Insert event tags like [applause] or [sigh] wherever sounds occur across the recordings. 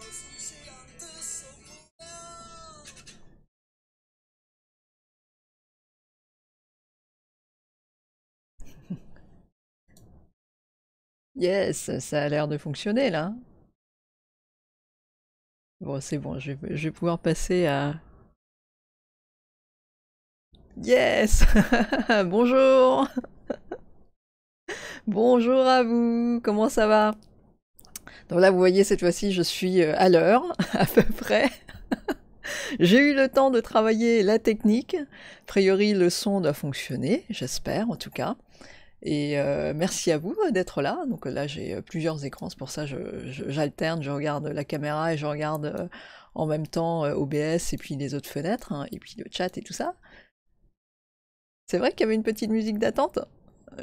[laughs] Yes, ça a l'air de fonctionner là. Bon, c'est bon, je vais, pouvoir passer à... Yes [laughs] Bonjour [laughs] Bonjour à vous Comment ça va donc là, vous voyez, cette fois-ci, je suis euh, à l'heure, [laughs] à peu près. [laughs] J'ai eu le temps de travailler la technique. A priori, le son doit fonctionner, j'espère en tout cas. Et euh, merci à vous euh, d'être là. Donc là, j'ai plusieurs écrans, c'est pour ça j'alterne, je, regarde la caméra et je regarde en même temps OBS et puis les autres fenêtres, hein, et puis le chat et tout ça. C'est vrai qu'il y avait une petite musique d'attente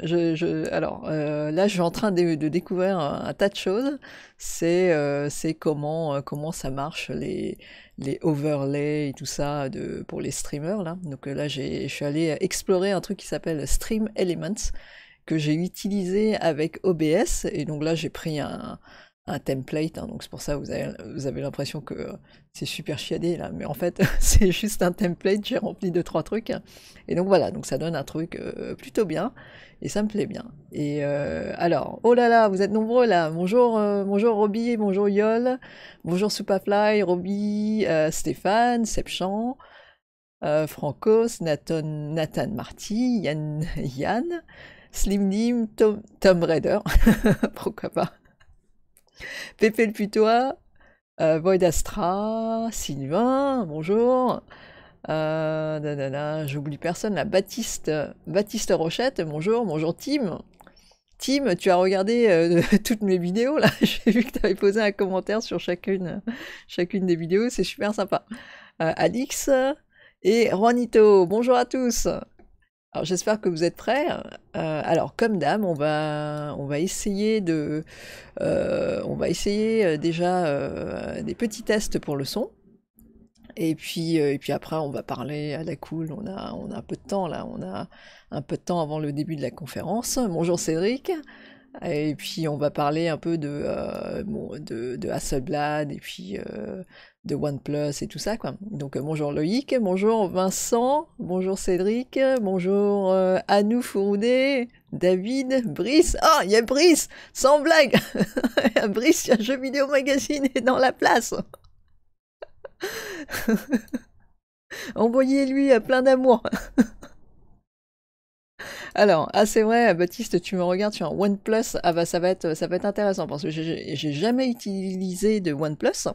je, alors euh, là, je suis en train de, découvrir un, tas de choses. C'est euh, comment, euh, comment ça marche les, les overlays et tout ça de, pour les streamers. Là. Donc là, je suis allé explorer un truc qui s'appelle Stream Elements que j'ai utilisé avec OBS. Et donc là, j'ai pris un, un template, hein, donc c'est pour ça que vous avez, vous avez l'impression que c'est super chiadé là, mais en fait [laughs] [laughs] c'est juste un template, j'ai rempli de trois trucs, et donc voilà, donc ça donne un truc euh, plutôt bien, et ça me plaît bien. Et euh, alors, oh là là, vous êtes nombreux là, bonjour, euh, bonjour Roby, bonjour Yol, bonjour Superfly, Roby, Stéphane, Sepchamp, Francos, Nathan, Nathan Marty, Yann, [laughs] Yann Slim Tom, Tom Raider, pourquoi pas Pépé le Putois, euh, Astra, Sylvain, bonjour. Euh, j'oublie personne, la Baptiste, Baptiste Rochette, bonjour, bonjour Tim. Tim, tu as regardé euh, [laughs] toutes mes vidéos là, [laughs] j'ai vu que tu avais posé un commentaire sur chacune, chacune des vidéos, c'est super sympa. Euh, Alix et Juanito, bonjour à tous. Alors j'espère que vous êtes prêts. Euh, alors comme dame, on va on va essayer de euh, on va essayer euh, déjà des petits tests pour le son. Et puis et puis après on va parler à la cool. On a on a un peu de temps là. On a un peu de temps avant le début de la conférence. Bonjour Cédric. Et puis on va parler un peu de, euh, de, Hasselblad et puis euh, de OnePlus et tout ça. Quoi. Donc euh, bonjour Loïc, bonjour Vincent, bonjour Cédric, bonjour Anou David, Brice. Oh, il y a Brice, sans blague. [laughs] Brice, il y a Vidéo Magazine est dans la place. [laughs] Envoyez-lui plein d'amour. [laughs] Alors, ah c'est vrai, Baptiste, tu me regardes sur OnePlus. Ah bah ça va être, ça va être intéressant parce que j'ai jamais utilisé de OnePlus.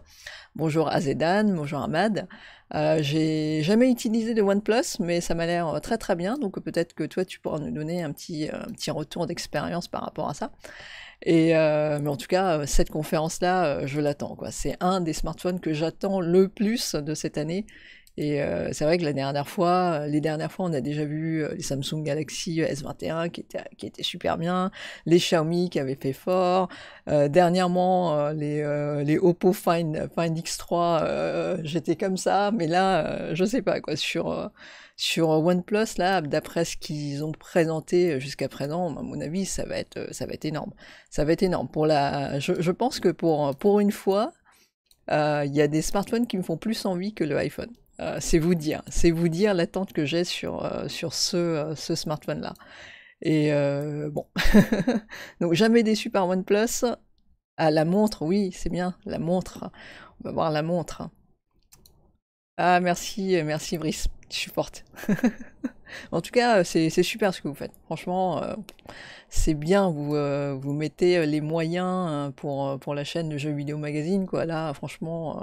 Bonjour à bonjour Ahmad. Euh, j'ai jamais utilisé de OnePlus, mais ça m'a l'air euh, très très bien. Donc peut-être que toi tu pourras nous donner un petit, euh, petit retour d'expérience par rapport à ça. Et euh, mais en tout cas, cette conférence-là, je l'attends. C'est un des smartphones que j'attends le plus de cette année et euh, c'est vrai que la dernière fois, euh, les dernières fois, on a déjà vu euh, les Samsung Galaxy S21 qui étaient, qui super bien, les Xiaomi qui avaient fait fort, dernièrement les, Oppo Find, Find X3, j'étais comme ça, mais là, je sais pas quoi, sur, sur OnePlus, là, d'après ce qu'ils ont présenté jusqu'à présent, à mon avis, ça va être, ça va être énorme. Ça va être énorme. Pour la, je, je pense que pour, pour une fois, il y a des smartphones qui me font plus envie que le iPhone. Euh, c'est vous dire, c'est vous dire l'attente que j'ai sur, euh, sur ce, euh, ce smartphone-là. Et bon, [laughs] donc jamais déçu par OnePlus. Ah, la montre, oui, c'est bien, la montre. On va voir la montre. Ah, merci, merci Brice, tu supportes. [laughs] en tout cas, c'est super ce que vous faites. Franchement, c'est bien, vous, vous mettez les moyens pour, pour la chaîne de jeux vidéo magazine, quoi. Là, franchement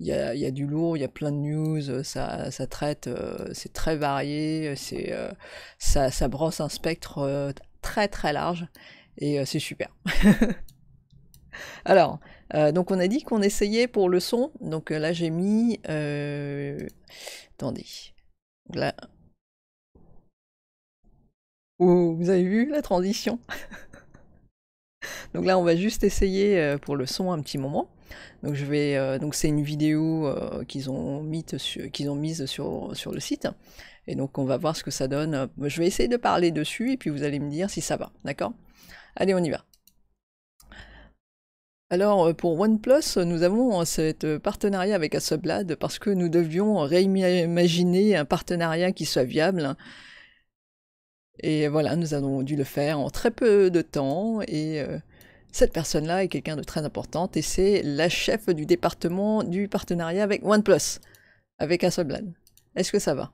il y a, du lourd, il y a plein de news, euh, ça, ça traite, euh, c'est très varié, euh, c'est, ça, ça brosse un spectre très très large et c'est super. [laughs] Alors, donc on a dit qu'on essayait pour le son. Donc là j'ai mis... attendez. Là... vous avez vu la transition [laughs] Donc là, on va juste essayer euh, pour le son un petit moment. Donc je vais, euh, donc c'est une vidéo euh, qu'ils ont, qu'ils ont mise sur, sur le site. Et donc on va voir ce que ça donne. Je vais essayer de parler dessus et puis vous allez me dire si ça va, d'accord Allez, on y va. Alors pour OnePlus, nous avons cet partenariat avec Assoblad parce que nous devions réimaginer un partenariat qui soit viable et voilà, nous avons dû le faire en très peu de temps. Et euh, cette personne-là est quelqu'un de très importante et c'est la chef du département du partenariat avec OnePlus, avec Hasselblad. Est-ce que ça va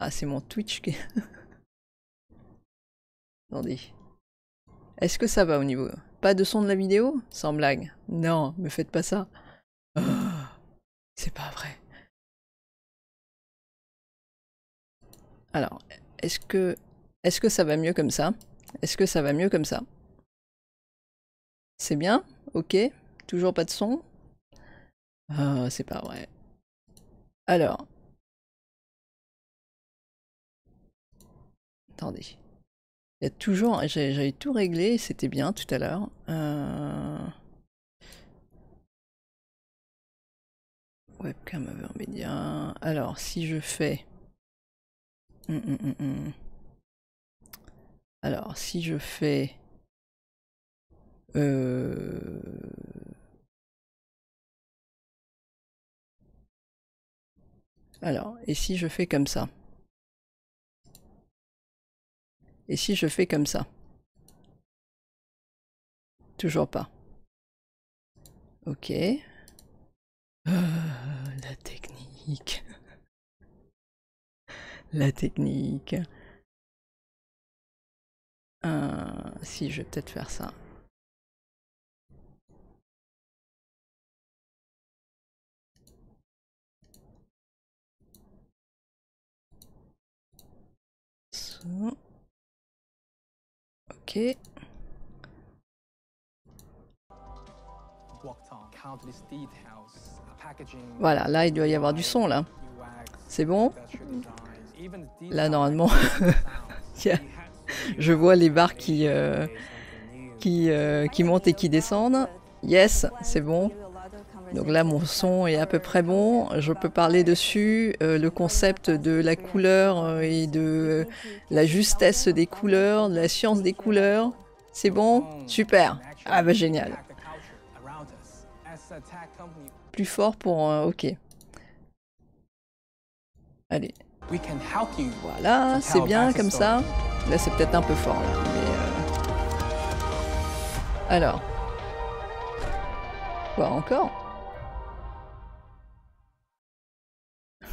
Ah, c'est mon Twitch qui... [laughs] Attendez. Est-ce que ça va au niveau Pas de son de la vidéo Sans blague. Non, me faites pas ça. Oh, c'est pas vrai. Alors, est-ce que, est que ça va mieux comme ça Est-ce que ça va mieux comme ça C'est bien Ok. Toujours pas de son oh, c'est pas vrai. Alors. Attendez. Il y a toujours... J'avais tout réglé, c'était bien tout à l'heure. Euh. Webcam over media. Alors, si je fais... Mm, mm, mm, alors, si je fais... Euh, alors, et si je fais comme ça Et si je fais comme ça Toujours pas. Ok. Ah, la technique la technique. Euh, si, je vais peut-être faire ça. Ok. Voilà, là il doit y avoir du son là. C'est bon Là, normalement, [laughs] je vois les barres qui, euh, qui, euh, qui montent et qui descendent. Yes, c'est bon. Donc là, mon son est à peu près bon. Je peux parler dessus. Euh, le concept de la couleur et de la justesse des couleurs, de la science des couleurs. C'est bon Super. Ah bah génial. Plus fort pour... ok. Allez. Voilà, c'est bien comme ça. Là, c'est peut-être un peu fort. mais euh, Alors. Quoi encore [laughs]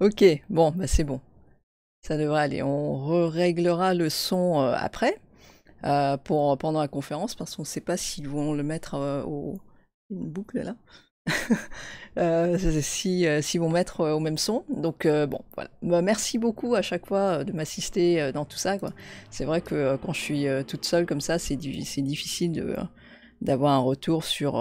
Ok, bon, bah c'est bon. Ça devrait aller. On réglera le son euh, après, euh, pour, pendant la conférence, parce qu'on ne sait pas s'ils vont le mettre au... une boucle là. Euh, euh, si, vont mettre euh, au même son. Donc euh, bon, voilà. Bah, merci beaucoup à chaque fois de m'assister dans tout ça. C'est vrai que quand je suis toute seule comme ça, c'est difficile d'avoir un retour sur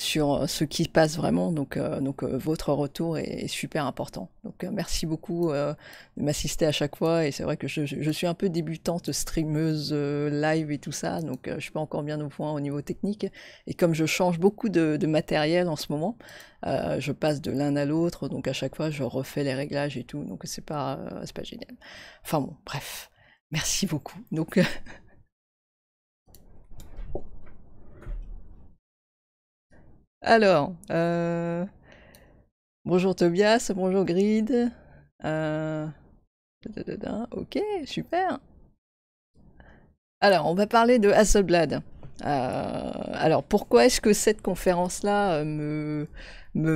sur euh, ce qui passe vraiment. Donc, euh, euh, votre retour est, super important. Donc, merci beaucoup de m'assister à chaque fois. Et c'est vrai que je, suis un peu débutante, streameuse, live et tout ça. Donc, je ne suis pas encore bien au point au niveau technique. Et comme je change beaucoup de, matériel en ce moment, je passe de l'un à l'autre. Donc, à chaque fois, je refais les réglages et tout. Donc, c'est pas, pas génial. Enfin bon, bref. Merci beaucoup. Donc, [laughs] Alors, euh, bonjour Tobias, bonjour Grid. Euh, ok, super. Alors, on va parler de Hasselblad. Euh, alors pourquoi est-ce que cette conférence-là me,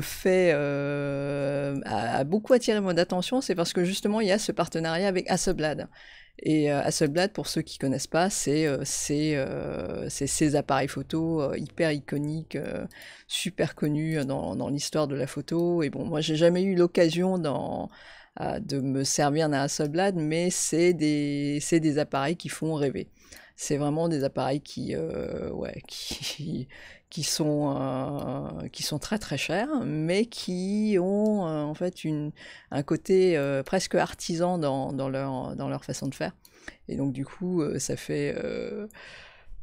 fait a, beaucoup attirer mon attention C'est parce que justement il y a ce partenariat avec Hasselblad. Et Hasselblad, euh, pour ceux qui ne connaissent pas, euh, euh, c'est ces appareils photo hyper iconiques, super connus dans, l'histoire de la photo. Et bon, moi, j'ai jamais eu l'occasion de me servir d'un Hasselblad, mais c'est des appareils qui font rêver c'est vraiment des appareils qui, euh, ouais, [laughs] qui, sont, euh, qui sont très très chers, mais qui ont euh, en fait une, un côté presque artisan dans, leur, dans leur façon de faire. Et donc du coup, ça fait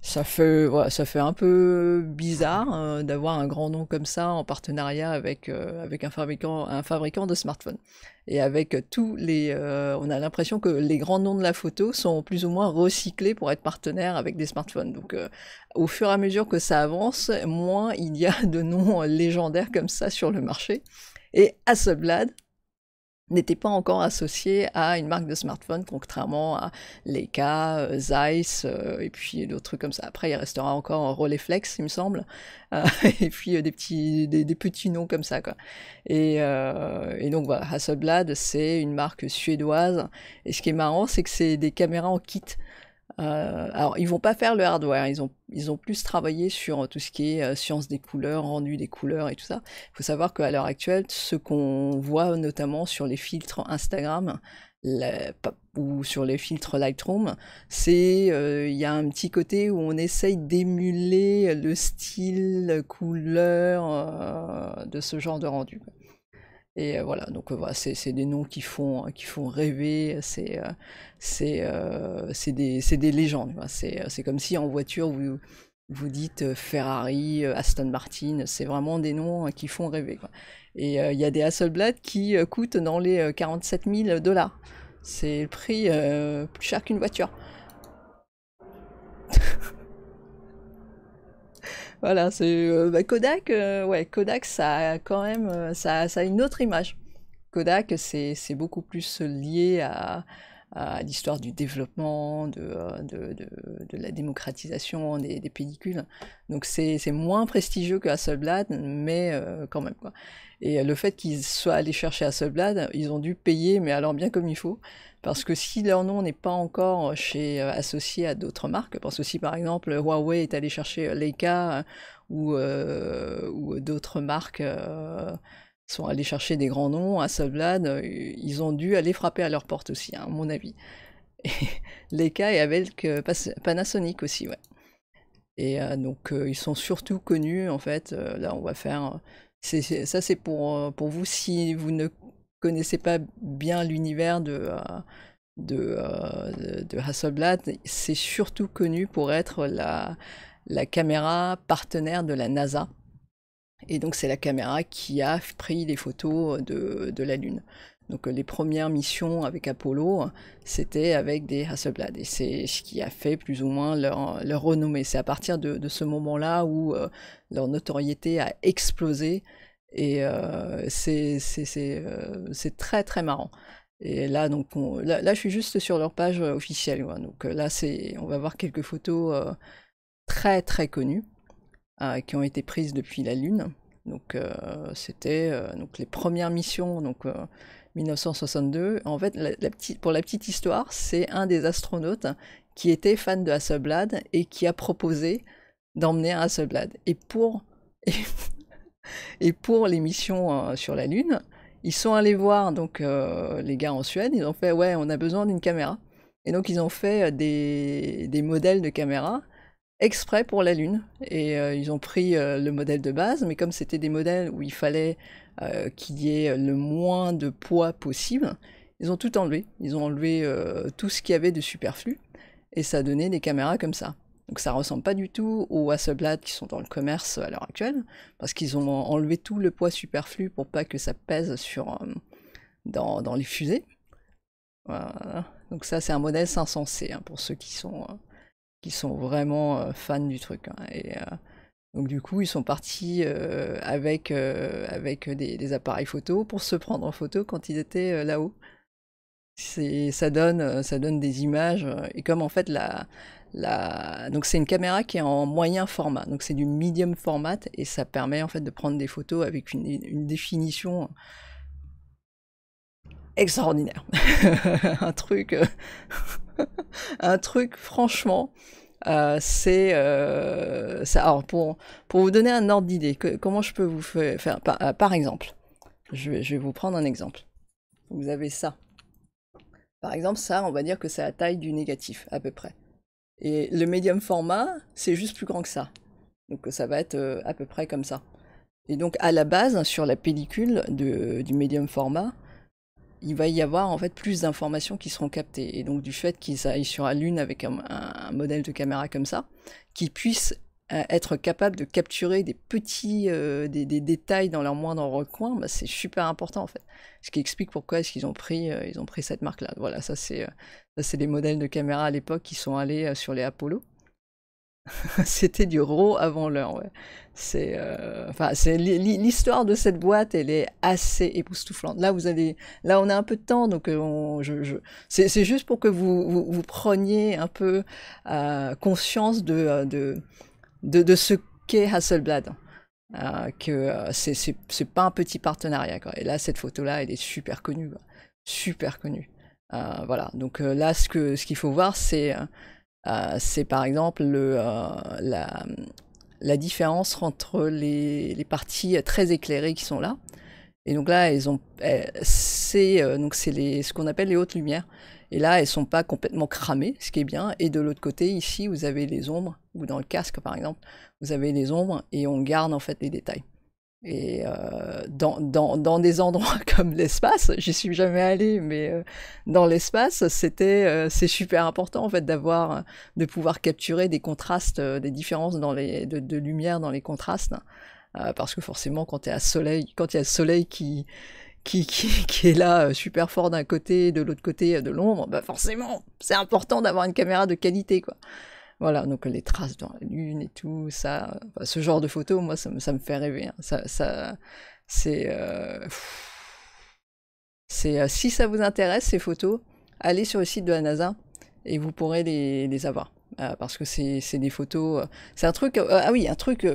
ça fait, ça fait un peu bizarre euh, d'avoir un grand nom comme ça en partenariat avec, euh, avec un, fabricant, un fabricant de smartphones. Et avec tous les. Euh, on a l'impression que les grands noms de la photo sont plus ou moins recyclés pour être partenaires avec des smartphones. Donc au fur et à mesure que ça avance, moins il y a de noms légendaires comme ça sur le marché. Et à ce n'était pas encore associé à une marque de smartphone, contrairement à Leica, euh, Zeiss euh, et puis d'autres comme ça. Après, il restera encore Rolleiflex, il me semble, euh, [laughs] et puis des petits, des, petits noms comme ça. Quoi. Et, et donc voilà, Hasselblad, c'est une marque suédoise. Et ce qui est marrant, c'est que c'est des caméras en kit. Euh, alors, ils vont pas faire le hardware, ils ont, ils ont plus travaillé sur tout ce qui est euh, science des couleurs, rendu des couleurs et tout ça. Il faut savoir qu'à l'heure actuelle, ce qu'on voit notamment sur les filtres Instagram ou sur les filtres Lightroom, c'est euh, il y a un petit côté où on essaye d'émuler le style, couleur de ce genre de rendu. Et voilà, donc voilà, c'est des noms qui font, qui font rêver, c'est des, légendes. C'est comme si en voiture vous, vous dites Ferrari, Aston Martin, c'est vraiment des noms hein, qui font rêver. Et il y a des Hasselblad qui coûtent dans les 47 000 dollars. C'est le prix plus cher qu'une voiture. Voilà, c'est euh, bah, Kodak. Euh, ouais, Kodak, ça a quand même, euh, ça, une autre image. Kodak, c'est beaucoup plus lié à, l'histoire du développement, de, de, la démocratisation des, des pellicules. Donc c'est moins prestigieux que Hasselblad, mais quand même. Quoi. Et euh, le fait qu'ils soient allés chercher à Hasselblad, ils ont dû payer, mais alors bien comme il faut, parce que si leur nom n'est pas encore chez, euh, associé à d'autres marques, parce que si par exemple Huawei est allé chercher euh, Leica ou, ou d'autres marques sont allés chercher des grands noms, à Seblad, ils ont dû aller frapper à leur porte aussi, hein, à mon avis. Et [laughs] Leica et avec Panasonic aussi, ouais. Et donc ils sont surtout connus en fait, là on va faire c'est ça c'est euh, pour vous si vous ne connaissez pas bien l'univers de euh, euh, Hasselblad, c'est surtout connu pour être la, caméra partenaire de la NASA. Et donc c'est la caméra qui a pris les photos de la Lune. Donc euh, les premières missions avec Apollo, c'était avec des Hasselblad. Et c'est ce qui a fait plus ou moins leur, leur renommée. C'est à partir de, ce moment-là où euh, leur notoriété a explosé. Et euh, c'est très très marrant. Et là, donc, là, je suis juste sur leur page officielle. Donc là, on va voir quelques photos très très connues qui ont été prises depuis la Lune. Donc c'était donc les premières missions. Donc 1962. En fait, la, petite, pour la petite histoire, c'est un des astronautes qui était fan de Hasselblad et qui a proposé d'emmener un Hasselblad. Et pour, [laughs] et, pour les missions euh, sur la Lune, ils sont allés voir donc euh, les gars en Suède, ils ont fait ouais, on a besoin d'une caméra. Et donc ils ont fait euh, des, des modèles de caméras exprès pour la Lune. Et ils ont pris le modèle de base, mais comme c'était des modèles où il fallait euh, qu'il y ait le moins de poids possible. Ils ont tout enlevé. Ils ont enlevé euh, tout ce qu'il y avait de superflu. Et ça donnait des caméras comme ça. Donc ça ressemble pas du tout aux Hasselblad qui sont dans le commerce à l'heure actuelle, parce qu'ils ont enlevé tout le poids superflu pour pas que ça pèse sur, euh, dans, dans, les fusées. Donc ça c'est un modèle 500 hein, pour ceux qui sont, qui sont vraiment fans du truc. Hein. et, donc du coup, ils sont partis euh, avec, euh, avec des, appareils photo pour se prendre en photo quand ils étaient euh, là-haut. Ça donne, ça donne des images. Et comme en fait, la, la... donc c'est une caméra qui est en moyen format. Donc c'est du medium format et ça permet en fait de prendre des photos avec une, une définition extraordinaire. [laughs] un truc, [laughs] un truc franchement euh, c'est euh, alors pour, pour vous donner un ordre d'idée, comment je peux vous faire par, euh, exemple, je vais, vous prendre un exemple. Vous avez ça. Par exemple, ça, on va dire que c'est la taille du négatif à peu près. Et le médium format, c'est juste plus grand que ça. Donc ça va être à peu près comme ça. Et donc à la base, sur la pellicule du médium format, il va y avoir en fait plus d'informations qui seront captées. Et donc du fait qu'ils aillent sur la Lune avec un, modèle de caméra comme ça, qui puisse euh, être capable de capturer des petits euh, des, détails dans leur moindre recoin, bah, c'est super important en fait. Ce qui explique pourquoi est-ce qu'ils ont pris euh, ils ont pris cette marque là. Voilà, ça c'est c'est les modèles de caméra à l'époque qui sont allés sur les Apollo. [laughs] C'était du raw avant l'heure, ouais. C'est, euh, enfin, c'est l'histoire de cette boîte, elle est assez époustouflante. Là, vous avez là, on a un peu de temps, donc euh, je, je, c'est, juste pour que vous, vous, preniez un peu euh, conscience de, de, de, de ce qu'est Hasselblad. Hein. Euh, que c'est, pas un petit partenariat. Et là, cette photo-là, elle est super connue. Super connue. voilà. Donc là, ce, que, ce qu'il faut voir, c'est euh, c'est par exemple euh, la, différence entre les, parties très éclairées qui sont là. Et donc là, ont, c'est euh, donc c'est ce qu'on appelle les hautes lumières. Et là, elles sont pas complètement cramées, ce qui est bien. Et de l'autre côté, ici, vous avez les ombres, ou dans le casque par exemple, vous avez les ombres et on garde en fait les détails. Et euh, dans, dans, dans, des endroits [laughs] comme l'espace, j'y suis jamais allée, mais euh, dans l'espace, c'était euh, c'est super important en fait d'avoir de pouvoir capturer des contrastes, euh, des différences dans les de, de lumière dans les contrastes, parce que forcément quand il soleil, quand il y a le soleil qui qui, qui, [laughs] qui, est là super fort d'un côté, de l'autre côté de l'ombre, bah forcément, c'est important d'avoir une caméra de qualité. quoi. Voilà, donc les traces dans la lune et tout, ça, ce genre de photos, moi, ça me, fait rêver. Hein. Ça, c'est, euh, euh, si ça vous intéresse ces photos, allez sur le site de la NASA et vous pourrez les, avoir. Euh, parce que c'est des photos. c'est un truc. ah oui, un truc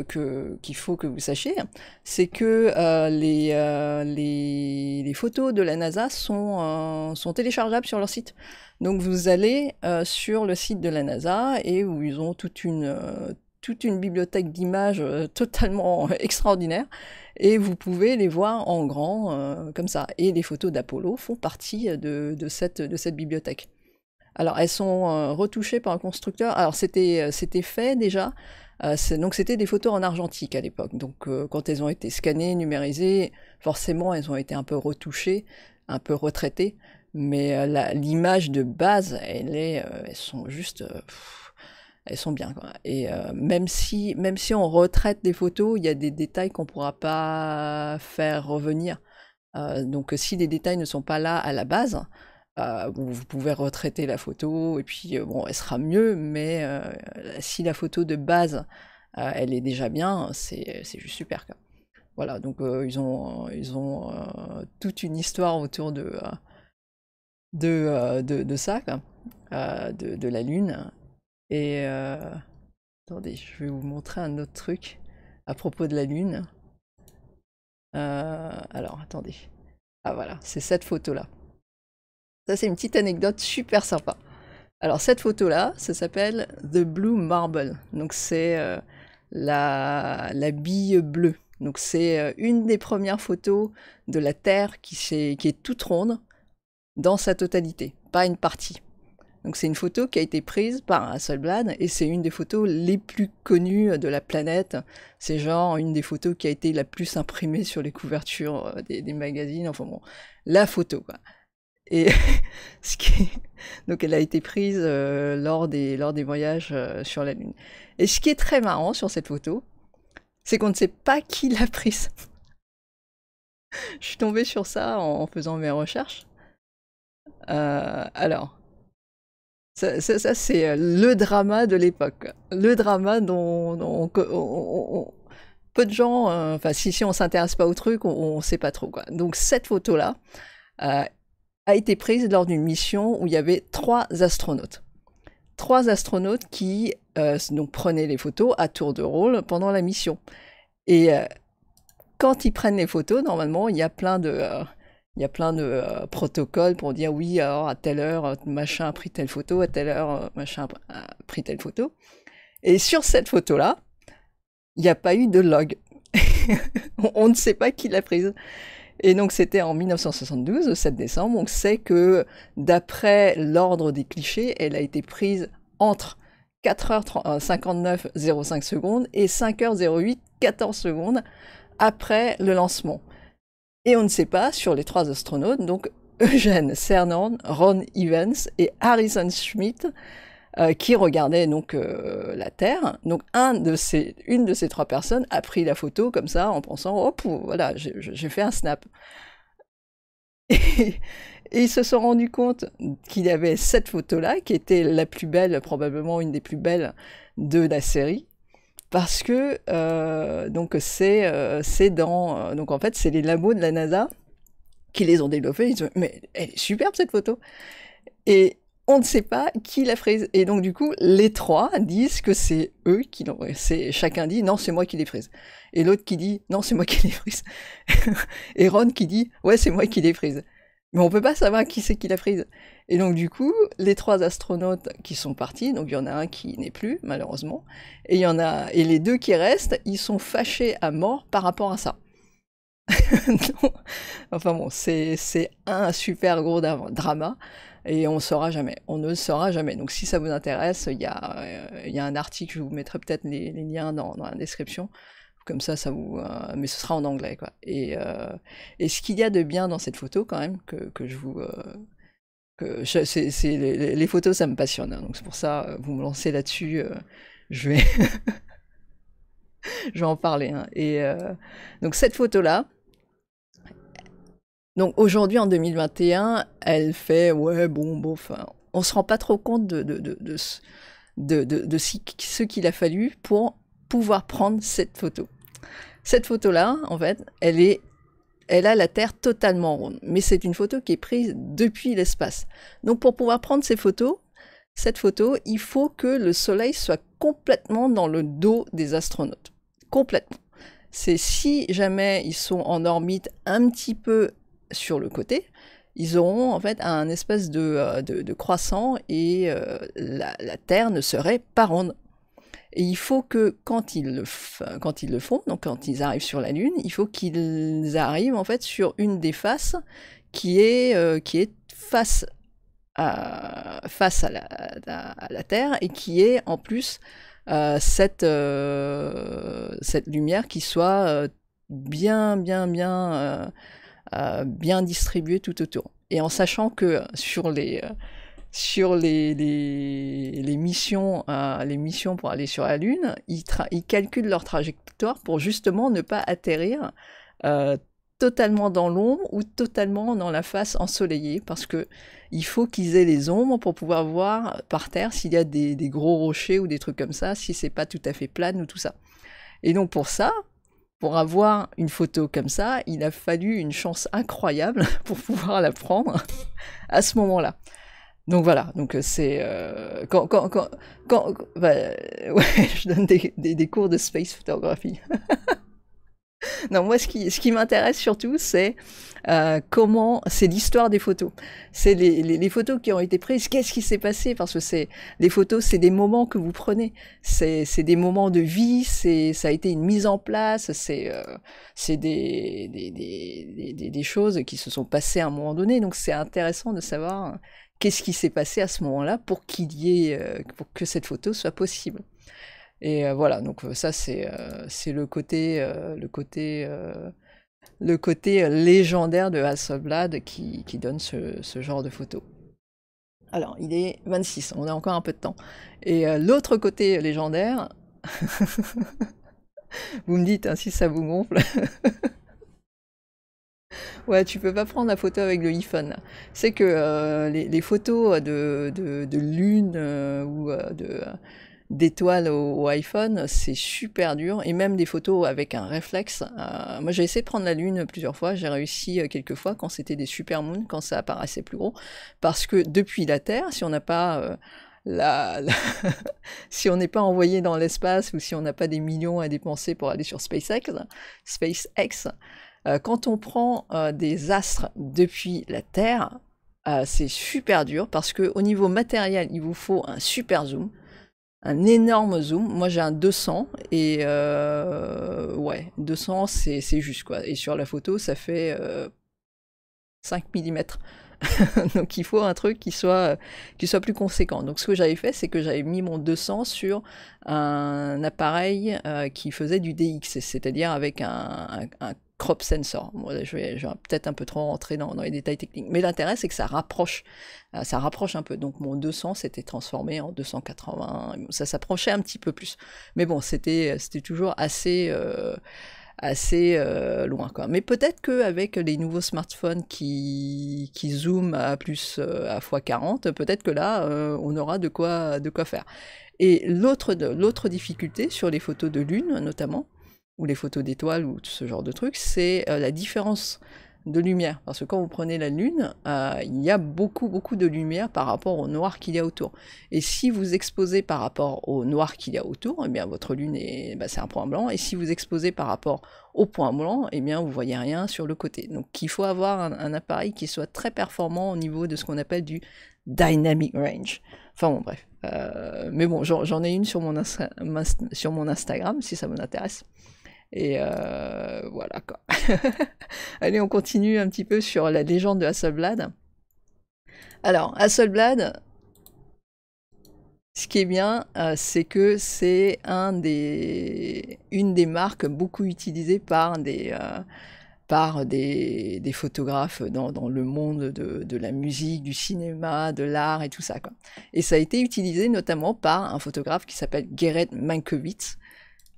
qu'il faut que vous sachiez, c'est que les, les, photos de la NASA sont téléchargeables sur leur site. Donc vous allez euh, sur le site de la NASA et où ils ont toute une, euh, bibliothèque d'images euh, [laughs] totalement extraordinaire et vous pouvez les voir en grand comme ça. Et les photos d'Apollo font partie de, cette, bibliothèque. Alors elles sont retouchées par un constructeur. Alors c'était fait déjà. donc c'était des photos en argentique à l'époque. Donc quand elles ont été scannées, numérisées, forcément elles ont été un peu retouchées un peu retraitées mais euh, l'image de base, elle est, euh, elles sont juste, euh, elles sont bien. Quoi. Et même si, même si on retraite des photos, il y a des détails qu'on pourra pas faire revenir. donc si les détails ne sont pas là à la base, vous pouvez retraiter la photo et puis bon, elle sera mieux. Mais si la photo de base, elle est déjà bien, c'est juste super. Quoi. Voilà, donc ils ont, ils ont toute une histoire autour de euh, de, de, ça, euh, De, la lune. Et euh, attendez, je vais vous montrer un autre truc à propos de la lune. alors, attendez. Ah voilà, c'est cette photo-là. Ça, c'est une petite anecdote super sympa. Alors, cette photo-là, ça s'appelle The Blue Marble. Donc, c'est la, la, bille bleue. Donc, c'est une des premières photos de la Terre qui, qui est toute ronde dans sa totalité, pas une partie. Donc c'est une photo qui a été prise par Hasselblad et c'est une des photos les plus connues de la planète. C'est genre une des photos qui a été la plus imprimée sur les couvertures euh, des, magazines. Enfin bon, la photo quoi. Et [laughs] ce qui donc elle a été prise euh, lors des lors des voyages euh, sur la lune. Et ce qui est très marrant sur cette photo, c'est qu'on ne sait pas qui l'a prise. [laughs] Je suis tombée sur ça en faisant mes recherches. Euh, alors, ça, c'est euh, le drama de l'époque. Le drama dont, peu de gens, euh, enfin, si, si on s'intéresse pas au truc, on ne sait pas trop. Quoi. Donc, cette photo-là a été prise lors d'une mission où il y avait trois astronautes. Trois astronautes qui donc, prenaient les photos à tour de rôle pendant la mission. Et quand ils prennent les photos, normalement, il y a plein de il y a plein de euh, protocoles pour dire oui, alors à telle heure, euh, machin a pris telle photo, à telle heure, euh, machin a pris telle photo. Et sur cette photo-là, il n'y a pas eu de log. [laughs] on ne sait pas qui l'a prise. Et donc c'était en 1972, le 7 décembre. On sait que d'après l'ordre des clichés, elle a été prise entre 4 h 5905 secondes et 5h08 14 secondes après le lancement. Et on ne sait pas sur les trois astronautes, donc [laughs] Eugène Cernan, Ron Evans et Harrison Schmitt, euh, qui regardaient donc euh, la Terre. Donc une de ces trois personnes a pris la photo comme ça en pensant hop voilà j'ai fait un snap. [laughs] Et, et, ils se sont rendus compte qu'il y avait cette photo là qui était la plus belle probablement une des plus belles de la série parce que euh, donc c'est euh, c'est dans euh, donc en fait c'est les labos de la NASA qui les ont développés. Ils ont, mais elle est superbe cette photo et on ne sait pas qui l'a frise. Et donc du coup les trois disent que c'est eux qui l'ont. C'est chacun dit non c'est moi qui l'ai frise et l'autre qui dit non c'est moi qui l'ai frise [laughs] et Ron qui dit ouais c'est moi qui l'ai frise mais on peut pas savoir qui c'est qui l'a prise. Et donc du coup, les trois astronautes qui sont partis, donc il y en a un qui n'est plus malheureusement, et il y en a et les deux qui restent, ils sont fâchés à mort par rapport à ça. [laughs] enfin bon, c'est un super gros drama et on ne saura jamais. On ne le saura jamais. Donc si ça vous intéresse, il y, a, euh, y a un article, je vous mettrai peut-être les, liens dans la description. Comme ça, ça vous. Euh, mais ce sera en anglais, quoi. Et, euh, et ce qu'il y a de bien dans cette photo, quand même, que, que je vous. Euh, que les, photos, ça me passionne. Hein. donc c'est pour ça, vous me lancez là-dessus. je vais. [laughs] je vais en parler. Hein. Et donc cette photo-là. Donc aujourd'hui, en 2021, elle fait. Ouais, bon, bon, enfin. On se rend pas trop compte de, de de, ce qu'il a fallu pour pouvoir prendre cette photo. Cette photo-là, en fait, elle a la Terre totalement ronde. Mais c'est une photo qui est prise depuis l'espace. Donc pour pouvoir prendre ces photos, cette photo, il faut que le Soleil soit complètement dans le dos des astronautes. Complètement. C'est si jamais ils sont en orbite un petit peu sur le côté, ils auront en fait un espèce de, euh, croissant et euh, la Terre ne serait pas ronde. Et il faut que quand ils le, font, donc quand ils arrivent sur la Lune, il faut qu'ils arrivent en fait sur une des faces qui est, euh, qui est face, à, face à la, Terre et qui est en plus euh, cette, euh, cette lumière qui soit bien, bien, bien, bien distribuée tout autour. Et en sachant que sur les sur les, euh, les, missions, pour aller sur la Lune, ils, calculent leur trajectoire pour justement ne pas atterrir euh, totalement dans l'ombre ou totalement dans la face ensoleillée, parce que il faut qu'ils aient les ombres pour pouvoir voir par terre s'il y a des, gros rochers ou des trucs comme ça, si c'est pas tout à fait plane ou tout ça. Et donc pour ça, pour avoir une photo comme ça, il a fallu une chance incroyable [laughs] pour pouvoir la prendre à ce moment-là. Donc voilà, donc euh, c'est euh, quand quand quand, quand bah, [laughs] ouais, je donne des, des, des cours de space photographie. [laughs] [laughs] Non, moi, ce qui, ce qui m'intéresse surtout, c'est euh, comment, c'est l'histoire des photos. C'est les, les, photos qui ont été prises. Qu'est-ce qui s'est passé Parce que c'est les photos, c'est des moments que vous prenez. C'est, des moments de vie. C'est, ça a été une mise en place. C'est, euh, c'est des des, des, des, des, choses qui se sont passées à un moment donné. Donc, c'est intéressant de savoir qu'est-ce qui s'est passé à ce moment-là pour qu'il y ait, euh, pour que cette photo soit possible. Et euh, voilà, donc euh, ça c'est euh, c'est le côté le côté le côté légendaire de Hasselblad qui, qui donne ce, ce, genre de photo. Alors, il est 26, on a encore un peu de temps. Et l'autre côté légendaire, [laughs] vous me dites hein, si ça vous gonfle. [laughs] ouais, tu peux pas prendre la photo avec le iPhone. C'est que les, photos de, de, lune ou de d'étoiles au, iPhone, c'est super dur. Et même des photos avec un réflexe. Euh, moi, j'ai essayé de prendre la Lune plusieurs fois. J'ai réussi euh, quelques fois quand c'était des super moons, quand ça apparaissait plus gros. Parce que depuis la Terre, si on n'a pas euh, [laughs] si on n'est pas envoyé dans l'espace ou si on n'a pas des millions à dépenser pour aller sur SpaceX, SpaceX quand on prend des astres depuis la Terre, c'est super dur parce qu'au niveau matériel, il vous faut un super zoom un énorme zoom. Moi, j'ai un 200 et euh, ouais, 200, c'est, juste quoi. Et sur la photo, ça fait 5 euh, mm. [laughs] Donc, il faut un truc qui soit, euh, qui soit plus conséquent. Donc, ce que j'avais fait, c'est que j'avais mis mon 200 sur un appareil qui faisait du DX, c'est-à-dire avec un crop sensor. Moi, je vais, peut-être un peu trop rentrer dans, les détails techniques. Mais l'intérêt, c'est que ça rapproche. Euh, ça rapproche un peu. Donc, mon 200 s'était transformé en 280. Ça s'approchait un petit peu plus. Mais bon, c'était euh, toujours assez. Euh, assez loin Mais peut-être qu'avec les nouveaux smartphones qui, qui zooment à plus à x40, peut-être que là on aura de quoi de quoi faire. Et l'autre difficulté sur les photos de lune notamment, ou les photos d'étoiles ou ce genre de trucs, c'est euh, la différence de lumière. Parce que quand vous prenez la Lune, euh, il y a beaucoup, beaucoup de lumière par rapport au noir qu'il y a autour. Et si vous exposez par rapport au noir qu'il y a autour, eh bien, votre Lune, est, bah, c'est un point blanc. Et si vous exposez par rapport au point blanc, eh bien, vous voyez rien sur le côté. Donc, il faut avoir un, appareil qui soit très performant au niveau de ce qu'on appelle du dynamic range. Enfin bon, bref. Euh, mais bon, j'en, ai une sur mon, sur mon Instagram, si ça vous intéresse. Et euh, voilà quoi. [laughs] Allez, on continue un petit peu sur la légende de Hasselblad. Alors, Hasselblad, ce qui est bien, euh, c'est que c'est une des marques beaucoup utilisées par des, euh, photographes dans, le monde de, la musique, du cinéma, de l'art et tout ça. Et ça a été utilisé notamment par un photographe qui s'appelle Gerrit Mankiewicz,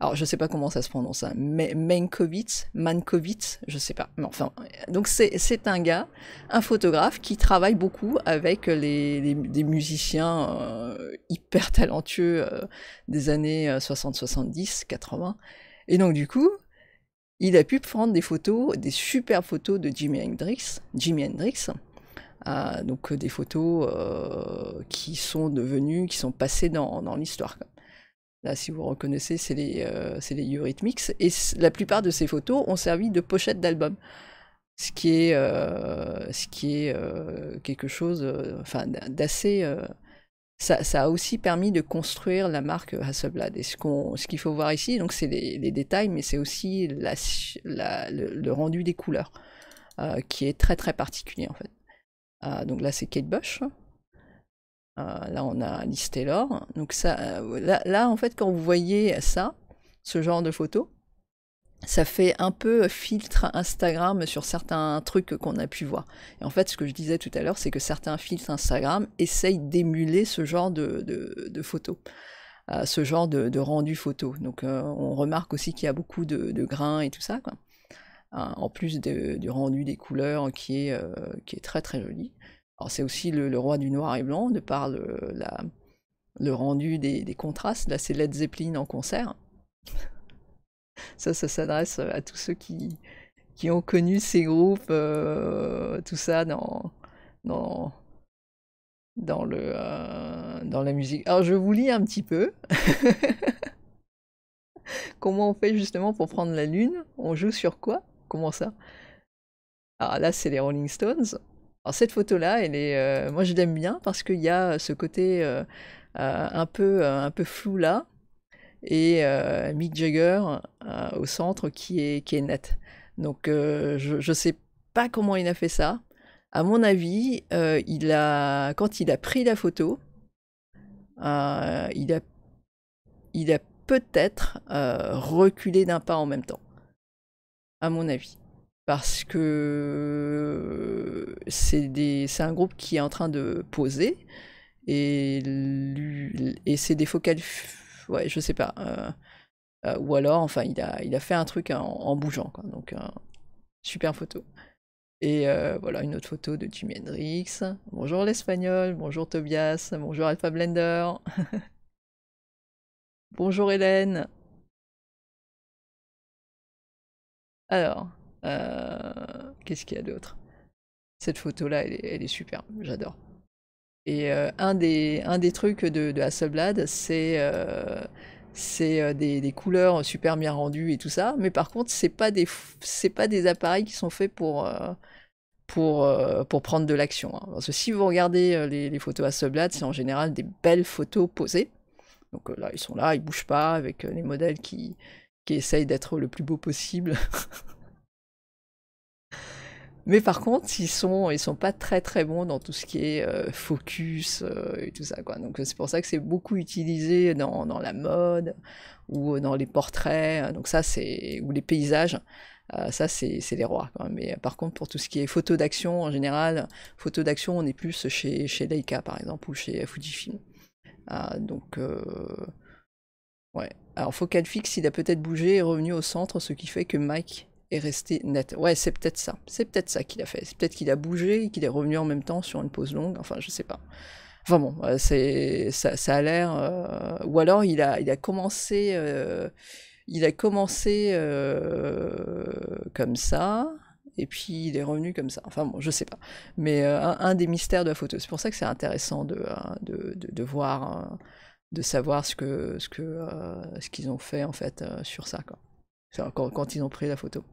alors je sais pas comment ça se prononce, hein, mais Mankovitz, Mankovitz, je sais pas. Mais enfin, donc c'est un gars, un photographe qui travaille beaucoup avec les, des musiciens euh, hyper talentueux euh, des années 60, 70, 80. Et donc du coup, il a pu prendre des photos, des super photos de Jimi Hendrix, Jimi Hendrix. Euh, donc des photos qui sont devenues, qui sont passées dans, dans l'histoire. Là, si vous reconnaissez, c'est les, euh, c'est les Eurythmics. Et la plupart de ces photos ont servi de pochette d'albums. Ce qui est, euh, ce qui est euh, quelque chose enfin, d'assez. Ça, a aussi permis de construire la marque Hasselblad. Et ce qu'il faut voir ici, c'est les, détails, mais c'est aussi le, le, rendu des couleurs, qui est très très particulier en fait. donc là, c'est Kate Bush. Euh, là, on a listé l'or. Donc ça, euh, là, en fait, quand vous voyez ça, ce genre de photo, ça fait un peu filtre Instagram sur certains trucs qu'on a pu voir. Et en fait, ce que je disais tout à l'heure, c'est que certains filtres Instagram essayent d'émuler ce genre de, de, photos, euh, ce genre de, rendu photo. Donc, on remarque aussi qu'il y a beaucoup de, grains et tout ça, en plus du rendu des couleurs qui est, qui est très très joli. Alors c'est aussi le, roi du noir et blanc, de par le, le rendu des, contrastes. Là, c'est Led Zeppelin en concert. [laughs] ça, ça s'adresse à tous ceux qui, qui ont connu ces groupes, euh, tout ça dans, dans, dans, le, euh, dans la musique. Alors, je vous lis un petit peu. [laughs] Comment on fait justement pour prendre la lune On joue sur quoi Comment ça Alors ah, là, c'est les Rolling Stones cette photo-là, elle est, euh, moi je l'aime bien parce qu'il y a ce côté euh, euh, un peu un peu flou là et Mick Jagger au centre qui est qui est net. Donc je ne sais pas comment il a fait ça. À mon avis, il a quand il a pris la photo, il a il a peut-être reculé d'un pas en même temps. À mon avis parce que c'est un groupe qui est en train de poser et, c'est des focales. Ouais, je sais pas. Euh, euh, ou alors, enfin, il a, fait un truc en, bougeant, donc euh, super photo. Et voilà une autre photo de Jimi Hendrix. Bonjour l'espagnol, bonjour Tobias, bonjour Alpha Blender. [laughs] bonjour Hélène. Alors, euh, qu'est-ce qu'il y a d'autre Cette photo-là, elle, elle, est super, j'adore. Et euh, un, des, un des trucs de, de Hasselblad, c'est euh, c'est des, des, couleurs super bien rendues et tout ça. Mais par contre, c'est pas des c'est pas des appareils qui sont faits pour pour pour prendre de l'action. Hein. Parce que si vous regardez les, les photos Hasselblad, c'est en général des belles photos posées. Donc là, ils sont là, ils bougent pas avec les modèles qui qui essayent d'être le plus beau possible. [laughs] Mais par contre, ils sont, ils sont pas très très bons dans tout ce qui est euh, focus euh, et tout ça. Quoi. Donc c'est pour ça que c'est beaucoup utilisé dans, dans, la mode ou euh, dans les portraits. Donc ça c'est ou les paysages. ça, c'est les rois. Mais par contre, pour tout ce qui est photo d'action, en général, photo d'action, on est plus chez, chez Leica, par exemple, ou chez Fujifilm. donc, ouais. Alors, focal fixe, il a peut-être bougé et revenu au centre, ce qui fait que Mike est resté net. Ouais, c'est peut-être ça. C'est peut-être ça qu'il a fait. C'est peut-être qu'il a bougé, et qu'il est revenu en même temps sur une pause longue. Enfin, je sais pas. Enfin bon, euh, c'est ça, a l'air. Euh, ou alors il a il a commencé euh, il a commencé comme ça et puis il est revenu comme ça. Enfin bon, je sais pas. Mais un, des mystères de la photo. C'est pour ça que c'est intéressant de, de, de, voir de savoir ce que ce que ce qu'ils ont fait en fait sur ça quoi. quand ils ont pris la photo.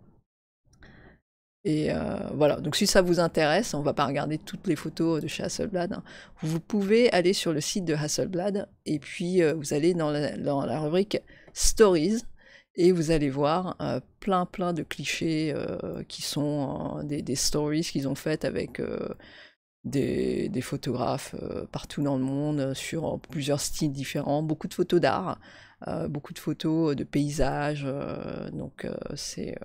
Et euh, voilà, donc si ça vous intéresse, on ne va pas regarder toutes les photos de chez Hasselblad, hein. vous pouvez aller sur le site de Hasselblad et puis euh, vous allez dans la, dans la, rubrique Stories et vous allez voir euh, plein plein de clichés qui sont des, des, stories qu'ils ont faites avec des, des, photographes partout dans le monde sur plusieurs styles différents, beaucoup de photos d'art, beaucoup de photos de paysages, donc c'est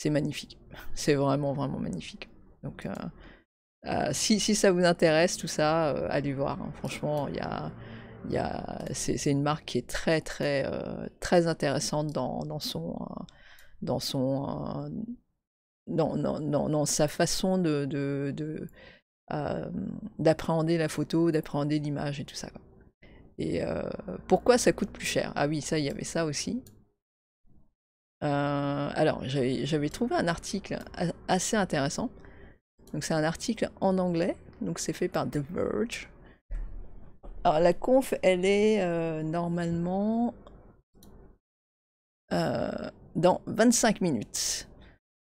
c'est magnifique. [laughs] C'est vraiment, vraiment magnifique. Donc, euh, euh, si, si, ça vous intéresse, tout ça, euh, allez voir. Hein. Franchement, il y a, y c'est une marque qui est très, très, très intéressante dans, dans son, dans son, dans, sa façon de, d'appréhender de, la photo, d'appréhender l'image et tout ça. Et pourquoi ça coûte plus cher Ah oui, ça, il y avait ça aussi. Euh, alors, j'avais trouvé un article assez intéressant. Donc, c'est un article en anglais. Donc, c'est fait par The Verge. Alors, la conf, elle est euh, normalement euh, dans 25 minutes.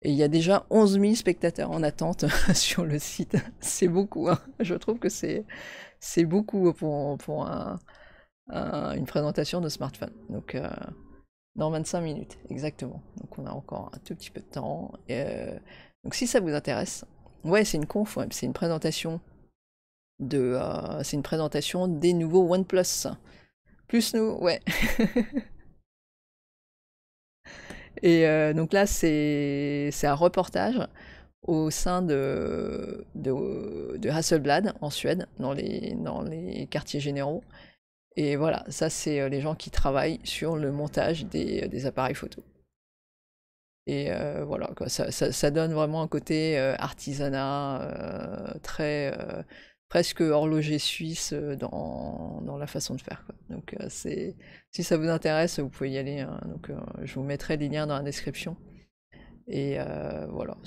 Et il y a déjà 11 000 spectateurs en attente [laughs] sur le site. [laughs] C'est beaucoup. Hein. Je trouve que c'est beaucoup pour, pour une présentation de smartphone. Donc dans 25 minutes, exactement. Donc on a encore un tout petit peu de temps. Euh, donc si ça vous intéresse, ouais, c'est une conf, c'est une présentation de, euh, c'est une présentation des nouveaux OnePlus. Plus nous, ouais. [laughs] Et euh, donc là, c'est un reportage au sein de, de, de, Hasselblad en Suède, dans les, dans les quartiers généraux. Et voilà, ça c'est euh, les gens qui travaillent sur le montage des, euh, appareils photo. Et euh, voilà, ça, donne vraiment un côté artisanat, très presque horloger suisse dans, dans, la façon de faire. Donc c'est si ça vous intéresse, vous pouvez y aller. Hein. Donc je vous mettrai des liens dans la description. Et voilà.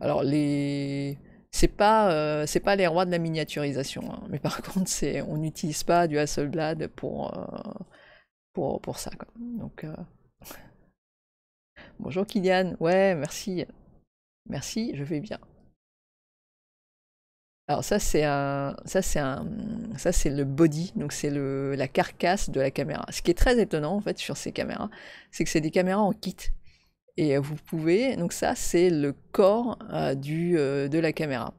Alors les c'est pas, euh, c'est pas les rois de la miniaturisation, hein. mais par [laughs] contre, c'est, on n'utilise pas du Hasselblad pour, euh, pour, pour ça. Donc, euh, [laughs] bonjour Kylian, ouais, merci, merci, je vais bien. Alors ça c'est un, ça c'est un, ça c'est le body, donc c'est le la carcasse de la caméra. Ce qui est très étonnant en fait sur ces caméras, c'est que c'est des caméras en kit. Et euh, vous pouvez, donc ça c'est le corps euh, du, euh, de la caméra.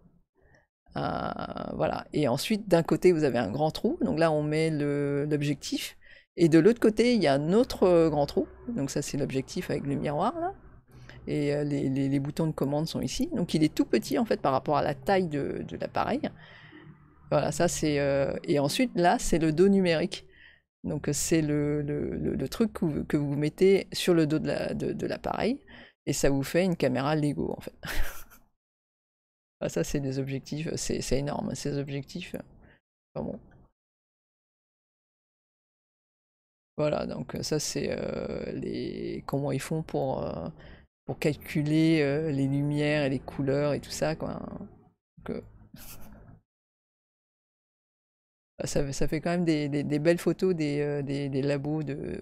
voilà. Et ensuite, d'un côté, vous avez un grand trou. Donc là, on met l'objectif. Et de l'autre côté, il y a un autre grand trou. Donc ça, c'est l'objectif avec le miroir. Et les, boutons de commande sont ici. Donc il est tout petit, en fait, par rapport à la taille de, l'appareil. Voilà, ça c'est... Et ensuite, là, c'est le dos numérique. Donc euh, c'est le, le, le, truc que vous, mettez sur le dos de l'appareil et ça vous fait une caméra Lego en fait. [laughs] ah, ça c'est des objectifs, c'est énorme ces objectifs. Voilà, donc euh, ça c'est euh, les comment ils font pour, pour calculer les lumières et les couleurs et tout ça quoi. Hein. [laughs] Ça, fait quand même des, belles photos euh, des, labos de,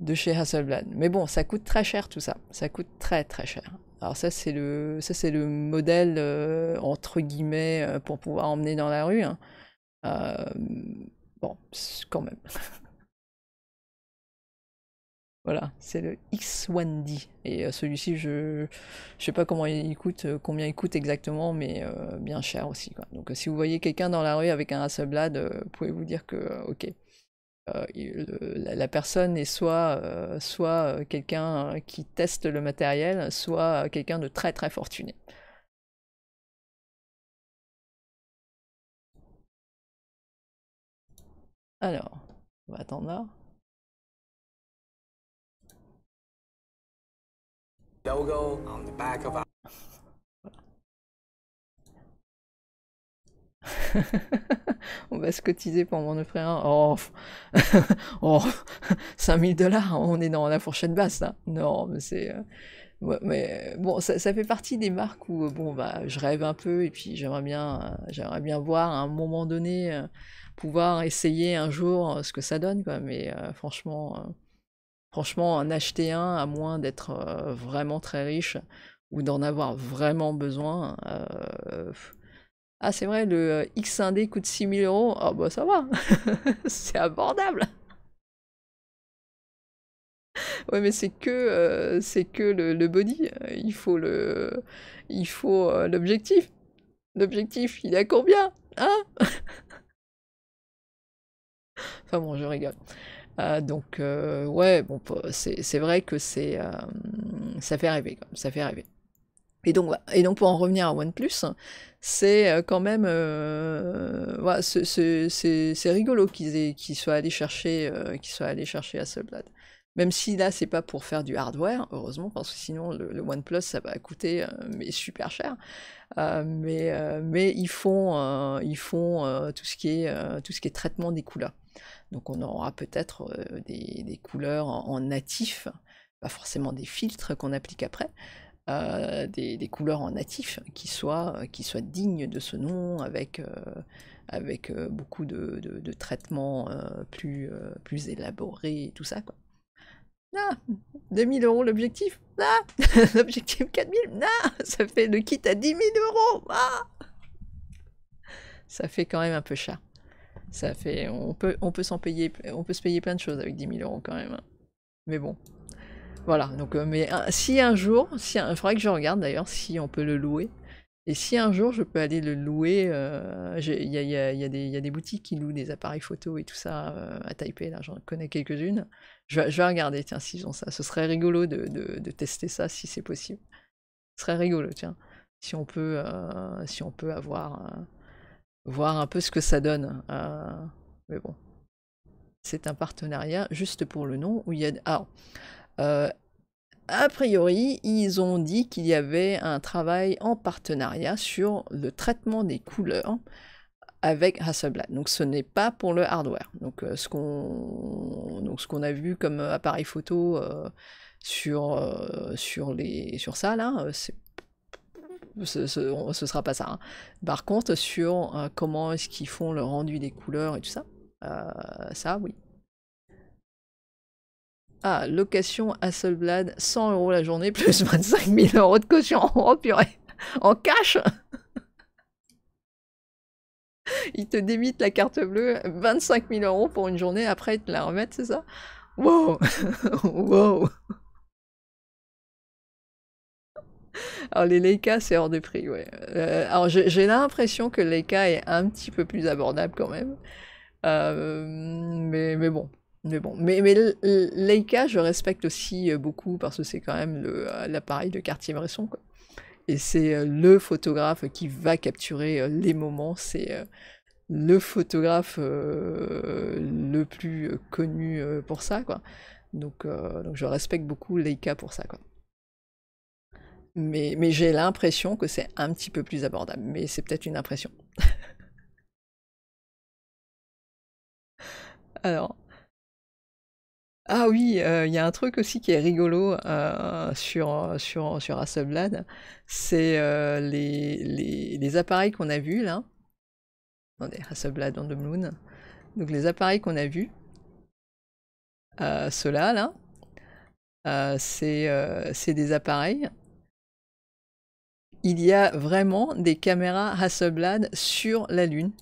de chez Hasselblad. Mais bon, ça coûte très cher tout ça. Ça coûte très très cher. Alors ça c'est le ça c'est le modèle euh, entre guillemets euh, pour pouvoir emmener dans la rue. Hein. bon, quand même. [laughs] Voilà, c'est le X1D. Et euh, celui-ci, je ne sais pas comment il coûte, euh, combien il coûte exactement, mais euh, bien cher aussi. Donc si vous voyez quelqu'un dans la rue avec un Hasselblad, pouvez vous dire que, ok, la, personne est soit, soit quelqu'un qui teste le matériel, soit quelqu'un de très très fortuné. Alors, on va attendre là. [laughs] on va se cotiser pour mon frère. Oh, [laughs] oh 5000 dollars, on est dans la fourchette basse Non, mais c'est. Euh, mais bon, ça, fait partie des marques où bon bah je rêve un peu et puis j'aimerais bien, euh, j'aimerais bien voir à un moment donné euh, pouvoir essayer un jour ce que ça donne quoi. Mais franchement, Franchement, en acheter un, à moins d'être euh, vraiment très riche ou d'en avoir vraiment besoin. Euh, ah, c'est vrai, le euh, X1D coûte 6000 euros. Ah, bah ça va, [laughs] c'est abordable. Ouais, mais c'est que, c'est que le, body. Il faut le, il faut l'objectif. L'objectif, il est à combien, hein [laughs] Enfin bon, je rigole. Euh, donc, euh, ouais, bon, c'est vrai que c'est euh, ça fait rêver, ça fait rêver. Et donc, et donc pour en revenir à OnePlus, c'est quand même c'est rigolo qu'ils qu'ils soient allés chercher qu'ils soient allés chercher Même si là c'est pas pour faire du hardware, heureusement parce que sinon le, le OnePlus ça va coûter mais super cher. Euh, euh, mais, ils font, euh, ils font tout, ce qui est, traitement des couleurs. Donc on aura peut-être des, couleurs en, natif, pas forcément des filtres qu'on applique après, des, couleurs en natif qui soient, dignes de ce nom, avec, beaucoup de, traitements plus, plus élaborés et tout ça. Quoi. 2000 ah, euros l'objectif ah, [laughs] L'objectif 4000 ah, Ça fait le kit à 10 000 euros Ça fait quand même un peu cher. Ça fait, on peut, on peut s'en payer, on peut se payer plein de choses avec 10 000 euros quand même. Hein. Mais bon, voilà. Donc, euh, mais euh, si un jour, si il faudrait que je regarde d'ailleurs si on peut le louer et si un jour je peux aller le louer, il y, a, des boutiques qui louent des appareils photo et tout ça euh, à Taipei, là j'en connais quelques-unes. Je, vais regarder, tiens, s'ils ont ça. Ce serait rigolo de, tester ça si c'est possible. Ce serait rigolo, tiens. Si on peut, euh, si on peut avoir, euh, voir un peu ce que ça donne. mais bon. C'est un partenariat juste pour le nom où il y a. Ah, a priori, ils ont dit qu'il y avait un travail en partenariat sur le traitement des couleurs avec Hasselblad. Donc ce n'est pas pour le hardware. Donc euh, ce qu'on a vu comme appareil photo euh, sur euh, sur les sur ça là, ce, ne sera pas ça. Hein. Par contre, sur comment est-ce qu'ils font le rendu des couleurs et tout ça, ça oui. Ah, location Hasselblad, 100 euros la journée, plus 25 [laughs] 000 euros de caution. [laughs] Oh, purée, en cash [laughs] Il te débite la carte bleue, 25 000 euros pour une journée, après ils te la remettent, c'est ça Wow Wow Alors les Leica, c'est hors de prix, ouais. Euh, alors j'ai l'impression que Leica est un petit peu plus abordable quand même. Euh, mais bon, mais bon, mais, mais Leica, je respecte aussi euh, beaucoup parce que c'est quand même euh, l'appareil de Cartier-Bresson. Et c'est euh, le photographe qui va capturer les moments. C'est le photographe le plus connu pour ça. Quoi. Donc, donc je respecte beaucoup Leica pour ça. Quoi. Mais, mais j'ai l'impression que c'est un petit peu plus abordable. Mais c'est peut-être une impression. [laughs] Alors. Ah oui, euh, il y a un truc aussi qui est rigolo euh, sur, sur, sur Hasselblad, c'est euh, les, les, les, appareils qu'on a vus là. Attendez, Hasselblad on the Moon. Donc les appareils qu'on a vus, ceux-là là, là c'est des appareils. Il y a vraiment des caméras Hasselblad sur la Lune,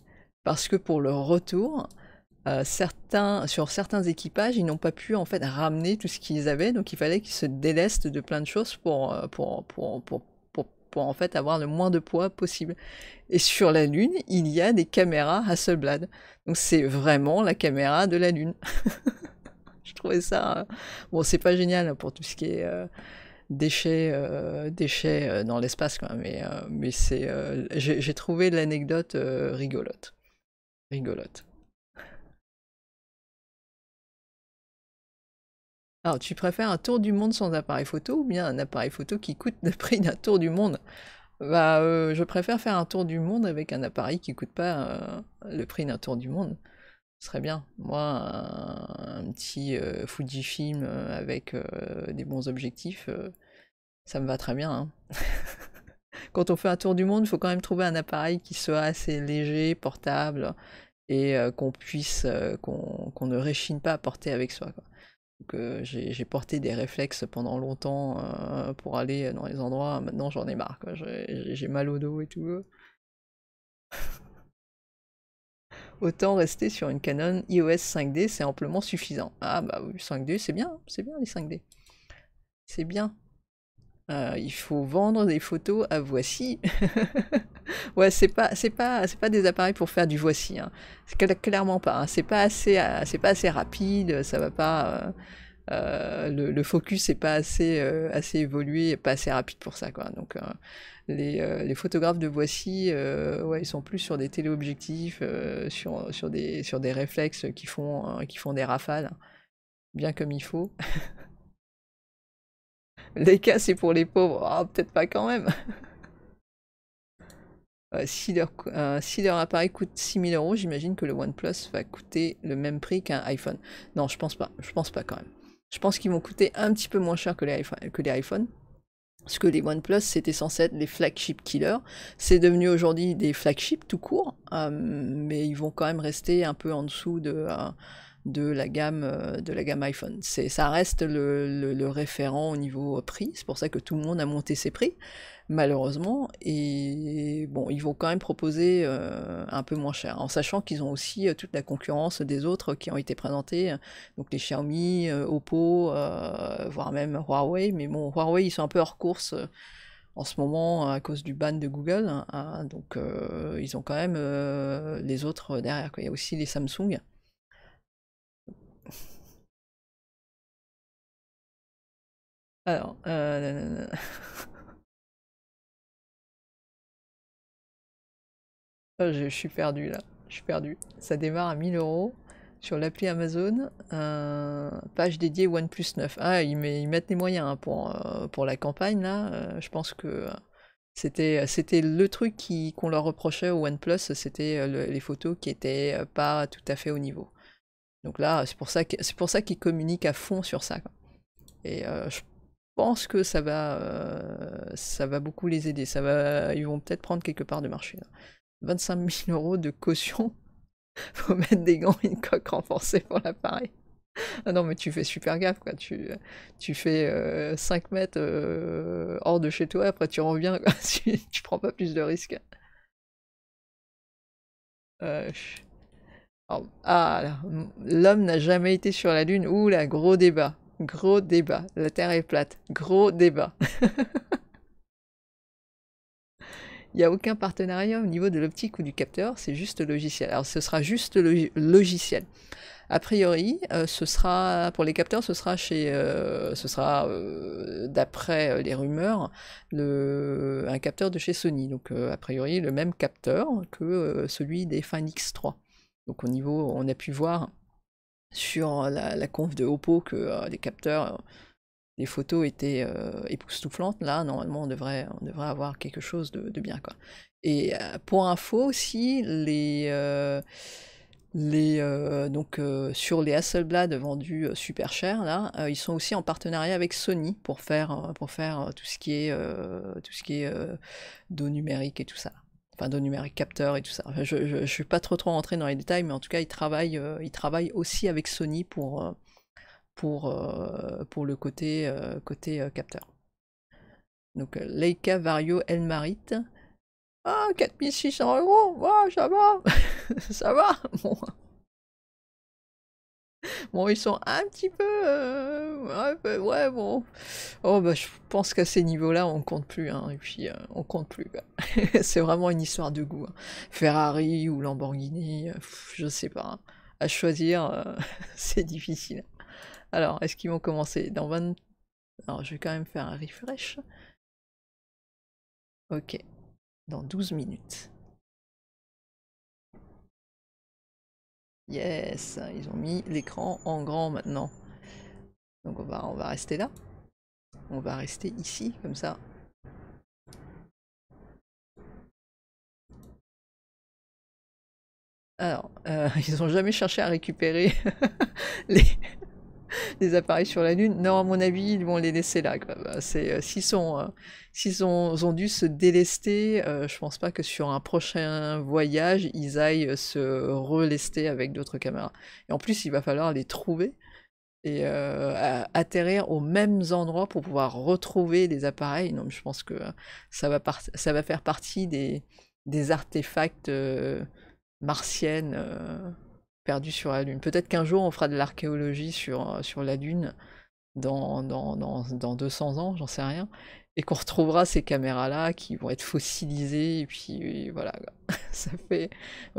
parce que pour le retour, euh, certains, sur certains équipages, ils n'ont pas pu en fait ramener tout ce qu'ils avaient, donc il fallait qu'ils se délestent de plein de choses euh, pour, pour, en fait avoir le moins de poids possible. Et sur la Lune, il y a des caméras Hasselblad, donc c'est vraiment la caméra de la Lune. [laughs] Je trouvais ça euh, bon, c'est pas génial hein, pour tout ce qui est déchets, déchets dans l'espace, mais mais c'est j'ai trouvé l'anecdote rigolote, rigolote. Alors, tu préfères un tour du monde sans appareil photo ou bien un appareil photo qui coûte le prix d'un tour du monde Bah, euh, je préfère faire un tour du monde avec un appareil qui coûte pas euh, le prix d'un tour du monde. Ce serait bien. Moi, un, petit euh, Fujifilm avec des bons objectifs, ça me va très bien. Hein. [laughs] quand on fait un tour du monde, il faut quand même trouver un appareil qui soit assez léger, portable et qu'on puisse, qu'on ne réchine pas à porter avec soi que j'ai porté des réflexes pendant longtemps euh, pour aller dans les endroits. Maintenant, j'en ai marre. J'ai mal au dos et tout. [laughs] Autant rester sur une Canon iOS 5D, c'est amplement suffisant. Ah bah oui, 5D, c'est bien, c'est bien les 5D. C'est bien. Euh, il faut vendre des photos à voici. [laughs] ouais, c'est pas, c'est pas, c'est pas des appareils pour faire du voici. Hein. C'est clairement pas. Hein. C'est pas assez, euh, c'est pas assez rapide. Ça va pas. Euh, le, le, focus n'est pas assez, assez évolué, pas assez rapide pour ça. Quoi. Donc, les, les, photographes de voici, ouais, ils sont plus sur des téléobjectifs, sur, sur, des, sur des réflexes qui font, hein, qui font des rafales, bien comme il faut. [laughs] Les [laughs] cas, c'est pour les pauvres. Ah, peut-être pas quand même. si, leur, si, appareil coûte 6000 euros, j'imagine que le OnePlus va coûter le même prix qu'un iPhone. Non, je pense pas. Je pense pas quand même. Je pense qu'ils vont coûter un petit peu moins cher que les, iPhone, que iPhones. Parce que les OnePlus, c'était censé être les flagship killers. C'est devenu aujourd'hui des flagships tout court. Euh, mais ils vont quand même rester un peu en dessous de euh, de la gamme, euh, de la gamme iPhone. Ça reste le, référent au niveau prix, c'est pour ça que tout le monde a monté ses prix, malheureusement. Et bon, ils vont quand même proposer euh, un peu moins cher, en sachant qu'ils ont aussi euh, toute la concurrence des autres qui ont été présentés, donc les Xiaomi, Oppo, voire même Huawei. Mais bon, Huawei, ils sont un peu hors course en ce moment à cause du ban de Google. Hein, hein. donc ils ont quand même les autres derrière. Il y a aussi les Samsung Alors, euh, [laughs] oh, je, suis perdu là, je suis perdu. Ça démarre à 1000 euros sur l'appli Amazon, euh, page dédiée OnePlus 9. Ah, ils, mettent les moyens hein, pour, euh, pour la campagne là. je pense que c'était, c'était le truc qui, qu'on leur reprochait au OnePlus, c'était les photos qui étaient pas tout à fait au niveau. Donc là, c'est pour ça, que, c'est pour ça qu'ils communiquent à fond sur ça. Et je pense que ça va, euh, ça va beaucoup les aider. Ça va, ils vont peut-être prendre quelque part de marché. 25 hein. 000 euros de caution. Faut [laughs] mettre des gants et une coque renforcée pour l'appareil. Ah non, mais tu fais super gaffe, quoi. Tu, tu fais 5 euh, mètres euh, hors de chez toi, après tu reviens, [laughs] tu, ne prends pas plus de risques. Oh, ah ah, l'homme n'a jamais été sur la Lune. Ouh là, gros débat. Gros débat. La Terre est plate. Gros débat. [laughs] Il n'y a aucun partenariat au niveau de l'optique ou du capteur, c'est juste logiciel. Alors ce sera juste le logiciel. A priori, euh, ce sera pour les capteurs, ce sera chez, euh, ce sera euh, d'après les rumeurs, un capteur de chez Sony. Donc a priori le même capteur que celui des x 3. Donc au niveau, on a pu voir sur euh, la, conf de Oppo que euh, les capteurs, euh, les photos étaient époustouflantes. Là, normalement, on devrait, on devrait avoir quelque chose de, bien. Quoi. Et pour info aussi, les, les, donc, sur les Hasselblad vendus super cher, là, ils sont aussi en partenariat avec Sony pour faire, pour faire tout ce qui est, tout ce qui est dos numérique et tout ça de numérique capteur et tout ça. je ne suis pas trop trop rentré dans les détails, mais en tout cas, ils travaillent, euh, ils travaillent aussi avec Sony pour, euh, pour, euh, pour le côté, côté capteur. Donc Leica Vario Marit. Ah, 4600 euros, ça va, [laughs] ça va. Bon. [laughs] [laughs] Bon, ils sont un petit euh, peu... ouais, bon... Oh, bah, je pense qu'à ces niveaux-là, on compte plus, hein. et puis euh, on compte plus. [laughs] c'est vraiment une histoire de goût. Hein. Ferrari ou Lamborghini, euh, je sais pas. Hein. À choisir, [laughs] c'est difficile. Alors, est-ce qu'ils vont commencer dans 20... Alors, je vais quand même faire un refresh. Ok, dans 12 minutes. Yes, ils ont mis l'écran en grand maintenant. Donc on va, on va rester là. On va rester ici, comme ça. Alors, euh, [laughs] ils n'ont jamais cherché à récupérer [laughs] les, [laughs] des appareils sur la Lune. Non, à mon avis, ils vont les laisser là. Euh, c'est, euh, s'ils sont, euh, s'ils ont, ont, dû se délester, je pense pas que sur un prochain voyage, ils aillent se relester avec d'autres caméras. Et en plus, il va falloir les trouver et atterrir aux mêmes endroits pour pouvoir retrouver les appareils. Non, je pense que ça va, ça va faire partie des, des artefacts martiennes perdu sur la Lune. Peut-être qu'un jour on fera de l'archéologie sur, euh, sur la Lune dans, dans, dans, dans 200 ans, j'en sais rien, et qu'on retrouvera ces caméras-là qui vont être fossilisées, et puis voilà, [laughs] ça, fait,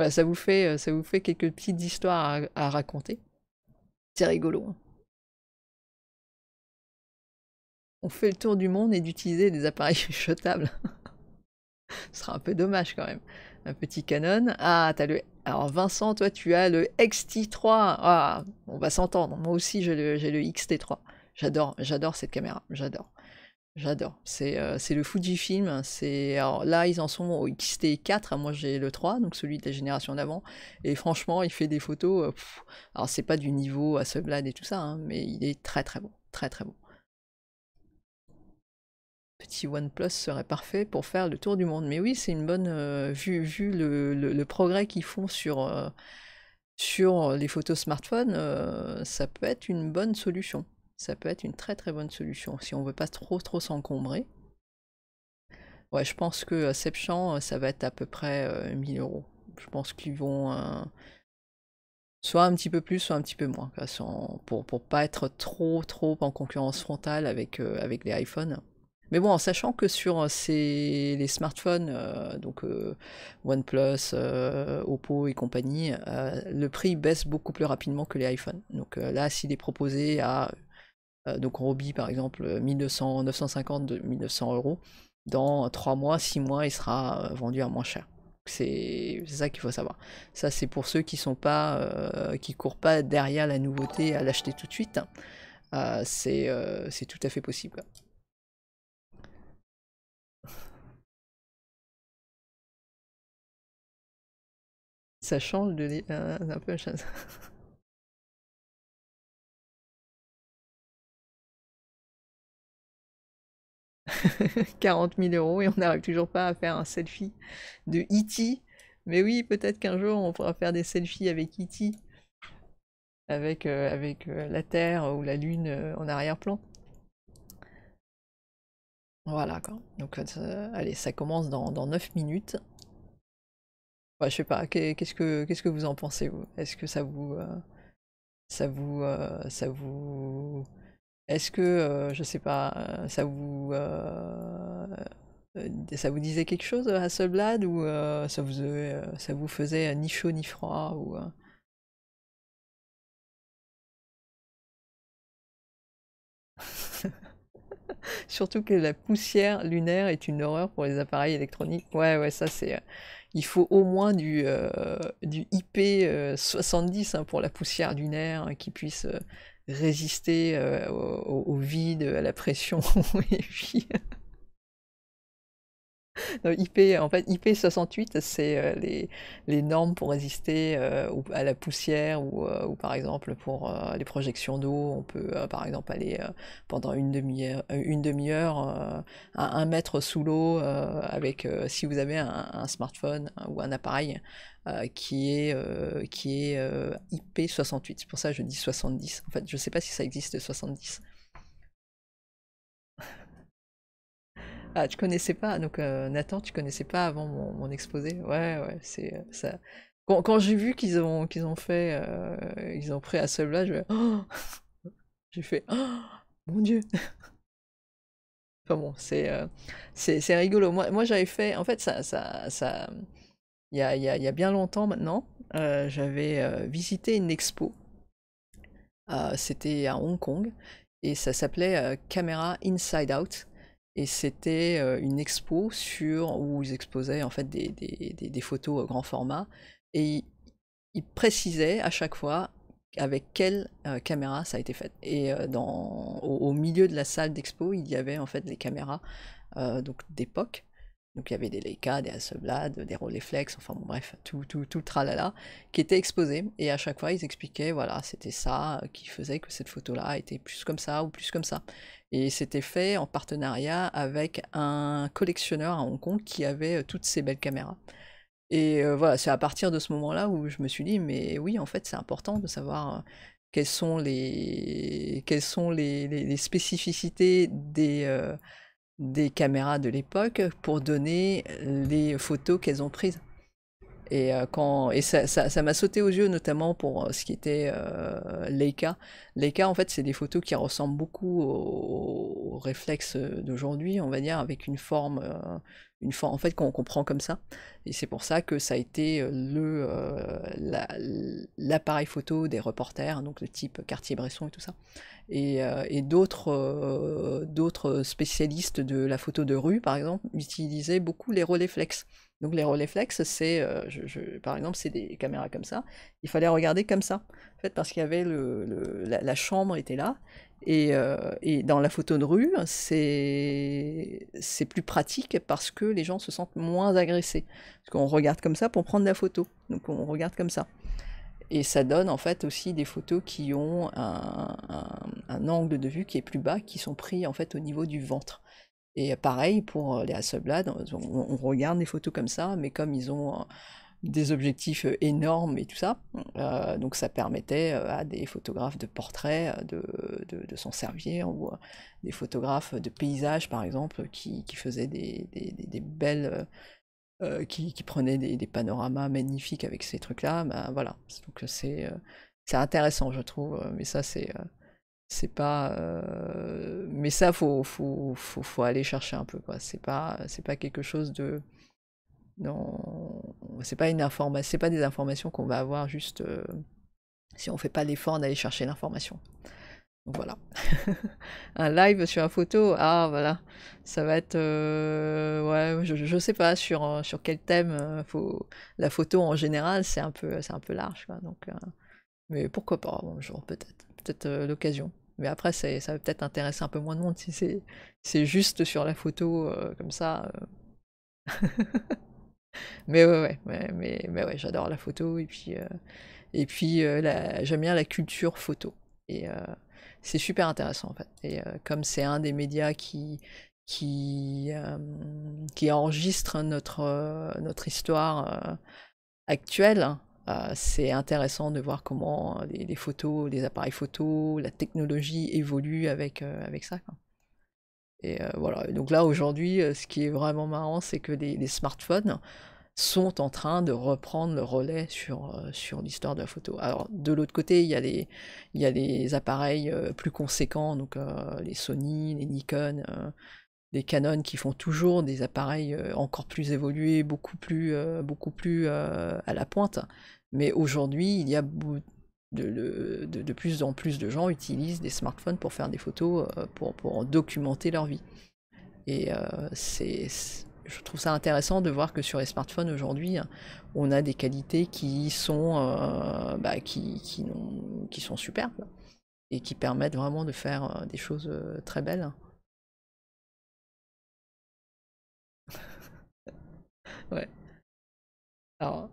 ça, vous fait, ça vous fait quelques petites histoires à, raconter. C'est rigolo. Hein. On fait le tour du monde et d'utiliser des appareils [laughs] jetables. Ce sera un peu dommage quand même un petit Canon. Ah, t'as le. Alors Vincent, toi, tu as le XT3. Ah, on va s'entendre. Moi aussi, j'ai le, le, XT3. J'adore, j'adore cette caméra. J'adore. J'adore. Euh, c'est le Fujifilm. C'est alors là ils en sont au XT4. Ah, moi j'ai le 3, donc celui de la génération d'avant. Et franchement, il fait des photos. Euh, alors c'est pas du niveau à ce et tout ça, hein, mais il est très très bon, très très bon petit OnePlus serait parfait pour faire le tour du monde. Mais oui, c'est une bonne vue euh, vu, le, progrès qu'ils font sur, euh, sur les photos smartphones, euh, ça peut être une bonne solution. Ça peut être une très très bonne solution si on veut pas trop trop s'encombrer. Ouais, je pense que Sepchamp, ça va être à peu près 1000 euros. Je pense qu'ils vont soit un petit peu plus, soit un petit peu moins, pour pour pas être trop trop en concurrence frontale avec avec les iPhones. Mais bon, en sachant que sur euh, les smartphones, euh, donc euh, OnePlus, Oppo et compagnie, le prix baisse beaucoup plus rapidement que les iPhones. Donc là, s'il est proposé à, donc Roby par exemple, 1200, 950, 1900 euros, dans 3 mois, 6 mois, il sera vendu à moins cher. C'est ça qu'il faut savoir. Ça, c'est pour ceux qui sont pas, qui courent pas derrière la nouveauté à l'acheter tout de suite. c'est tout à fait possible. change de... un peu [laughs] Quarante mille euros et on n'arrive toujours pas à faire un selfie de E.T. Mais oui, peut-être qu'un jour on pourra faire des selfies avec E.T. Avec, euh, avec euh, la Terre ou la Lune euh, en arrière-plan. Voilà quoi. Donc allez, ça commence dans, dans 9 minutes je sais pas, qu'est-ce que, qu'est-ce que vous en pensez, vous Est-ce que ça vous. Euh, ça vous. Euh, ça vous. Est-ce que, euh, je sais pas, ça vous. ça vous disait quelque chose, Hasselblad Ou ça, vous, ça vous faisait ni chaud ni froid ou, [laughs] Surtout que la poussière lunaire est une horreur pour les appareils électroniques. Ouais, ouais, ça c'est. Euh, il faut au moins du, euh, IP70 euh, hein, pour la poussière lunaire hein, qui puisse résister au, au, vide, à la pression. et puis. [laughs] IP, en fait, IP68, c'est euh, les, normes pour résister euh, à la poussière ou, euh, par exemple pour les projections d'eau. On peut par exemple aller pendant une demi-heure, une demi-heure à un mètre sous l'eau avec, si vous avez un, smartphone hein, ou un appareil qui est, qui est IP68. C'est pour ça que je dis 70. En fait, je ne sais pas si ça existe 70. Ah, tu connaissais pas, donc euh, Nathan, tu connaissais pas avant mon, exposé. Ouais, ouais, c'est euh, ça. Quand, j'ai vu qu'ils ont, qu'ils ont fait, euh, ils ont pris à seul là je oh [laughs] j'ai fait, oh mon dieu. [laughs] enfin bon, euh, c'est, c'est, rigolo. Moi, moi j'avais fait, en fait, ça, ça, ça, il y a, y, a, y a, bien longtemps maintenant, j'avais visité une expo. c'était à Hong Kong et ça s'appelait Camera Inside Out et c'était euh, une expo sur où ils exposaient en fait des, des, au photos grand format et ils, précisaient à chaque fois avec quelle euh, caméra ça a été fait. Et euh, dans, au, milieu de la salle d'expo, il y avait en fait les caméras donc d'époque donc il y avait des Leica, des Hasselblad, des Rolleiflex, enfin bon, bref, tout, tout, tout le tralala qui était exposé. Et à chaque fois, ils expliquaient, voilà, c'était ça euh, qui faisait que cette photo-là était plus comme ça ou plus comme ça. Et c'était fait en partenariat avec un collectionneur à Hong Kong qui avait euh, toutes ces belles caméras. Et euh, voilà, c'est à partir de ce moment-là où je me suis dit, mais oui, en fait, c'est important de savoir quelles sont les, quelles sont les, spécificités des des caméras de l'époque pour donner les photos qu'elles ont prises. Et, euh, quand, et ça m'a sauté aux yeux, notamment pour euh, ce qui était euh, Leica. Leica, en fait, c'est des photos qui ressemblent beaucoup aux, réflexes d'aujourd'hui, on va dire, avec une forme une fois en fait qu'on comprend comme ça. Et c'est pour ça que ça a été euh, le euh, l'appareil photo des reporters, donc le type Cartier-Bresson et tout ça, et, euh, d'autres d'autres spécialistes de la photo de rue par exemple utilisaient beaucoup les relais flex. Donc les relais flex, c'est, par exemple, c'est des caméras comme ça. Il fallait regarder comme ça, en fait, parce qu'il y avait le, la chambre était là euh, et, dans la photo de rue, c'est plus pratique parce que les gens se sentent moins agressés. Parce qu'on regarde comme ça pour prendre la photo. Donc on regarde comme ça. Et ça donne en fait aussi des photos qui ont un, angle de vue qui est plus bas, qui sont pris en fait au niveau du ventre. Et pareil pour les Hasselblad, on, on regarde des photos comme ça, mais comme ils ont des objectifs euh, énormes et tout ça. Euh, donc ça permettait euh, à des photographes de portraits de, de, s'en servir, ou des photographes de paysages par exemple, qui, qui faisaient des, des, des, belles... qui, qui, prenaient des, panoramas magnifiques avec ces trucs-là, ben voilà. Donc c'est c'est intéressant, je trouve, mais ça c'est c'est pas mais ça faut faut, faut faut aller chercher un peu quoi c'est pas c'est pas quelque chose de non, c'est pas une information, c'est pas des informations qu'on va avoir juste euh, si on fait pas l'effort d'aller chercher l'information. Voilà. [laughs] un live sur la photo, ah voilà, ça va être, euh, ouais, je, je, sais pas sur, euh, sur quel thème. Faut... La photo en général, c'est un peu, c'est un peu large, donc. mais pourquoi pas, un jour peut-être, peut-être l'occasion. Mais après, ça, ça va peut-être intéresser un peu moins de monde si c'est juste sur la photo comme ça. [laughs] mais ouais, ouais, mais, mais ouais, j'adore la photo et puis, euh, et puis euh, la, j'aime bien la culture photo. Et euh, c'est super intéressant en fait. Et comme c'est un des médias qui, qui, qui enregistre notre, notre histoire actuelle, c'est intéressant de voir comment les, photos, les appareils photos, la technologie évolue avec, avec ça. Quoi. Et euh, voilà. donc là, aujourd'hui, euh, ce qui est vraiment marrant, c'est que les, smartphones sont en train de reprendre le relais sur, euh, sur l'histoire de la photo. Alors, de l'autre côté, il y a les, il y a appareils plus conséquents, donc les Sony, les Nikon, les Canon, qui font toujours des appareils encore plus évolués, beaucoup plus, beaucoup plus à la pointe. Mais aujourd'hui, il y a de, de, de, plus en plus de gens utilisent des smartphones pour faire des photos, euh, pour, pour documenter leur vie. Et euh, c'est, je trouve ça intéressant de voir que sur les smartphones aujourd'hui, on a des qualités qui sont, euh, bah, qui, qui, qui, sont superbes et qui permettent vraiment de faire des choses très belles. [laughs] ouais. Alors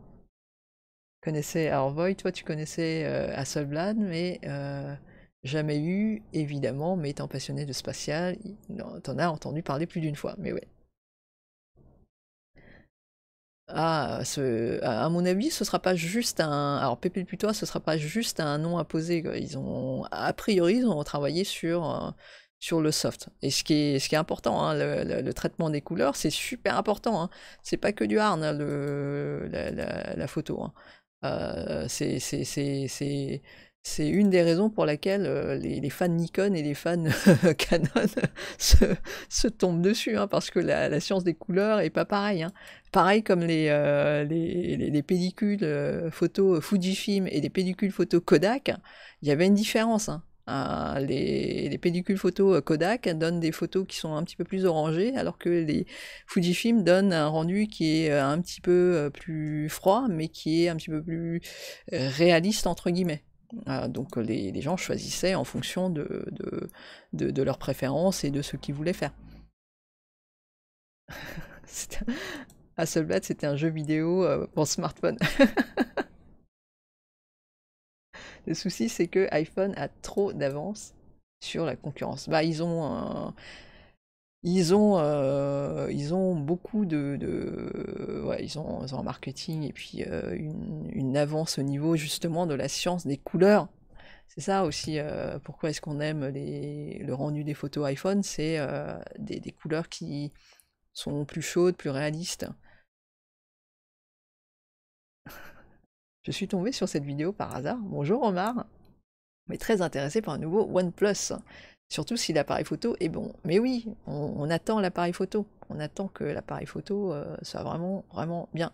connaissais Arvoy, toi tu connaissais euh, Hasselblad, mais euh, jamais eu, évidemment, mais étant passionné de spatial, t'en as entendu parler plus d'une fois, mais ouais. Ah, ce, à mon avis, ce sera pas juste un. Alors, Pépé Putois, ce sera pas juste un nom à poser. Ils ont, a priori, ils ont travaillé sur, euh, sur le soft. Et ce qui est, ce qui est important, hein, le, traitement des couleurs, c'est super important. Hein. C'est pas que du harn, hein, la, la, photo. Euh, c'est une des raisons pour laquelle euh, les, fans Nikon et les fans [laughs] Canon [laughs] se, tombent dessus, hein, parce que la, science des couleurs est pas pareille. Hein. Pareil comme les, euh, pellicules photo Fujifilm et les pellicules photo Kodak, il y avait une différence. Hein. Euh, les, les, pellicules photo euh, Kodak donnent des photos qui sont un petit peu plus orangées, alors que les Fujifilm donnent un rendu qui est euh, un petit peu plus froid, mais qui est un petit peu plus réaliste, entre guillemets. donc les, gens choisissaient en fonction de, de, de, de leurs préférences et de ce qu'ils voulaient faire. Hasselblad, [laughs] c'était un jeu vidéo pour smartphone. [laughs] Le souci, c'est que iPhone a trop d'avance sur la concurrence. ils ont Ils ont, ils ont beaucoup de, ils, ont, marketing et puis euh, une, avance au niveau justement de la science des couleurs. C'est ça aussi euh, pourquoi est-ce qu'on aime le rendu des photos iPhone, c'est euh, des, couleurs qui sont plus chaudes, plus réalistes. Je suis tombé sur cette vidéo par hasard. Bonjour Omar, mais très intéressé par un nouveau OnePlus, surtout si l'appareil photo est bon. Mais oui, on, attend l'appareil photo, on attend que l'appareil photo euh, soit vraiment, vraiment bien.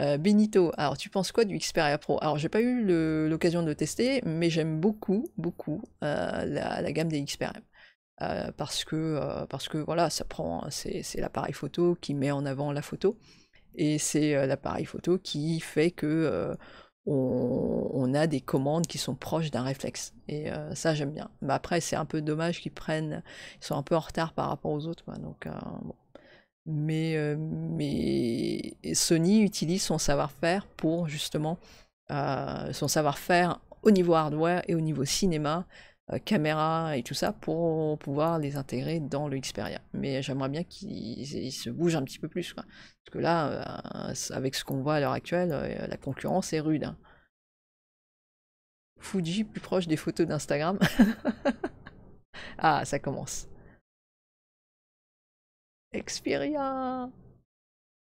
Euh, Benito, alors tu penses quoi du Xperia Pro Alors j'ai pas eu l'occasion de le tester, mais j'aime beaucoup, beaucoup euh, la, gamme des Xperia. parce que parce que voilà, ça prend, c'est l'appareil photo qui met en avant la photo. Et c'est euh, l'appareil photo qui fait que euh, on, a des commandes qui sont proches d'un réflexe. Et euh, ça, j'aime bien. Mais après, c'est un peu dommage qu'ils prennent. Ils sont un peu en retard par rapport aux autres. donc, mais Sony utilise son savoir-faire pour justement son savoir-faire au niveau hardware et au niveau cinéma euh, caméra et tout ça pour pouvoir les intégrer dans le Xperia. Mais j'aimerais bien qu'ils se bougent un petit peu plus. Quoi. Parce que là, euh, avec ce qu'on voit à l'heure actuelle, euh, la concurrence est rude. Hein. Fuji plus proche des photos d'Instagram. [laughs] ah, ça commence. Xperia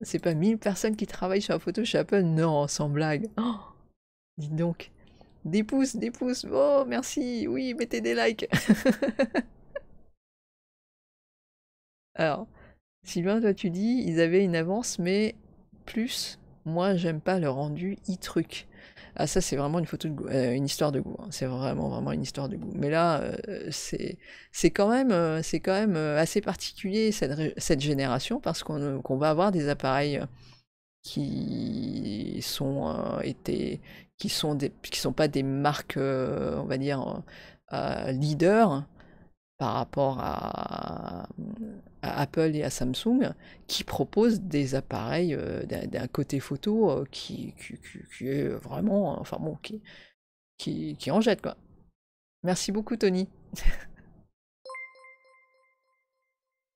C'est pas mille personnes qui travaillent sur la photo Non, sans blague. Oh, dites donc. Des pouces, des pouces. Oh, merci. Oui, mettez des likes. [laughs] Alors, Sylvain, toi tu dis, ils avaient une avance, mais plus, moi j'aime pas le rendu e truc Ah ça c'est vraiment une photo euh, une histoire de goût. Hein. C'est vraiment vraiment une histoire de goût. Mais là euh, c'est quand même euh, quand même assez particulier cette, génération parce qu'on va avoir des appareils qui sont euh, qui sont des, qui sont pas des marques euh, on va dire euh, leaders par rapport à, à, Apple et à Samsung qui proposent des appareils d'un côté photo qui, qui, qui, est vraiment enfin bon qui, qui, qui en jette quoi merci beaucoup Tony [laughs]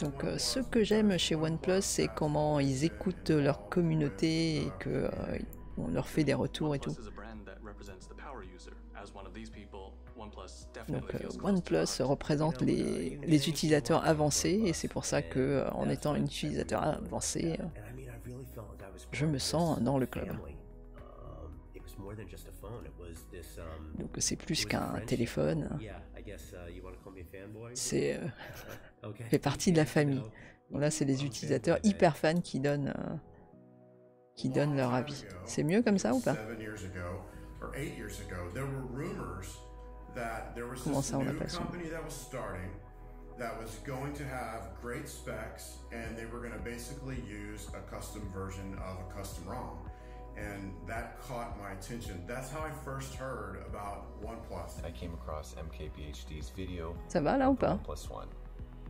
Donc euh, ce que j'aime chez OnePlus, c'est comment ils écoutent leur communauté et que euh, on leur fait des retours et tout. Donc euh, OnePlus représente les, les, utilisateurs avancés et c'est pour ça que en étant un utilisateur avancé, je me sens dans le club. Donc c'est plus qu'un téléphone. Uh, c'est [laughs] fait partie de la famille. Bon, là, c'est les utilisateurs hyper fans qui donnent, euh, qui donnent leur avis. C'est mieux comme ça ou pas Comment ça, on n'a pas su that was going to have great specs and they were going to basically use a custom version of a custom ROM. And that caught my attention. That's how I first heard about OnePlus. I came across MKBHD's video. Ça va là ou pas? OnePlus One.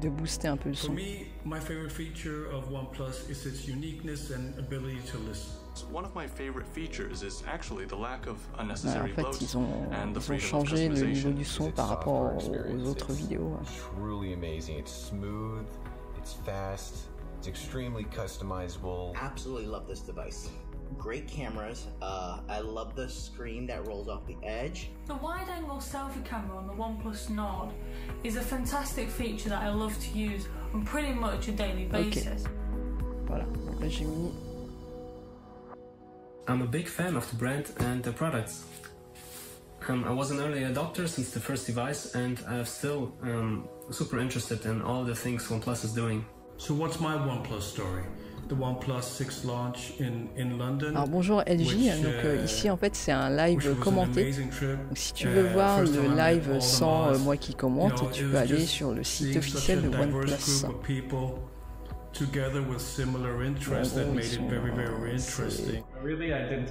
de booster un peu le son. my favorite feature of OnePlus is its uniqueness and ability to listen. One of my favorite features is actually the lack of unnecessary en fait, ils ont, ils ont changé le niveau du son par rapport aux, autres vidéos. Truly amazing. It's smooth, it's fast, it's extremely customizable. Absolutely love this device. great cameras. Uh, I love the screen that rolls off the edge. The wide-angle selfie camera on the OnePlus Nord is a fantastic feature that I love to use on pretty much a daily basis. Okay. Voilà, I'm a big fan of the brand and the products. Um, I was an early adopter since the first device, and I'm still um, super interested in all the things OnePlus is doing. So, what's my OnePlus story? Alors bonjour LG, donc euh, uh, ici en fait c'est un live commenté. Donc, si tu uh, veux voir le live sans euh, moi qui commente, tu peux aller sur le site officiel de OnePlus.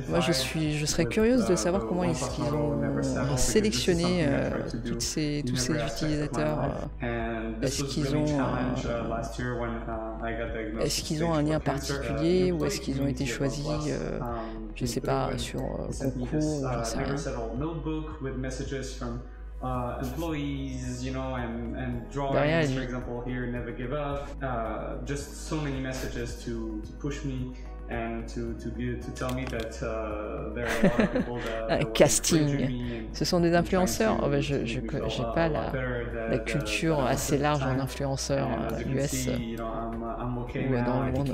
Moi, je, suis, je serais curieuse de uh, savoir comment ils, ont sélectionné euh, ces, tous ces utilisateurs. Euh, est-ce qu'ils ont, euh, uh, uh, est-ce ont un lien particulier ou est-ce qu'ils ont été choisis, um, je ne sais pas, sur concours, j'en sais rien uh, employees, you know, and, and drawings, for example, here, Never Give Up. Uh, just so many messages to, to push me and to, to, to tell me that uh, there are a lot of [laughs] people that, ah, Casting. Ce sont des influenceurs. Oh, ben, je n'ai pas la, la culture assez large en influenceurs US ou dans le monde.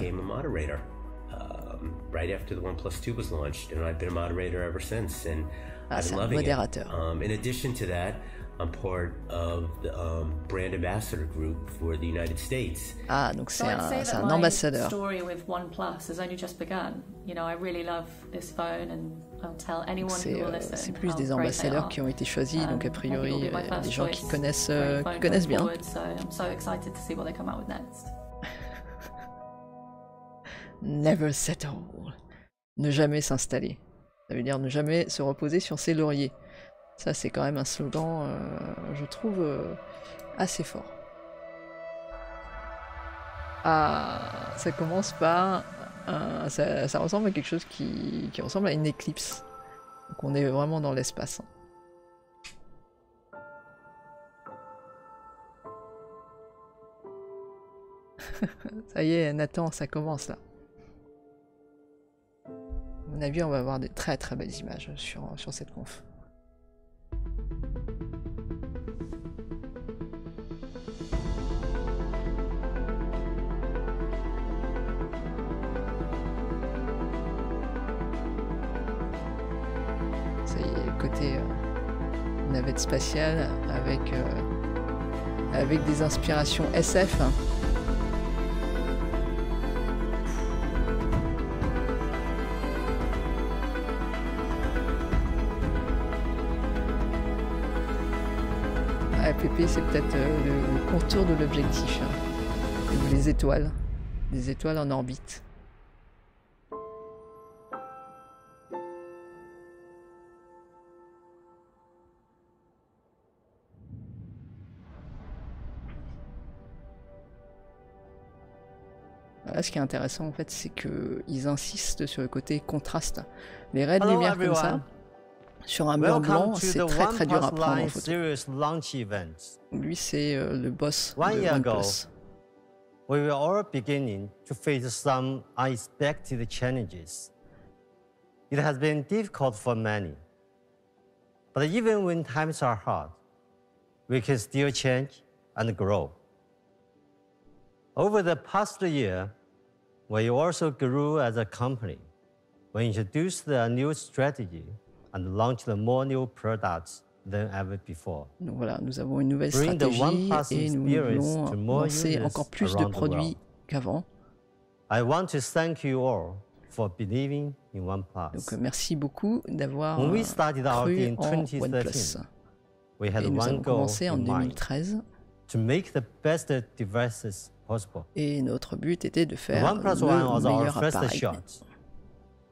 um, right after the OnePlus 2 was launched, and I've been a moderator ever since, and awesome. i am loving Moderator. it. Um, in addition to that, I'm part of the um, brand ambassador group for the United States. Ah, donc so c'est un, c'est un ambassadeur. story with OnePlus has only just begun. You know, I really love this phone and I'll tell anyone c'est, who will euh, listen c'est plus des ambassadeurs qui ont été choisis, um, donc a priori euh, des gens qui connaissent, qui euh, connaissent bien. so I'm so excited to see what they come out with next. Never settle. Ne jamais s'installer. Ça veut dire ne jamais se reposer sur ses lauriers. Ça, c'est quand même un slogan, euh, je trouve, euh, assez fort. Ah, ça commence par... Euh, ça, ressemble à quelque chose qui, ressemble à une éclipse. Donc on est vraiment dans l'espace. Hein. [laughs] ça y est, Nathan, ça commence là mon avis, on va avoir des très très belles images sur, sur cette conf. Ça y est, côté euh, navette spatiale avec euh, des inspirations SF. c'est peut-être euh, le contour de l'objectif. Hein. Les étoiles, des étoiles en orbite. ce qui est intéressant, en fait, c'est qu'ils insistent sur le côté contraste. Les raids ah, lumière comme ça, sur un mur blanc, c'est très très dur à prendre en photo. Lui, c'est euh, le boss One de OnePlus. We were all beginning to face some unexpected challenges. It has been difficult for many. But even when times are hard, we can still change and grow. Over the past year, we also grew as a company. We introduced a new strategy and launch the more new products than ever before. Donc voilà, nous avons une nouvelle Bring stratégie et nous voulons lancer encore plus de produits qu'avant. I want to thank you all for believing in OnePlus. Donc merci beaucoup d'avoir cru en OnePlus. We had et nous one avons commencé en 2013. To make the best devices possible. Et notre but était de faire le One meilleur appareil.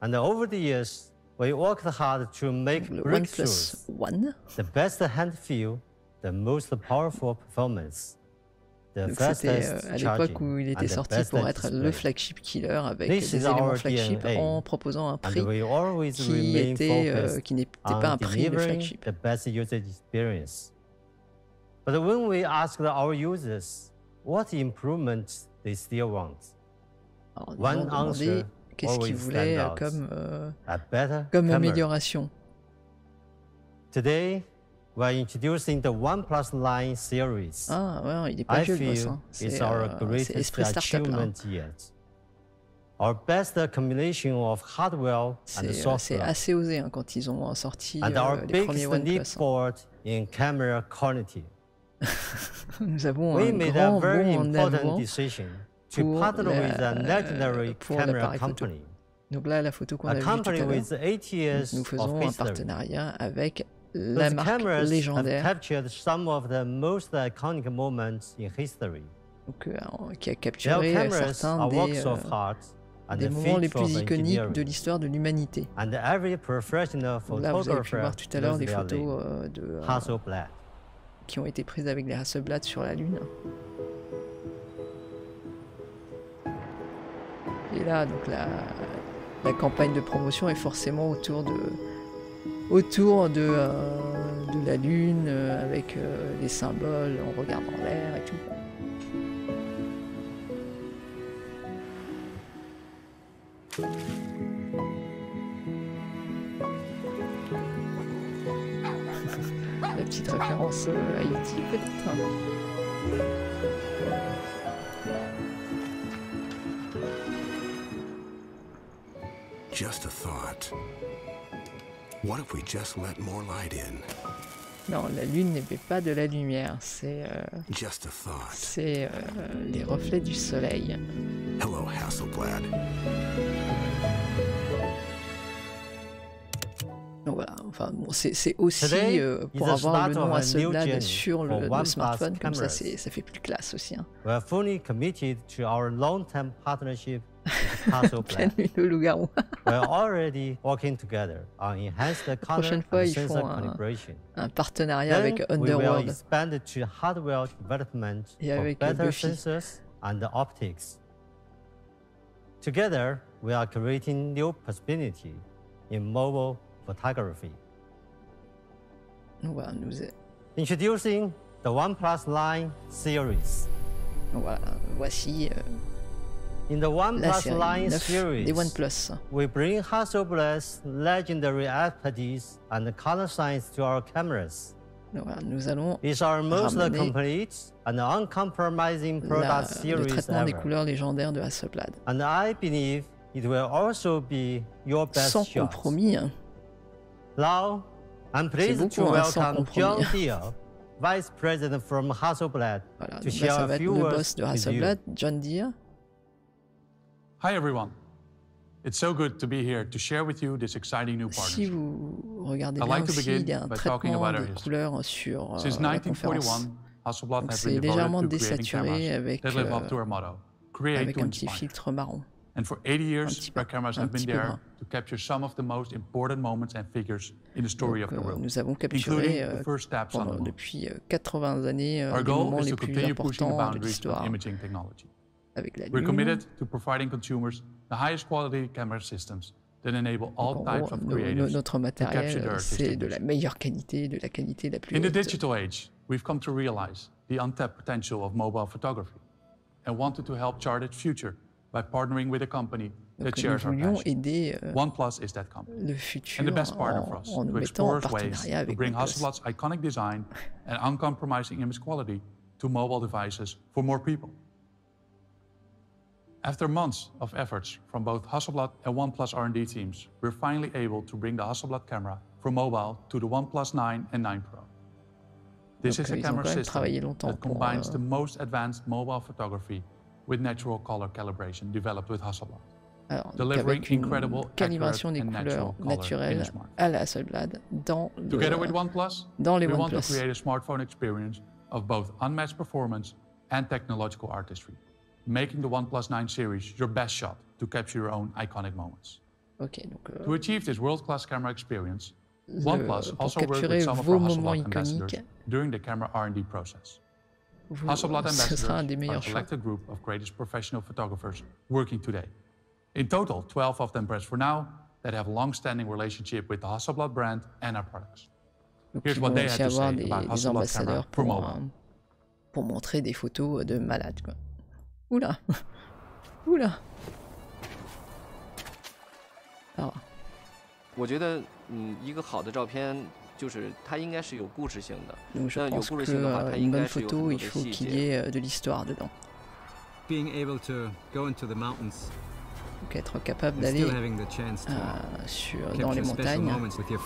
And over the years, We worked hard to make one breakthroughs. One. The best hand feel, the most powerful performance. C'était euh, à l'époque où il était sorti pour être le flagship killer avec des éléments flagship en proposant un prix qui euh, pas un prix de flagship. But when we asked our users what improvements they still want, one answer qu'est-ce qu'il voulait euh, comme, euh, comme amélioration. Today, we're introducing the One Plus Line series. Ah, ouais, il est pas vieux, feel hein. C'est our euh, greatest achievement yet. Our best combination of hardware and software. C'est assez osé hein, quand ils ont sorti and our les premiers OnePlus. Hein. In camera quality. [laughs] Nous avons We un grand bond en avant. decision pour l'appareil euh, photo. Donc là, la photo a vue tout à l'heure, nous faisons un partenariat avec la marque légendaire qui a capturé certains des, moments les plus iconiques de l'histoire de l'humanité. vous avez tout à l'heure des photos qui ont été prises avec les Hasselblad sur la Lune. Et là, donc la, campagne de promotion est forcément autour de, autour de, euh, la lune, euh, avec euh, les symboles, on regarde en l'air et tout. [laughs] la petite référence à Haïti peut-être. Just a thought. What if we just let more light in? Non, la lune n'émet pas de la lumière, c'est euh, c'est euh, les reflets du soleil. Hello Hasselblad. Donc voilà, enfin bon, c'est aussi euh, pour avoir le nom Hasselblad sur le, le smartphone, comme ça ça fait plus classe aussi. Hein. We are fully committed to our long-term partnership plan. [laughs] [laughs] We're already working together on enhanced color and sensor calibration. Un partenariat Then avec Underworld. we will expand to hardware development for better sensors and optics. Together, we are creating new possibility in mobile photography. Voilà, nous est... Introducing the OnePlus Line series. Voilà, voici euh... In the One Plus Line series, les One Plus. we bring Hasselblad's legendary expertise and color science to our cameras. nous allons It's our most complete and uncompromising product la, series le traitement ever. des couleurs légendaires de Hasselblad. And I believe it will also be your best sans shot. compromis. Now, I'm pleased to welcome John Deere, Vice President from Hasselblad, voilà, to share a few words with you. John Deere, Hi everyone. It's so good to be here to share with you this exciting new partnership. Si vous regardez bien like aussi, il y a un traitement de couleurs sur euh, la conférence. C'est légèrement avec, euh, avec un petit filtre marron. And for 80 years, our cameras have been there to capture some of the most important moments and figures in the story Donc, of the euh, world. Nous avons capturé euh, pendant, depuis 80 années les moments les plus importants de l'histoire. Avec la We're committed to providing consumers the highest quality camera systems that enable all gros, types of creators notre matériel, c'est de la qualité, de la qualité la plus In haute. the digital age, we've come to realize the untapped potential of mobile photography and wanted to help chart its future by partnering with a company Donc that shares our passion. Aider, euh, OnePlus is that company. Le futur and the best partner en, for us en to explore ways to bring Hasselblad's iconic design and uncompromising image quality to mobile devices for more people. After months of efforts from both Hasselblad and OnePlus R&D teams, we're finally able to bring the Hasselblad camera from mobile to the OnePlus 9 and 9 Pro. This Donc, is a camera system that combines euh... the most advanced mobile photography with natural color calibration developed with Hasselblad. Alors, delivering une incredible, calibration des couleurs naturelles à la Hasselblad dans, le, with OnePlus, dans les we OnePlus. Want to create a smartphone experience of both unmatched performance and technological artistry. making the OnePlus 9 series your best shot to capture your own iconic moments. Okay, donc, euh, to achieve this world-class camera experience, euh, OnePlus also worked with some of our Hasselblad ambassadors during the camera R&D process. Vous, Hasselblad [laughs] ambassadors are a selected group of greatest professional photographers working today. In total, 12 of them press for now that have a long-standing relationship with the Hasselblad brand and our products. Donc, Here's what they had to say des, about Hasselblad camera pour, pour, euh, pour montrer des photos de malades. Quoi. Oula Oula bonne photo, il faut qu'il y ait euh, de l'histoire dedans. Donc être capable d'aller euh, sur dans les montagnes, il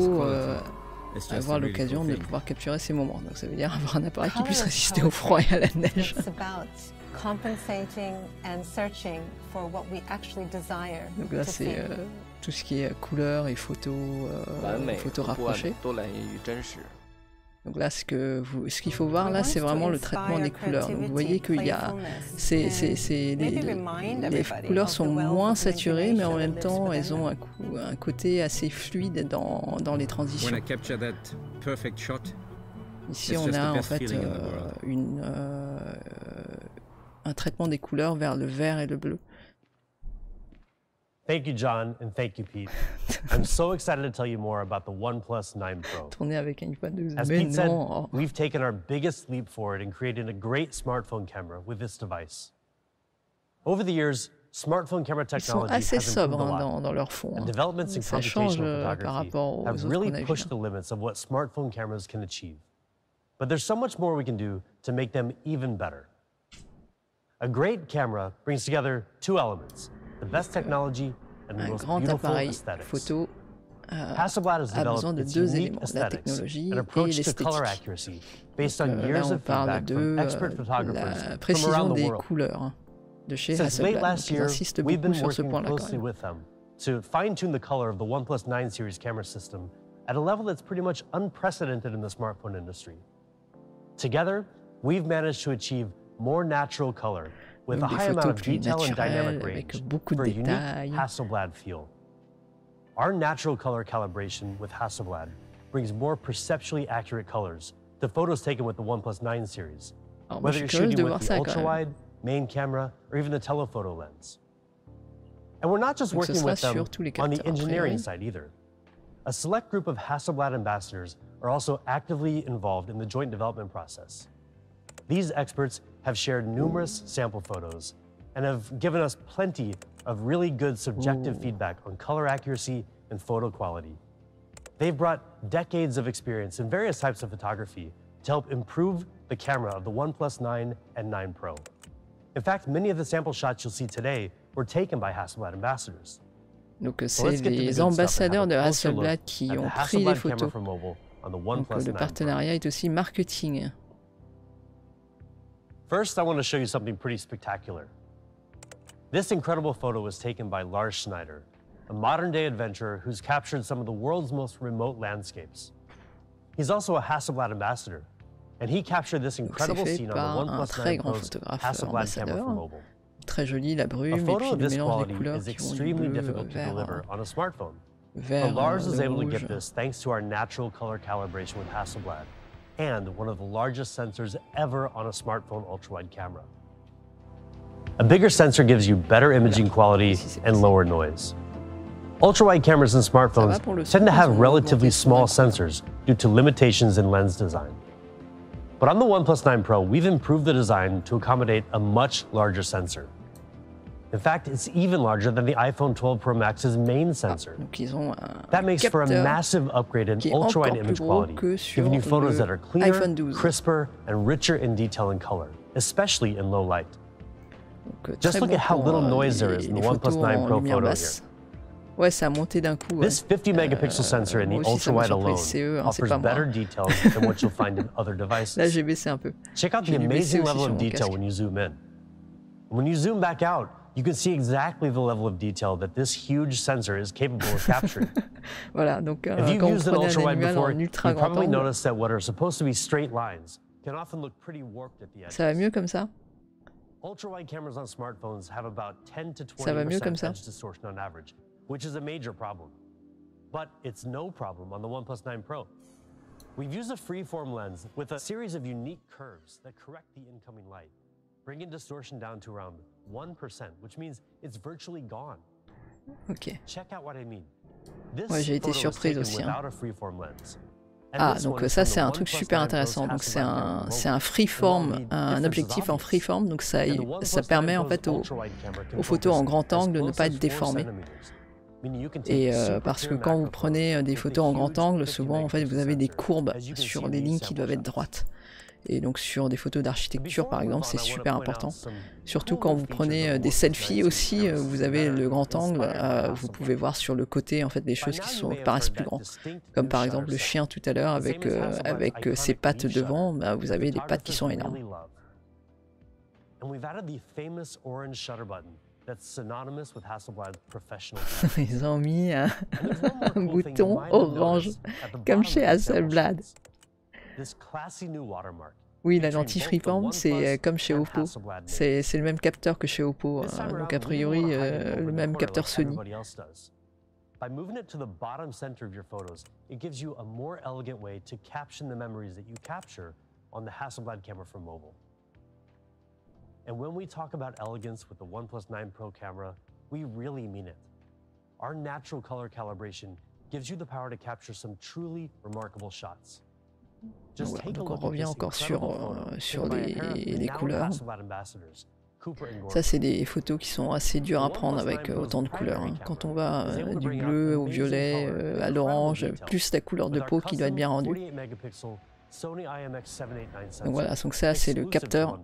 faut euh, avoir l'occasion de pouvoir capturer ces moments. Donc ça veut dire avoir un appareil qui puisse résister au froid et à la neige compensating and searching for what we actually desire. Donc là, c'est euh, tout ce qui est euh, couleur et photo, euh, photo rapprochée. Donc là, ce que vous, ce qu'il mm. faut voir là, c'est vraiment le traitement des couleurs. vous voyez qu'il y a, c'est, c'est, les, couleurs sont moins saturées, mais en même temps, elles ont un, coup, un côté assez fluide dans, dans les transitions. Ici, on a en fait euh, une un traitement des couleurs vers le vert et le bleu. Thank you, John, and thank you, Pete. I'm so excited to tell you more about the OnePlus 9 Pro. [laughs] Tourné avec un As Pete said, we've taken our biggest leap forward in creating a great smartphone camera with this device. Over the years, smartphone camera technology has improved a hein, lot. Hein. Developments in computational euh, photography have really pushed the limits of what smartphone cameras can achieve. But there's so much more we can do to make them even better. A great camera brings together two elements, the best technology and the most beautiful aesthetics. Photo euh, Hasselblad has developed its unique aesthetics, an approach to color accuracy based on euh, years of feedback from expert photographers from around the world. Since late last year, we've been working closely with them to fine-tune the color of the OnePlus 9 series camera system at a level that's pretty much unprecedented in the smartphone industry. Together, we've managed to achieve more natural color with a high amount of detail and dynamic range for a unique Hasselblad feel. Our natural color calibration with Hasselblad brings more perceptually accurate colors to photos taken with the OnePlus 9 series, oh, whether you're shooting with the ultra-wide, main camera, or even the telephoto lens. And we're not just working with them on the engineering side either. A select group of Hasselblad ambassadors are also actively involved in the joint development process. These experts have shared numerous sample photos and have given us plenty of really good subjective Ooh. feedback on color accuracy and photo quality. They've brought decades of experience in various types of photography to help improve the camera of the OnePlus 9 and 9 Pro. In fact, many of the sample shots you'll see today were taken by Hasselblad ambassadors. Donc c'est les ambassadeurs de Hasselblad qui ont pris des photos. Donc le partenariat est aussi marketing. First, I want to show you something pretty spectacular. This incredible photo was taken by Lars Schneider, a modern-day adventurer who's captured some of the world's most remote landscapes. He's also a Hasselblad ambassador, and he captured this incredible scene on the OnePlus 9 Pro's Hasselblad camera for mobile. Très joli, la brume, a photo of this quality is extremely difficult to deliver on a smartphone. but Lars was able rouge. to get this thanks to our natural color calibration with Hasselblad, and one of the largest sensors ever on a smartphone ultrawide camera. A bigger sensor gives you better imaging quality and lower noise. Ultrawide cameras and smartphones tend to have relatively small sensors due to limitations in lens design. But on the OnePlus 9 Pro, we've improved the design to accommodate a much larger sensor. In fact, it's even larger than the iPhone 12 Pro Max's main sensor. Ah, ils ont un that makes for a massive upgrade in ultra-wide image quality, giving you photos that are cleaner, crisper, and richer in detail and color, especially in low light. Donc, euh, Just look bon at how little euh, noise les, there is in the OnePlus 9 Pro photo basse. here. Ouais, ça a monté d'un coup. This 50 megapixel euh, sensor in the ultra wide alone CE, hein, offers better details than what you'll find in other devices. [laughs] Là, j'ai baissé un peu. Check out the amazing level of detail when you zoom in. When you zoom back out, you can see exactly the level of detail that this huge sensor is capable of capturing. [laughs] voilà, donc euh, If quand ultra un before, en ultra grand that what are supposed to be straight lines can often look pretty warped at the edges. Ça va mieux comme ça Ultra-wide cameras on smartphones have about 10 to 20% edge distortion on average, which is a major problem. But it's no problem on the OnePlus 9 Pro. We've used a freeform lens with a series of unique curves that correct the incoming light, bringing distortion down to around Ok. Check j'ai été surprise aussi. Hein. Ah, donc euh, ça c'est un truc super intéressant. Donc c'est un, c'est un freeform, un objectif en freeform. Donc ça, ça permet en fait aux, photos en grand angle de ne pas être déformées. Et euh, parce que quand vous prenez euh, des photos en grand angle, souvent en fait vous avez des courbes sur des lignes qui doivent être droites. Et donc sur des photos d'architecture par exemple, c'est super important. Surtout quand vous prenez euh, des selfies aussi, euh, vous avez le grand angle, euh, vous pouvez voir sur le côté en fait des choses qui sont, paraissent plus grandes. Comme par exemple le chien tout à l'heure avec, avec ses pattes devant, bah, vous avez des pattes qui sont énormes. [laughs] Ils ont mis un [laughs] bouton orange, comme chez Hasselblad. Oui, la lentille Freeform, c'est euh, comme chez Oppo. C'est le même capteur que chez Oppo, hein. donc a priori euh, le même capteur Sony. By moving it to the bottom center of your photos, it gives you a more elegant way to caption the memories that you capture on the Hasselblad camera from mobile. And when we talk about elegance with the OnePlus 9 Pro camera, we really mean it. Our natural color calibration gives you the power to capture some truly remarkable shots. donc on revient encore sur, euh, sur les, couleurs. Ça, c'est des photos qui sont assez dures à prendre avec euh, autant de couleurs. Hein. Quand on va euh, du bleu au violet, à l'orange, plus la couleur de peau qui doit être bien rendue. Donc voilà, donc ça, c'est le capteur.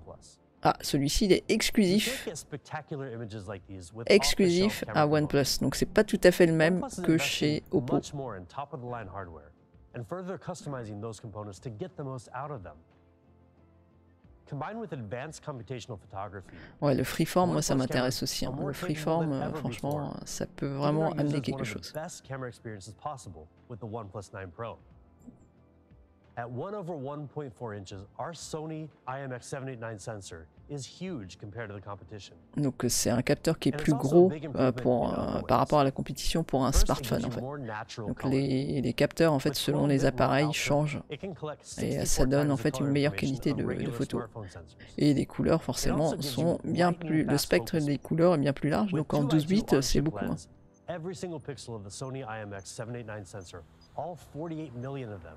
Ah, celui-ci, il est exclusif. Exclusif à OnePlus. Donc c'est pas tout à fait le même que chez Oppo and further customizing those components to get the most out of them. Ouais, le freeform, moi ça m'intéresse aussi. Hein. Le freeform, euh, franchement, ça peut vraiment amener quelque chose. At 1 over 1.4 inches, our Sony IMX789 sensor is huge compared to the competition. Donc euh, c'est un capteur qui est plus gros euh, pour, euh, par rapport à la compétition pour un smartphone en fait. Donc les, capteurs en fait selon les appareils changent et ça donne en fait une meilleure qualité de, de photo. Et les couleurs forcément sont bien plus, le spectre des couleurs est bien plus large donc en 12 bits c'est beaucoup moins. Every single pixel of the Sony IMX789 sensor, all 48 million of them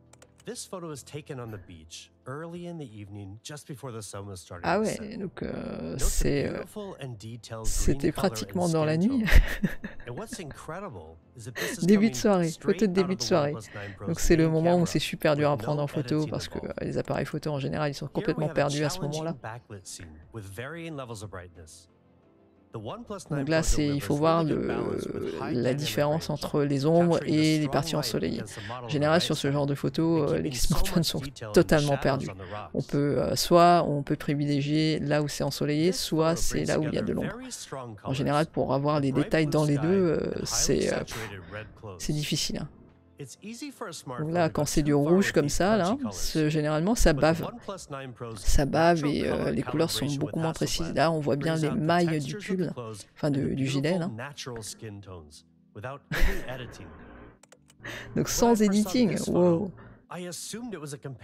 Ah ouais, donc c'est c'était pratiquement dans la nuit. [laughs] début de soirée, photo de début de soirée. Donc c'est le moment où c'est super dur à prendre en photo parce que euh, les appareils photo en général ils sont complètement perdus à ce moment-là. Donc là, c'est, il faut voir le, la différence entre les ombres et les parties ensoleillées. En général, sur ce genre de photos, euh, les smartphones sont totalement perdus. On peut, euh, soit on peut privilégier là où c'est ensoleillé, soit c'est là où il y a de l'ombre. En général, pour avoir les détails dans les deux, euh, c'est, difficile. Hein là, quand c'est du rouge comme ça, là, hein, généralement ça bave. Ça bave et euh, les couleurs sont beaucoup moins précises. Là, on voit bien les mailles du pull, enfin du gilet. [laughs] Donc sans editing, wow.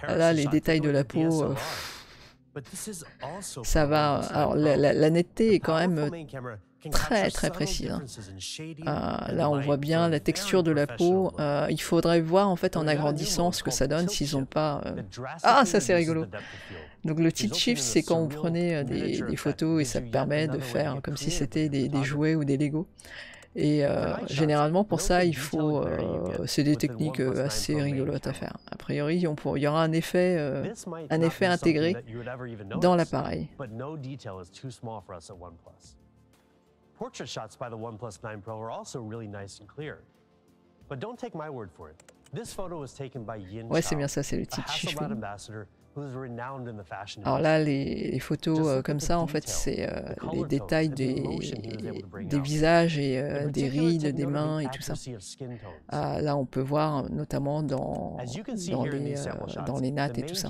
Là, les détails de la peau. Euh, ça va. Alors, la, netteté est quand même très très précise. Hein. Ah, là, on voit bien la texture de la peau. Euh, il faudrait voir en fait en agrandissant ce que ça donne s'ils n'ont pas. Euh, ah, ça c'est rigolo. Donc le tilt shift, c'est quand vous prenez euh, des, photos et ça permet de faire comme si c'était des, jouets ou des Lego. Et généralement, pour ça, il faut. c'est des techniques assez rigolotes à faire. A priori, on il y aura un effet, un effet intégré dans l'appareil. Portrait shots by the OnePlus 9 Pro are also really nice and clear. But don't take my word for it. This photo was taken by Yin ouais, bien ça, ambassador alors là, les, photos euh, comme ça, en fait, c'est euh, les détails des, visages et euh, des rides, des mains et tout ça. Ah, là, on peut voir notamment dans, dans, les, dans les nattes et tout ça.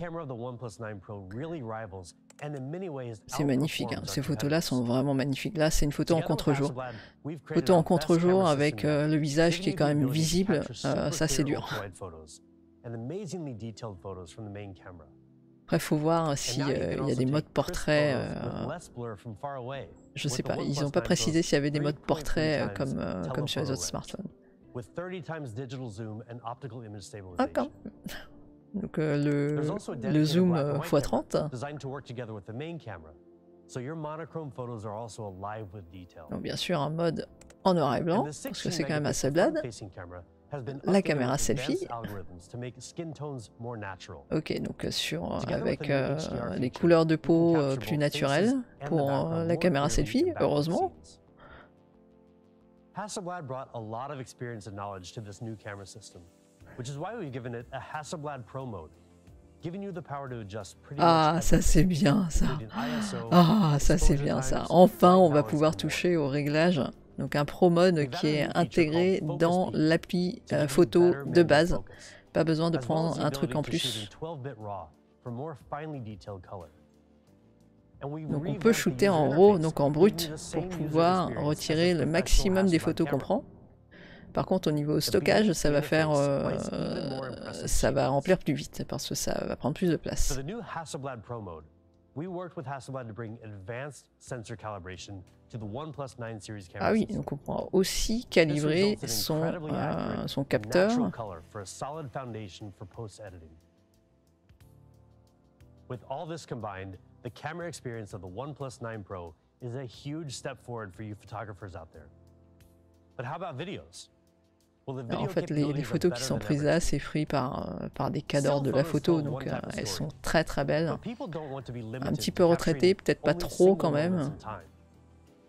C'est magnifique. Hein. Ces photos-là sont vraiment magnifiques. Là, c'est une photo en contre-jour. Photo en contre-jour avec le visage qui est quand même visible. ça, c'est dur. Après, faut voir s'il euh, y a des modes portraits. Euh, je je sais pas, ils n'ont pas précisé s'il y avait des modes portraits euh, comme, comme sur les autres smartphones. Ah, Donc le, le zoom x30. Donc bien sûr un mode en noir et blanc, parce que c'est quand même assez blade la caméra selfie. Ok, donc euh, sur euh, avec euh, les couleurs de peau plus naturelles pour la caméra selfie, heureusement. Ah, ça c'est bien ça. Ah, ça c'est bien ça. Enfin, on va pouvoir toucher au réglage donc un Pro Mode qui est intégré dans l'appli euh, photo de base. Pas besoin de prendre un truc en plus. Donc on peut shooter en RAW, donc en brut, pour pouvoir retirer le maximum des photos qu'on prend. Par contre, au niveau stockage, ça va faire, euh, ça va remplir plus vite parce que ça va prendre plus de place. we worked with Hasselblad to bring advanced sensor calibration to the OnePlus 9 series ah camera. Ah oui, donc on pourra aussi calibrer son, euh, son capteur. For a solid foundation for post-editing. With all this combined, the camera experience of the OnePlus 9 Pro is a huge step forward for you photographers out there. But how about videos? Bah, en fait, les, bah, photos qui sont prises là, c'est pris par, euh, par des cadors de la photo, donc euh, elles sont très très belles. Un petit peu retraitées, peut-être pas trop quand même.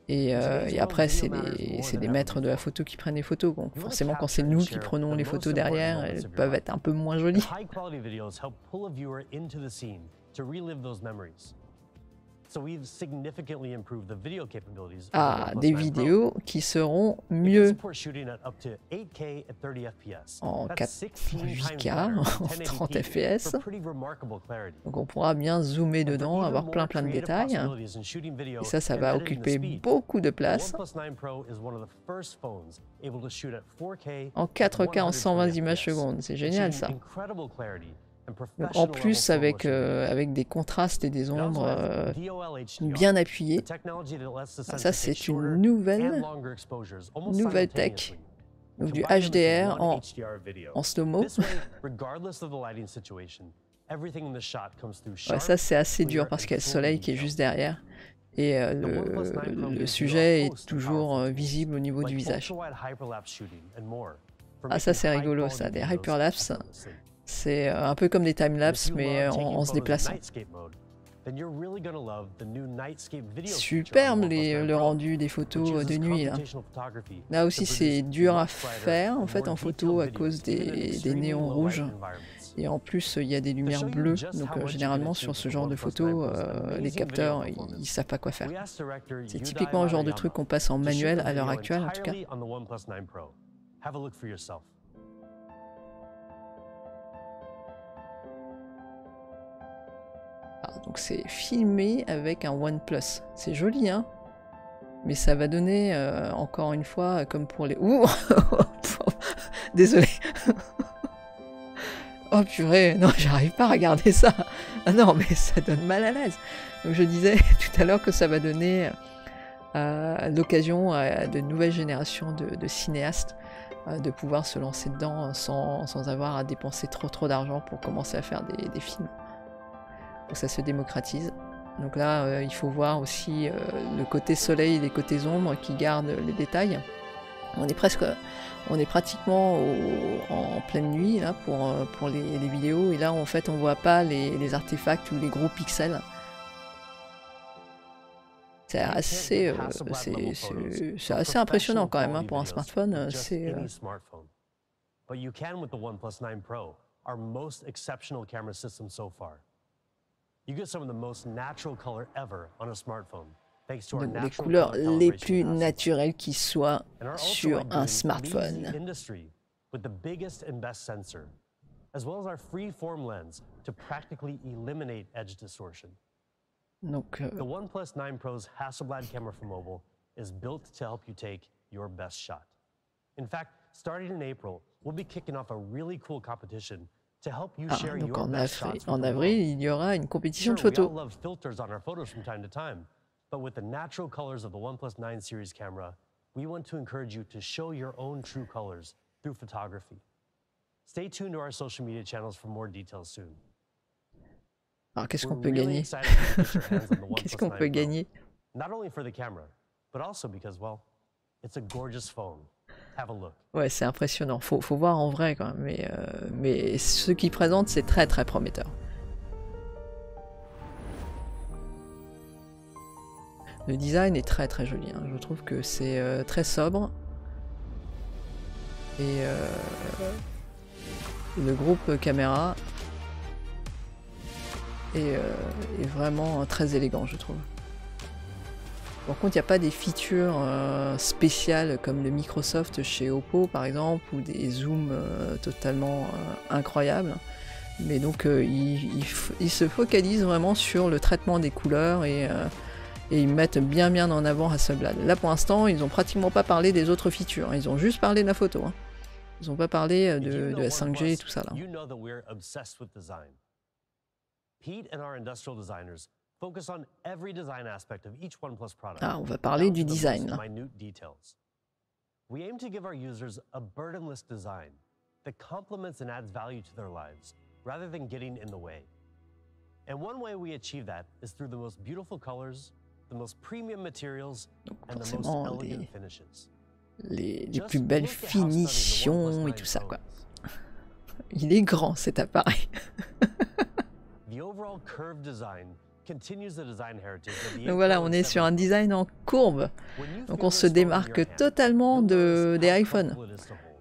Et, euh, après, c'est des, des, maîtres de la photo qui prennent les photos. Donc forcément, quand c'est nous qui prenons les photos derrière, elles peuvent être un peu moins jolies à ah, des vidéos qui seront mieux en 4K, [laughs] en 30 fps. Donc on pourra bien zoomer dedans, avoir plein plein de détails. Et ça, ça va occuper beaucoup de place. En 4K, en 120 images secondes, c'est génial ça en plus, avec, euh, avec des contrastes et des ombres bien euh, appuyées, ça c'est une nouvelle, nouvelle tech. du HDR en, en slow-mo. ça c'est assez dur parce qu'il y a le soleil qui est juste derrière et euh, le, le sujet est toujours visible au niveau du visage. Ah ça c'est rigolo ça, des hyperlapses c'est euh, un peu comme des time lapse, mais en, se déplaçant. Superbe le rendu des photos euh, de nuit. Hein. Là, là aussi, c'est dur à faire en fait en photo à cause des, néons rouges. Et en plus, il y a des lumières bleues. Donc, euh, généralement, sur ce genre de photos, les capteurs, ils, ils savent pas quoi faire. C'est typiquement le genre de truc qu'on passe en manuel à l'heure actuelle, en tout cas. Ah, donc c'est filmé avec un OnePlus. C'est joli, hein Mais ça va donner, euh, encore une fois, comme pour les... [laughs] Ouh [laughs] Désolé [laughs] Oh purée, non, j'arrive pas à regarder ça. Ah non, mais ça donne mal à l'aise. je disais tout à l'heure que ça va donner euh, euh, l'occasion à de nouvelles générations de, cinéastes de pouvoir se lancer dedans sans, avoir à dépenser trop trop d'argent pour commencer à faire des films ça se démocratise. Donc là, euh, il faut voir aussi euh, le côté soleil et les côtés ombres qui gardent les détails. On est presque, euh, on est pratiquement en pleine nuit pour, les, vidéos et là en fait on voit pas les, artefacts ou les gros pixels. C'est assez, c'est assez impressionnant quand même hein, pour un smartphone. C'est OnePlus 9 Pro, You get some of the most natural color ever on a smartphone. thanks to our natural plus naturelles qui soient sur un smartphone. With the biggest and best sensor, as well as our free form lens to practically eliminate edge distortion. Donc, euh... The OnePlus 9 Pro's Hasselblad camera for mobile is built to help you take your best shot. In fact, starting in April, we'll be kicking off a really cool competition Ah, donc en, Afri en avril, il y aura une compétition de photos. But with the natural colors of the OnePlus 9 series camera, we want to encourage you to show your own true colors through photography. Stay tuned to our social media channels for more details soon. Ah, [laughs] qu'est-ce qu'on peut gagner Qu'est-ce qu'on peut gagner Not only for the camera, but also because well, it's a gorgeous phone. Ouais, c'est impressionnant. Faut, voir en vrai quand même. Euh, mais, ce qu'il présente c'est très très prometteur. Le design est très très joli. Hein. Je trouve que c'est euh, très sobre. Et euh, le groupe caméra est vraiment très élégant, je trouve. Par contre, il n'y a pas des features euh, spéciales comme le Microsoft chez Oppo par exemple, ou des zooms euh, totalement euh, incroyables. Mais donc, ils, se focalisent vraiment sur le traitement des couleurs et, ils mettent bien bien en avant Hasselblad. Là, pour l'instant, ils n'ont pratiquement pas parlé des autres features. Ils ont juste parlé de la photo. Hein. Ils n'ont pas parlé de, de la 5G et tout ça là. Ah, on va parler du design. We aim to give our users a burdenless design that complements and adds value to their lives rather than getting in the way. And one way we achieve that is through the most beautiful colors, the most premium materials, and the most elegant finishes. Les, les plus belles finitions et tout ça, quoi. [laughs] Il est grand cet appareil. [laughs] the overall curved design donc voilà, on est sur un design en courbe. Donc on se démarque totalement des iPhones.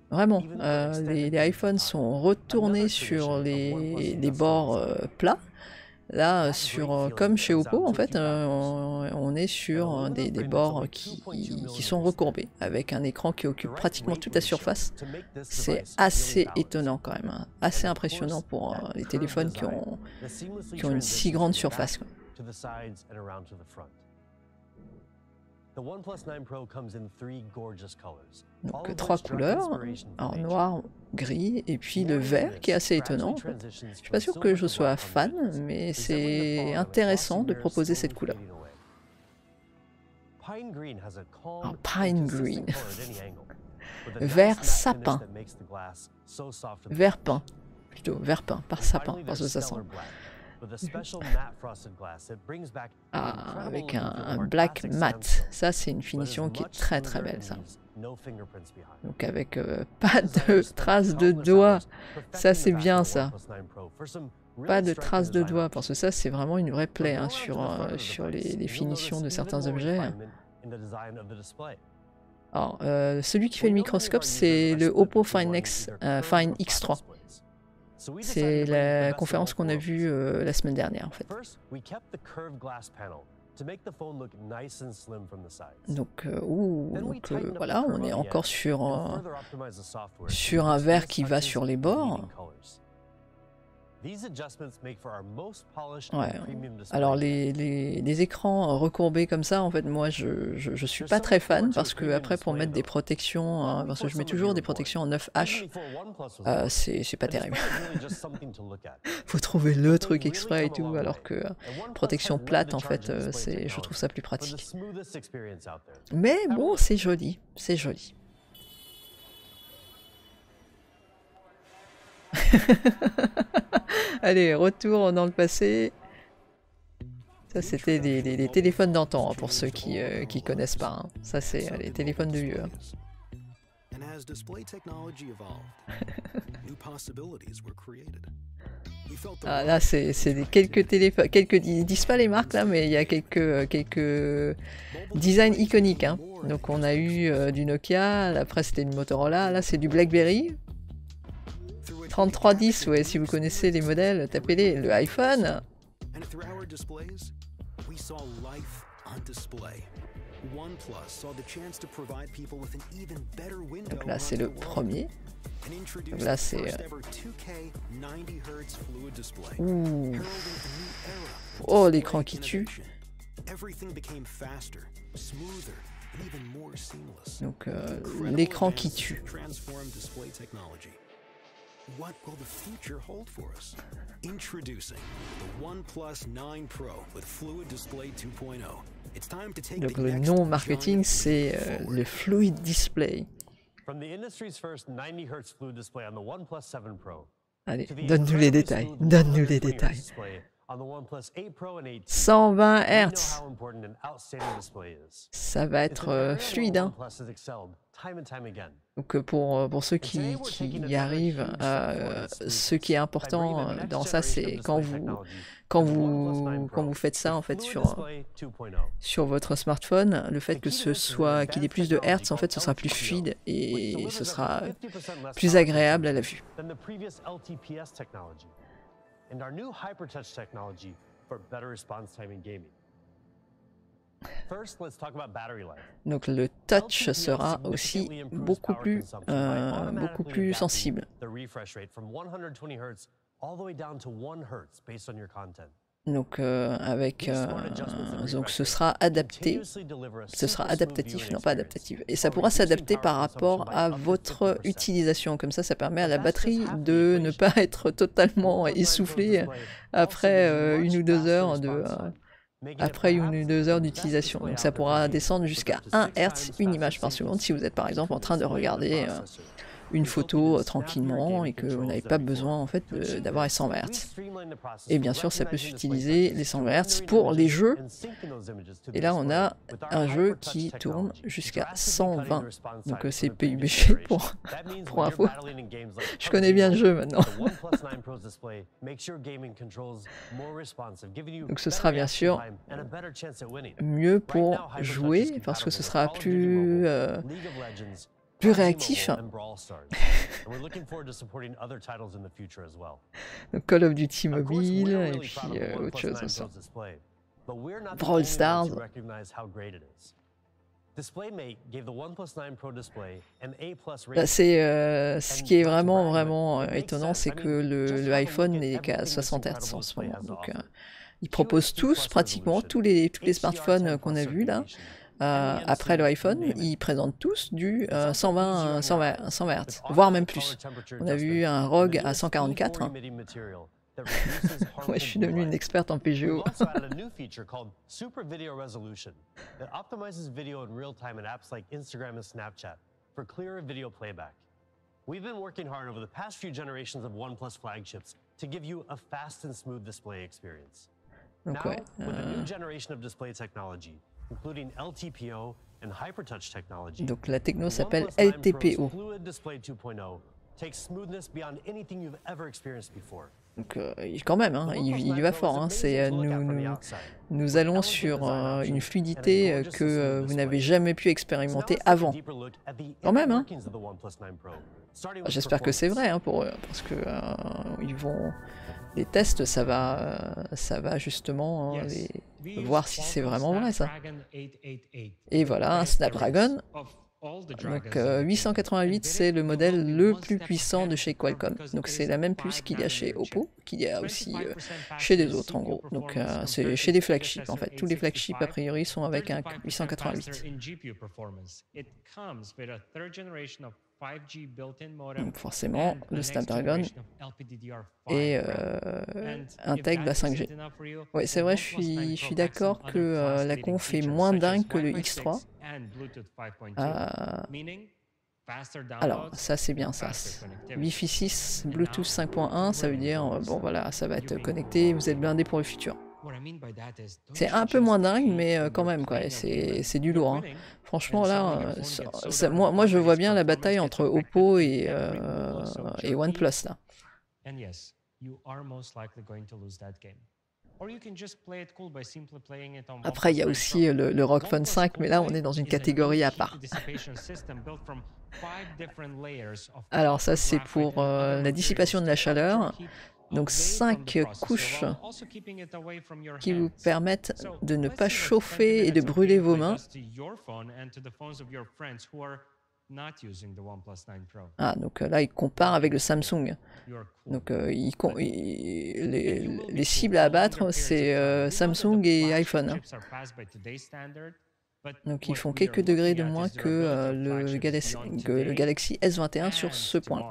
Vraiment, euh, les, iPhones sont retournés sur les, bords euh, plats. Là, sur, euh, comme chez Oppo, en fait, on, est sur des, bords qui, sont recourbés, avec un écran qui occupe pratiquement toute la surface. C'est assez étonnant quand même, hein. assez impressionnant pour les téléphones qui ont, ont une si grande surface. Quoi. Donc trois couleurs, en noir, gris et puis le vert qui est assez étonnant. Je ne suis pas sûr que je sois fan, mais c'est intéressant de proposer cette couleur. pine green. vert sapin. Vert pin, plutôt, vert pin, par sapin, parce que ça sent. Mhm. Ah, avec un, black matte. Ça, c'est une finition qui est très très belle, ça. Donc avec euh, [laughs] pas de traces de doigts. Ça, c'est bien, ça. Pas de traces de doigts, parce que ça, c'est vraiment une vraie plaie hein, sur, euh, sur les, finitions de certains objets. Alors, euh, celui qui fait le microscope, c'est le Oppo Fine X, Fine X3. C'est la conférence qu'on a vue euh, la semaine dernière en fait. Donc, euh, euh, voilà, on est encore sur sur un verre qui va sur les bords. Alors les, les, écrans recourbés comme ça, en fait, moi, je, je, suis pas très fan parce que après, pour mettre des protections, hein, parce que je mets toujours des protections en 9H, euh, c'est pas terrible. [laughs] Faut trouver le truc exprès et tout, alors que euh, protection plate, en fait, euh, c'est, je trouve ça plus pratique. Mais bon, c'est joli, c'est joli. [laughs] Allez, retour dans le passé. Ça, c'était des téléphones d'antan, hein, pour ceux qui, ne euh, connaissent pas. Hein. Ça, c'est euh, les téléphones de vieux. Hein. Ah, là, c'est quelques téléphones, quelques, ne disent pas les marques là, mais il y a quelques, euh, quelques designs iconiques. Donc on a eu du Nokia, après c'était une Motorola, là c'est du Blackberry, 3310, ouais, si vous connaissez les modèles, tapez-les. Le iPhone. Donc là, c'est le premier. Donc là, c'est. Euh, Ouh. Oh, l'écran qui tue. Donc, euh, l'écran qui tue. What will the future hold for us? Introducing the OnePlus 9 Pro with Fluid Display 2.0. It's time to take Donc le nom marketing c'est euh, le Fluid Display. From the industry's first 90 Hz Fluid Display on the OnePlus 7 Pro. Allez, donne-nous les détails, donne-nous les détails. 120 Hz. Ça va être euh, fluide. Hein. Donc euh, pour, euh, pour ceux qui, qui y arrivent, euh, ce qui est important dans ça, c'est quand vous, quand, vous, quand vous faites ça en fait sur, oh. sur votre smartphone, le fait que ce soit qu'il ait plus de Hertz, en fait, ce sera plus fluide et ce sera plus agréable à la vue. Donc le touch sera aussi beaucoup plus, euh, beaucoup plus sensible. Donc, euh, avec, euh, donc ce sera adapté, ce sera adaptatif, non pas adaptatif. Et ça pourra s'adapter par rapport à votre utilisation. Comme ça, ça permet à la batterie de ne pas être totalement [laughs] essoufflée après une ou deux heures de après une ou deux heures d'utilisation. Donc ça pourra descendre jusqu'à 1 Hz, une image par seconde, si vous êtes par exemple en train de regarder euh, une photo euh, tranquillement et que vous n'avez pas besoin en fait d'avoir les 100 Hz. Et bien sûr, ça peut s'utiliser les 100 Hz pour les jeux. Et là, on a un jeu qui tourne jusqu'à 120. Donc euh, c'est PUBG pour, [laughs] pour info. [laughs] Je connais bien le jeu maintenant. Donc ce sera bien sûr mieux pour jouer parce que ce sera plus euh, plus réactif. Call of Duty Mobile et puis euh, autre chose aussi. Brawl Stars. Bah, c'est euh, ce qui est vraiment vraiment euh, étonnant, c'est que le, iPhone n'est qu'à 60 Hz en ce moment. Donc, ils proposent tous, pratiquement tous les, tous les smartphones qu'on a vus là, euh, ah après le iPhone, ils présentent tous du euh, 120, 120, 120 Hz, voire même plus. On a vu un ROG à 144. Hein. [laughs] ouais, je suis devenue une experte en PGO. [laughs] We've been working hard over the past few generations of OnePlus flagships to give you a fast and smooth display experience. now, with a new euh, generation of display technology, donc la techno s'appelle LTPO. Oh Donc euh, quand même, hein, il, va fort. Hein, c'est, euh, nous, allons sur euh, une fluidité que vous n'avez jamais pu expérimenter avant. Quand même. Hein. J'espère que c'est vrai hein, pour eux, parce que ils vont tests, ça va, euh, ça va justement hein, voir si c'est vraiment vrai ça. Et voilà, un Snapdragon. Donc 888, euh, c'est le modèle le plus puissant de chez Qualcomm. Donc c'est la même puce qu'il y a chez Oppo, qu'il y a aussi euh, chez des autres en gros. Donc c'est chez des flagships en fait. Tous les flagships a priori sont avec un 888. Donc forcément, le Snapdragon et, euh, intègre la 5G. Oui, c'est vrai, je suis, je suis d'accord que euh, la conf est moins dingue que le X3. Ah. alors, ça c'est bien ça. Wi-Fi 6, Bluetooth 5.1, ça veut dire, euh, bon voilà, ça va être connecté, vous êtes blindé pour le futur. C'est un peu moins dingue, mais euh, quand même, quoi. C'est du lourd. Hein. Franchement, là, euh, moi, moi, je vois bien la bataille entre Oppo et, euh, et OnePlus, là. Après, il y a aussi le, le 5, mais là, on est dans une catégorie à part. Alors ça, c'est pour la dissipation de la chaleur. Donc cinq couches qui vous permettent de ne pas chauffer et de brûler vos mains. Ah, donc euh, là, il compare avec le Samsung. Donc euh, les, cibles à abattre, c'est euh, Samsung et iPhone. Donc ils font quelques degrés de moins que, le, Galaxy, le Galaxy S21 sur ce point.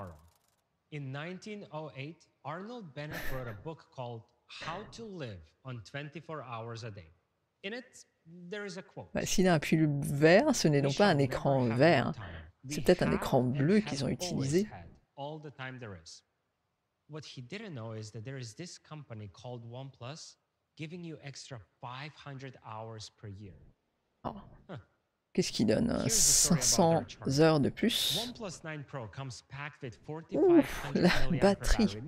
-là. Arnold Bennett wrote a book called How to Live on 24 Hours a Day. In it, there is a quote. Bah, S'il a un pull vert, ce n'est donc pas un écran vert. C'est peut-être un écran bleu qu'ils ont utilisé. All the time there is. What he didn't know is that there is this company called OnePlus giving you extra 500 hours per year. Oh. Huh. Qu'est-ce qui donne 500 hein? heures de plus. la batterie.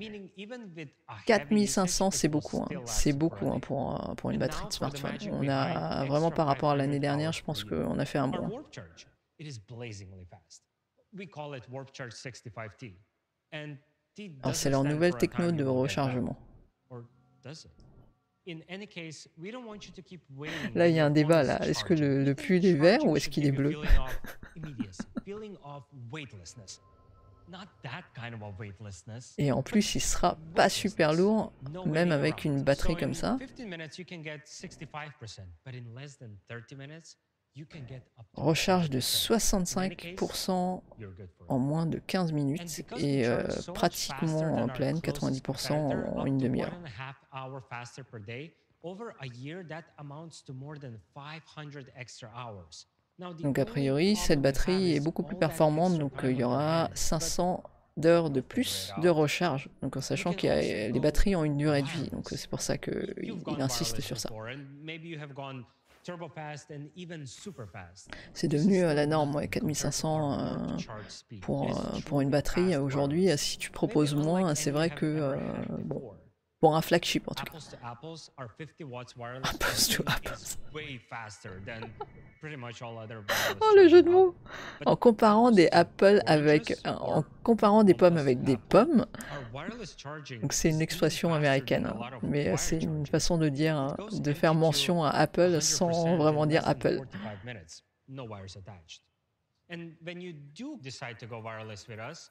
4500, c'est beaucoup. Hein. C'est beaucoup hein, pour, pour une batterie de smartphone. On a vraiment par rapport à l'année dernière, je pense qu'on a fait un bon ah, c'est leur nouvelle techno de rechargement. Là, il y a un débat. là. Est-ce que le, le pull est vert ou est-ce qu'il est bleu Et en plus, il sera pas super lourd, même avec une batterie comme ça recharge de 65% en moins de 15 minutes et euh, pratiquement en pleine, 90% en une demi-heure. Donc a priori, cette batterie est beaucoup plus performante, donc il y aura 500 d'heures de plus de recharge, donc en sachant que les batteries ont une durée de vie, donc c'est pour ça qu'il insiste sur ça. C'est devenu euh, la norme, 4500 euh, pour, euh, pour une batterie. Aujourd'hui, si tu proposes moins, c'est vrai que bon, pour un flagship en tout cas. Apples to apples, 50 watts wireless oh le jeu de mots En comparant des apples avec en comparant des pommes avec des pommes. Donc c'est une expression américaine, hein. mais euh, c'est une façon de dire hein, de faire mention à Apple sans vraiment dire Apple.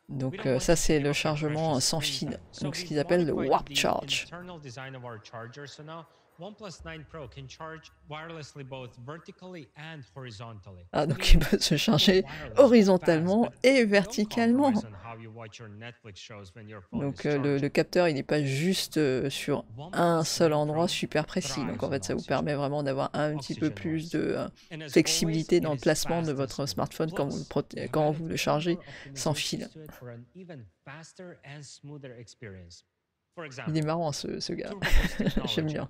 Donc ça c'est le chargement sans fil, donc ce qu'ils appellent le warp charge. OnePlus 9 Pro ah, donc il peut se charger horizontalement et verticalement. Donc euh, le, capteur, il n'est pas juste euh, sur un seul endroit super précis. Donc en fait, ça vous permet vraiment d'avoir un petit peu plus de euh, flexibilité dans le placement de votre smartphone quand vous le chargez sans fil. Il est marrant ce, gars. [laughs] J'aime bien.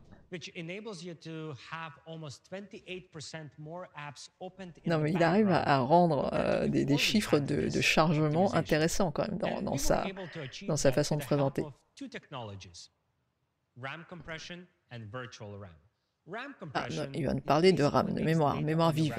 Non, mais il arrive à, rendre euh, des, chiffres de, chargement intéressants quand même dans, sa, dans sa façon de présenter. Ah, il va de parler de RAM, de mémoire, mémoire vive.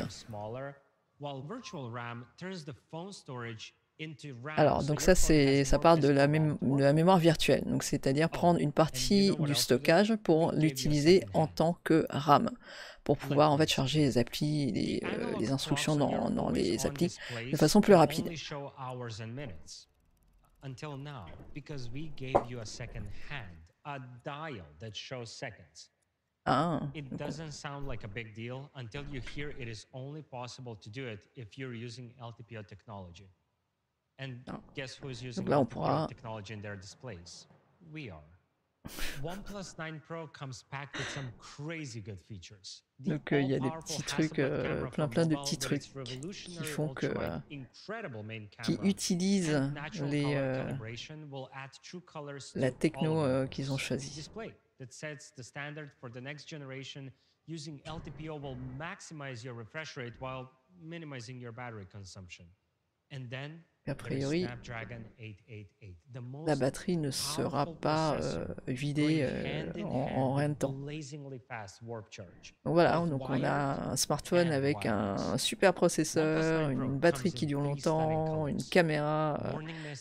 Alors, donc ça, ça part de la, la, mémoire virtuelle, donc c'est-à-dire prendre une partie du stockage pour l'utiliser en tant que RAM, pour pouvoir en fait charger les applis, les, euh, instructions dans, les applis de façon plus rapide. Ah, donc là, on pourra. [laughs] Donc euh, il y a des petits trucs, euh, plein plein de petits trucs qui font que, euh, qui utilisent les, la techno qu'ils ont choisie a priori, la batterie ne sera pas euh, vidée euh, en, rien de temps. Donc voilà, donc on a un smartphone avec un super processeur, une batterie qui dure longtemps, une caméra, euh,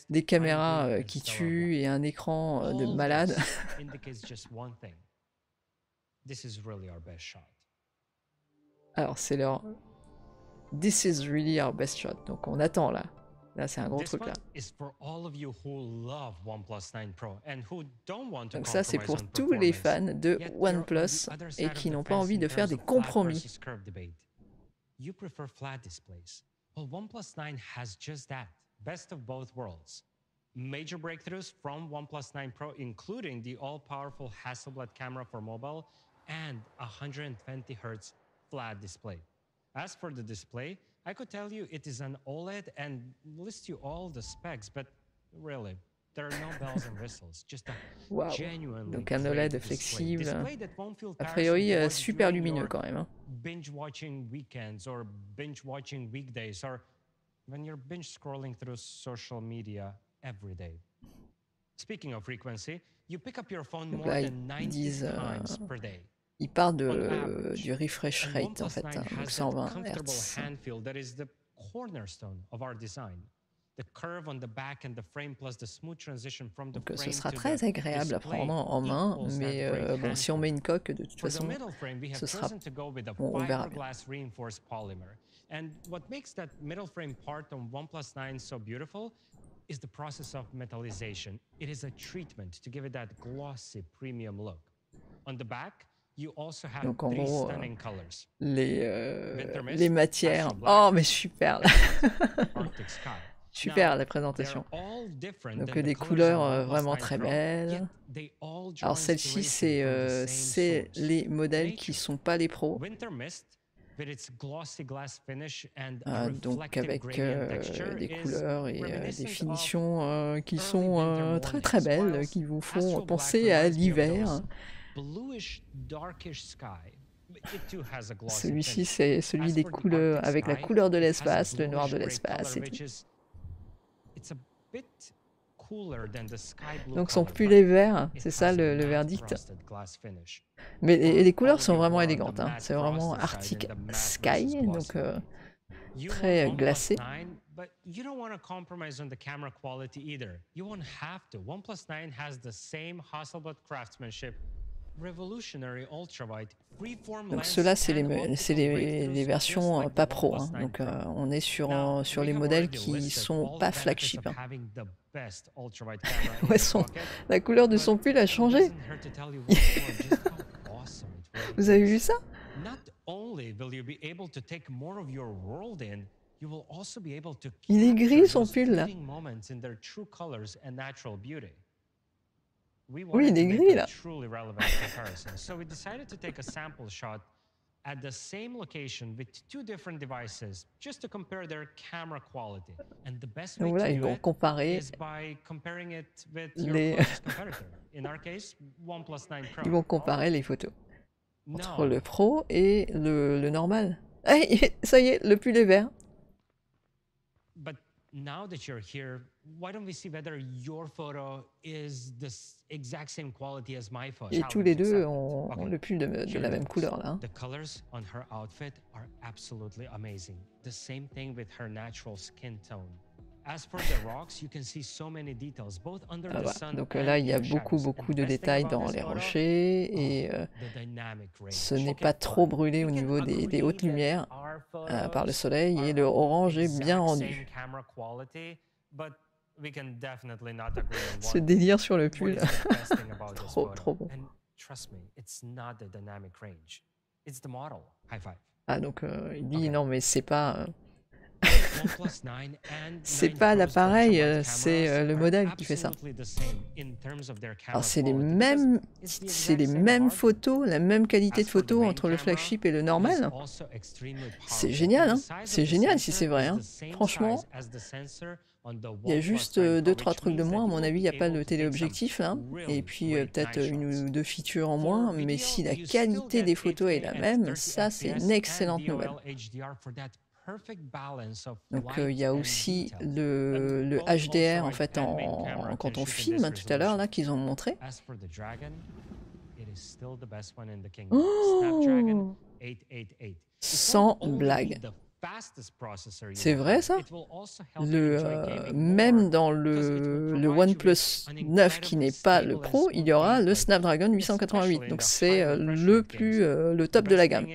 des caméras qui tuent et un écran de malade. [laughs] Alors c'est leur This is really our best shot. Donc on attend là c'est un gros truc là. Donc ça, c'est pour tous les fans de OnePlus et qui n'ont pas envie de faire des compromis. You prefer flat displays. Well, OnePlus 9 has just that. Best of both worlds. Major breakthroughs from OnePlus 9 Pro, including the all-powerful Hasselblad camera for mobile and 120 Hz flat display. As for the display, I could tell you it is an OLED and list you all the specs, but really, there are no bells and whistles, just a wow. Donc un OLED flexible, a priori euh, super lumineux quand même. Hein. Binge watching weekends or binge watching weekdays or when you're binge scrolling through social media every day. Speaking of frequency, you pick up your phone more than 90 uh, times per day. Il part de, euh, du refresh rate en fait, hein, donc 120 Hz. Donc euh, ce sera très agréable à prendre en main, mais euh, bon, si on met une coque, de toute façon, ce sera... Bon, on verra bien. And what makes that middle frame part on OnePlus 9 so beautiful is the process of metallization. It is a treatment to give it that glossy premium look. On the back, donc en gros, euh, les, euh, les matières. Oh, mais super [laughs] Super la présentation. Donc des couleurs euh, vraiment très belles. Alors celle-ci, c'est les modèles qui sont pas les pros. Ah, donc avec des couleurs et des finitions qui sont très très belles, qui vous font penser à l'hiver. Celui-ci, c'est celui des couleurs, avec la couleur de l'espace, le noir de l'espace et Donc son pull est vert, c'est ça le, verdict. Mais les couleurs sont vraiment élégantes, hein. c'est vraiment Arctic Sky, donc euh, très glacé. But you don't want to compromise on the camera quality either. You won't have to. OnePlus 9 has the same Hasselblad craftsmanship donc cela c'est les, les, versions euh, pas pro. Hein. Donc euh, on est sur, sur les modèles qui sont pas flagship. Hein. [laughs] ouais, la couleur de son pull a changé. [laughs] Vous avez vu ça Il est gris son pull là. Oui, des grilles, là. so we decided to take a sample shot at the same location with two different devices just to compare their camera quality. And the best way to do comparer is by comparing it with your les... [laughs] In our case, OnePlus 9 Pro. Ils vont comparer les photos entre le pro et le, le normal. [laughs] Hey, ça y est, le pull est vert. now that you're here, why don't we see whether your photo is the exact same quality as my photo? Et tous les deux ont, ont le pull de, de la même couleur là. The colors on her outfit are absolutely amazing. The same thing with her natural skin tone. Donc là, il y a beaucoup, beaucoup de détails dans les rochers et euh, ce n'est pas trop brûlé au niveau des, hautes lumières euh, par le soleil et le orange est bien rendu. [laughs] ce délire sur le pull, [laughs] trop, trop bon. Ah donc euh, il dit non mais c'est pas c'est pas l'appareil, euh, c'est euh, le modèle qui fait ça. Alors c'est les mêmes, c'est les mêmes photos, la même qualité de photo entre le flagship et le normal. C'est génial, hein. C'est génial si c'est vrai, hein. Franchement, il y a juste euh, deux, trois trucs de moins. À mon avis, il n'y a pas de téléobjectif Et puis peut-être une ou deux features en moins. Mais si la qualité des photos est la même, ça c'est une excellente nouvelle. Donc euh, il y a aussi le, HDR en fait quand on filme tout à l'heure là qu'ils ont montré. Oh! Sans blague. C'est vrai ça le, euh, Même dans le, OnePlus 9 qui n'est pas le Pro, il y aura le Snapdragon 888. Donc c'est euh, le, plus, le top de la gamme.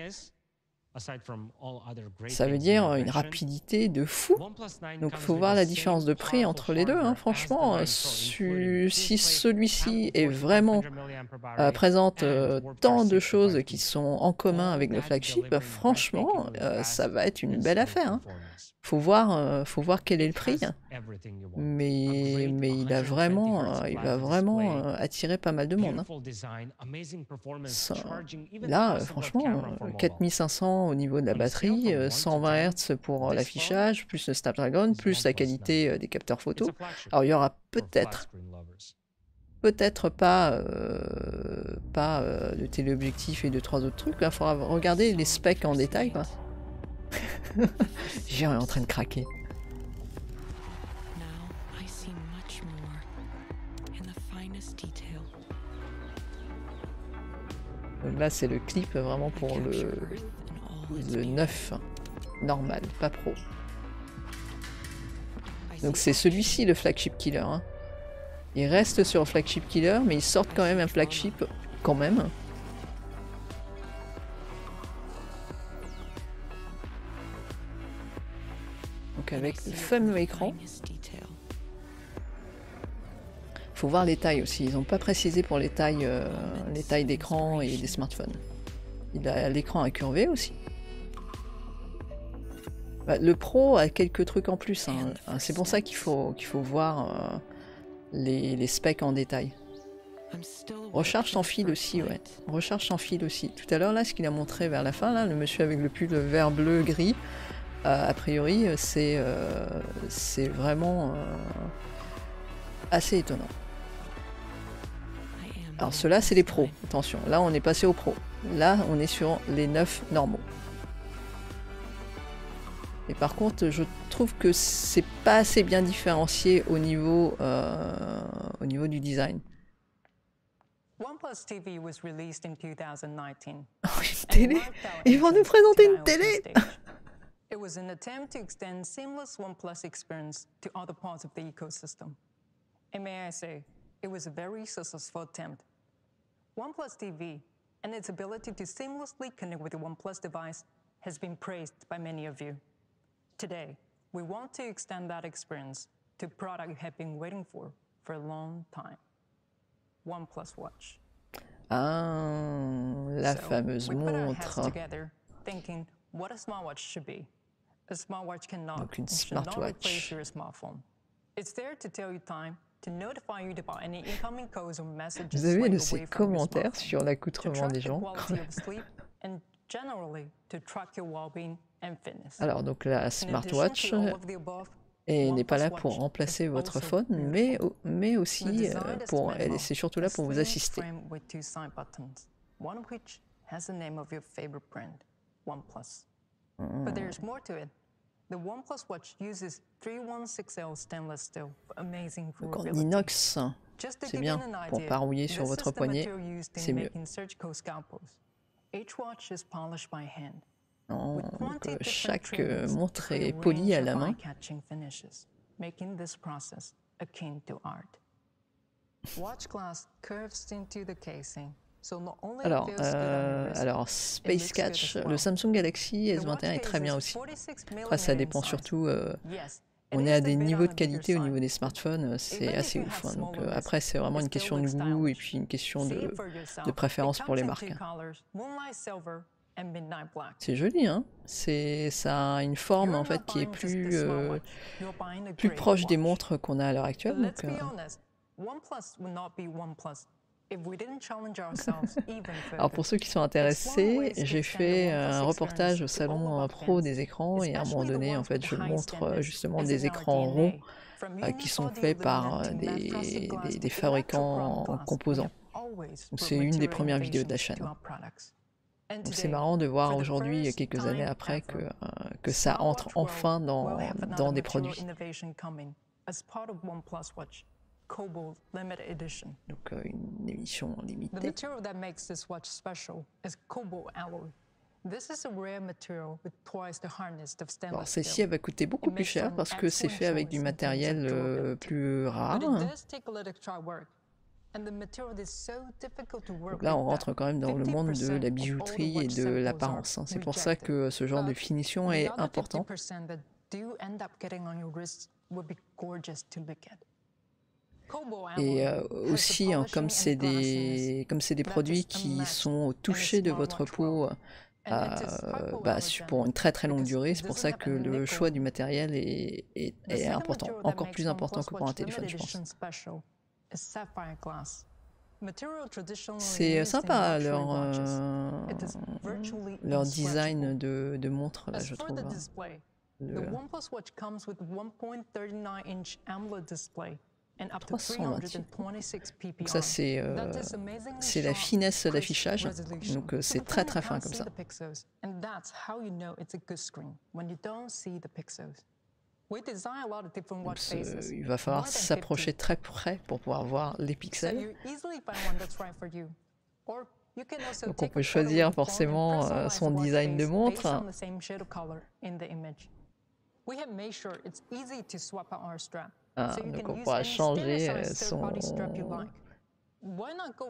Ça veut dire une rapidité de fou. Donc il faut voir la différence de prix entre les deux. Hein. Franchement, si celui-ci est vraiment euh, présente euh, tant de choses qui sont en commun avec le flagship, franchement, euh, ça va être une belle affaire. Hein. Faut voir, faut voir quel est le prix. Hein. Mais, mais il vraiment, il va vraiment attirer pas mal de monde. Hein. là, franchement, 4500 au niveau de la batterie, 120 Hz pour l'affichage, plus le Snapdragon, plus la qualité des capteurs photo. Alors il y aura peut-être peut-être pas, euh, euh, de pas téléobjectif et de trois autres trucs. Il faudra regarder les specs en détail. [laughs] J'ai en train de craquer. Là, c'est le clip vraiment pour le, le neuf, normal, pas pro. Donc c'est celui-ci le flagship killer. Hein. Ils restent sur Flagship Killer, mais ils sortent quand même un flagship, quand même. Donc avec le fameux écran. Faut voir les tailles aussi. Ils n'ont pas précisé pour les tailles, euh, tailles d'écran et des smartphones. Il a l'écran incurvé aussi. Bah, le pro a quelques trucs en plus. Hein. Ah, c'est pour ça qu'il faut, qu'il faut voir. Euh, les, specs en détail. Recharge sans fil aussi, ouais. Recharge sans fil aussi. Tout à l'heure, là, ce qu'il a montré vers la fin, là, le monsieur avec le pull vert, bleu, gris, euh, a priori, euh, c'est euh, c'est vraiment assez étonnant. Alors, ceux-là, c'est les pros. Attention, là, on est passé aux pros. Là, on est sur les neuf normaux. Et par contre, je trouve que c'est pas assez bien différencié au niveau, euh, au niveau du design. OnePlus TV was released in 2019. [laughs] télé Ils vont nous présenter une télé [laughs] It was an attempt to extend seamless OnePlus experience to other parts of the ecosystem. And may I say, it was a very successful attempt. OnePlus TV and its ability to seamlessly connect with the OnePlus device has been praised by many of you. Today, we want to extend that experience to product you have been waiting for for a long time. OnePlus Watch. Ah, la so fameuse we put our heads together, thinking what a smartwatch should be. A smartwatch cannot Donc une should not replace smartwatch. your smartphone. It's there to tell you time, to notify you about any incoming calls or messages. Vous avez de ces commentaires sur l'accoutrement des gens. [laughs] and generally to track your well-being Alors donc la smartwatch euh, n'est pas là pour remplacer votre phone, mais, aussi euh, pour, c'est surtout là pour vous assister. en hmm. inox, c'est bien pour parouiller sur votre poignet, c'est mieux chaque montre est polie à la main. Alors, euh, alors Space Catch, le Samsung Galaxy S21 est très bien aussi. Après, ça dépend surtout. Euh, on est à des niveaux de qualité au niveau des smartphones, euh, c'est assez ouf. Hein. Donc, après, c'est vraiment une question de goût et puis une question de, préférence pour les marques. Hein. C'est joli, hein C'est ça a une forme en fait qui est plus euh, plus proche des montres qu'on a à l'heure actuelle. Euh, [laughs] Alors pour ceux qui sont intéressés, j'ai fait un reportage au salon euh, pro des écrans et à un moment donné, en fait, je montre justement des écrans ronds qui sont faits par des, des, des fabricants en composants. C'est une des premières vidéos de la chaîne. C'est marrant de voir aujourd'hui, quelques années après, que, euh, ça entre enfin dans, euh, des produits. Donc euh, une émission limitée. Alors celle-ci va coûter beaucoup plus cher parce que c'est fait avec du matériel plus rare. Donc là, on rentre quand même dans le monde de la bijouterie et de l'apparence. Hein. C'est pour ça que ce genre de finition est important. Et euh, aussi, hein, comme c'est des, des produits qui sont au toucher de votre peau euh, bah, pour une très très longue durée, c'est pour ça que le choix du matériel est, est important, encore plus important que pour un téléphone, je pense. Euh, c'est sympa leur, euh, leur design de, de montre, là, je trouve. Hein. Le... 326 Donc ça c'est euh, c'est la finesse de l'affichage, donc euh, c'est très très fin comme ça. Hein, euh, il va falloir s'approcher très près pour pouvoir voir les pixels. Donc on peut choisir forcément euh, son design de montre. donc on pourra changer euh, son...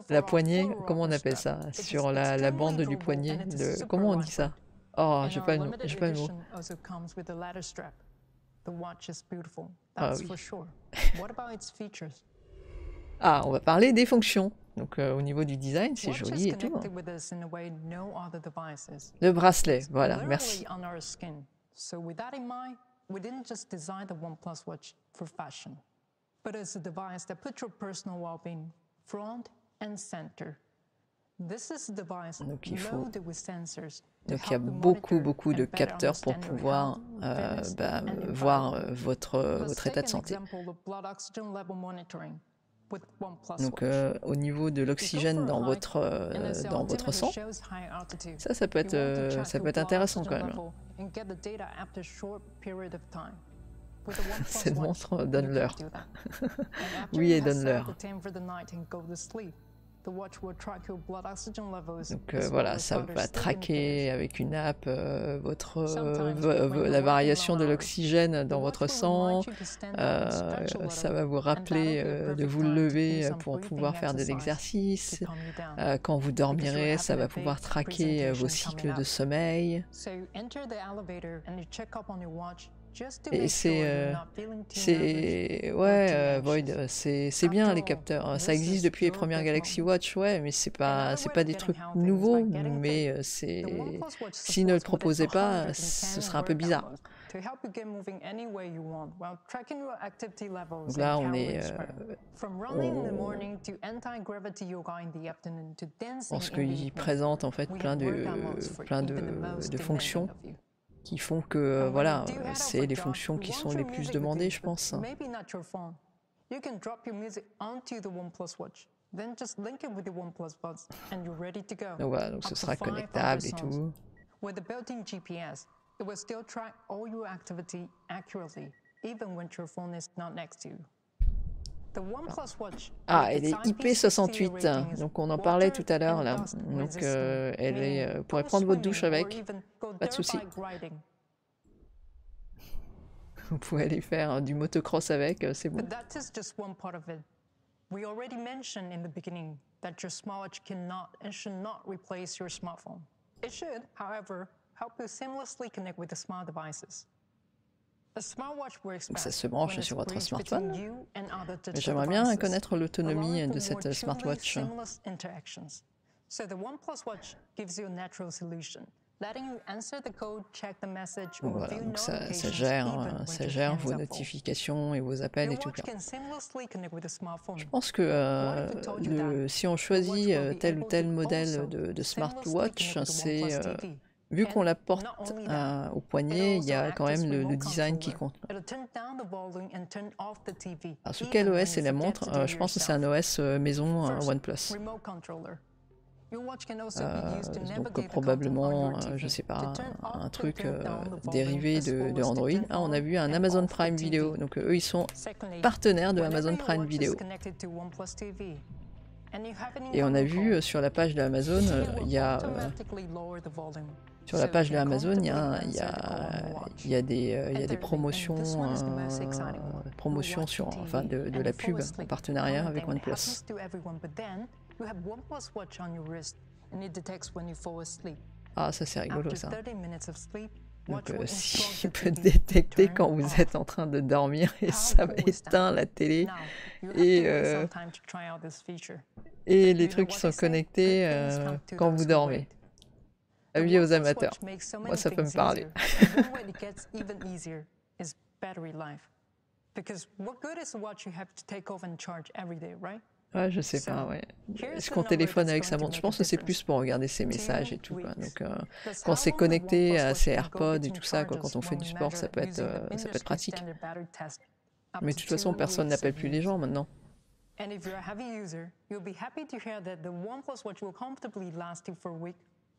la poignée, comment on appelle ça Sur la, bande du poignet, comment on dit ça Oh, je pas, sais pas le mot. The watch is beautiful, that's ah, oh, oui. for [laughs] sure. What about its features? Ah, on va parler des fonctions. Donc euh, au niveau du design, c'est joli et tout. Hein. Le bracelet, voilà, merci. So with that in mind, we didn't just design the OnePlus Watch for fashion, but as a device that puts your personal well-being front and center. This is a device loaded with sensors Donc il y a beaucoup, beaucoup de capteurs pour pouvoir euh, bah, voir euh, votre, euh, votre état de santé. Donc au niveau de l'oxygène dans votre, dans votre sang, ça, ça peut, être, ça peut être intéressant quand même. Cette montre donne l'heure. oui, et donne l'heure. Donc euh, voilà, ça va traquer avec une app euh, votre, euh, la variation de l'oxygène dans votre sang. ça va vous rappeler de vous lever pour pouvoir faire des exercices. quand vous dormirez, ça va pouvoir traquer vos cycles de sommeil. Et c'est. Euh, ouais, euh, Void, euh, c'est bien les capteurs. Hein. Ça existe depuis les premières Galaxy Watch, ouais, mais c'est pas, pas des trucs nouveaux, mais c'est. S'ils ne le proposaient pas, ce serait un peu bizarre. là, on est. on... Parce qu'ils présentent en fait plein de, plein de fonctions qui font que euh, voilà, euh, oh c'est les fonctions qui sont les plus demandées, je pense. Donc voilà, donc ce sera connectable et tout. Ah, elle est IP68, donc on en parlait tout à l'heure là. Donc euh, elle vous euh, pourrez prendre votre douche avec, pas de souci. [laughs] Vous pouvez aller faire euh, du motocross avec, c'est bon. We already mentioned in the beginning that your smartwatch cannot and should not replace your smartphone. It should, however, help you seamlessly connect with the smart devices. Ça se branche sur votre smartphone, j'aimerais bien connaître l'autonomie de cette smartwatch. donc ça, gère, euh, ça gère vos notifications et vos appels et tout ça. Je pense que euh, si on choisit euh, tel ou tel modèle de, smartwatch, c'est Vu euh, qu'on la porte euh, au poignet, il y a quand même le, design qui compte. Alors, sous quel OS est la montre euh, Je pense que c'est un OS maison OnePlus. donc probablement, je ne sais pas, un, truc dérivé de, Android. Ah, on a vu un Amazon Prime Video, donc eux ils sont partenaires de Amazon Prime Video. Et on a vu sur la page d'Amazon, il y a sur la page de Amazon, il y a, des, des promotions, euh, hein, sur, enfin de, la pub en partenariat avec OnePlus. Ah, ça c'est rigolo ça. Donc, euh, peut détecter quand vous êtes en train de dormir et ça éteint la télé et, euh, les trucs qui sont connectés quand vous dormez avis aux amateurs. Moi, ça peut me parler. Ouais, je sais pas, ouais. Est-ce qu'on téléphone avec sa montre. Je pense que c'est plus pour regarder ses messages et tout. Quoi. Donc, euh, quand c'est connecté à ses AirPods et tout ça, quand on fait du sport, euh, ça peut être, ça peut être pratique. Mais de toute façon, personne n'appelle plus les gens maintenant.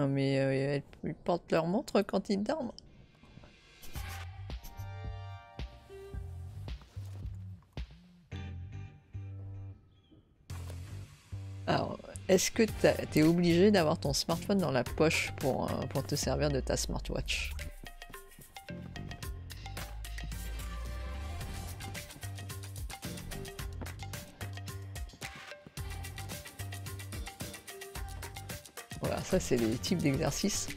Non hein, mais euh, ils elles portent leur montre quand ils dorment. Alors, est-ce que t'es obligé d'avoir ton smartphone dans la poche pour, pour te servir de ta smartwatch c'est les types d'exercices.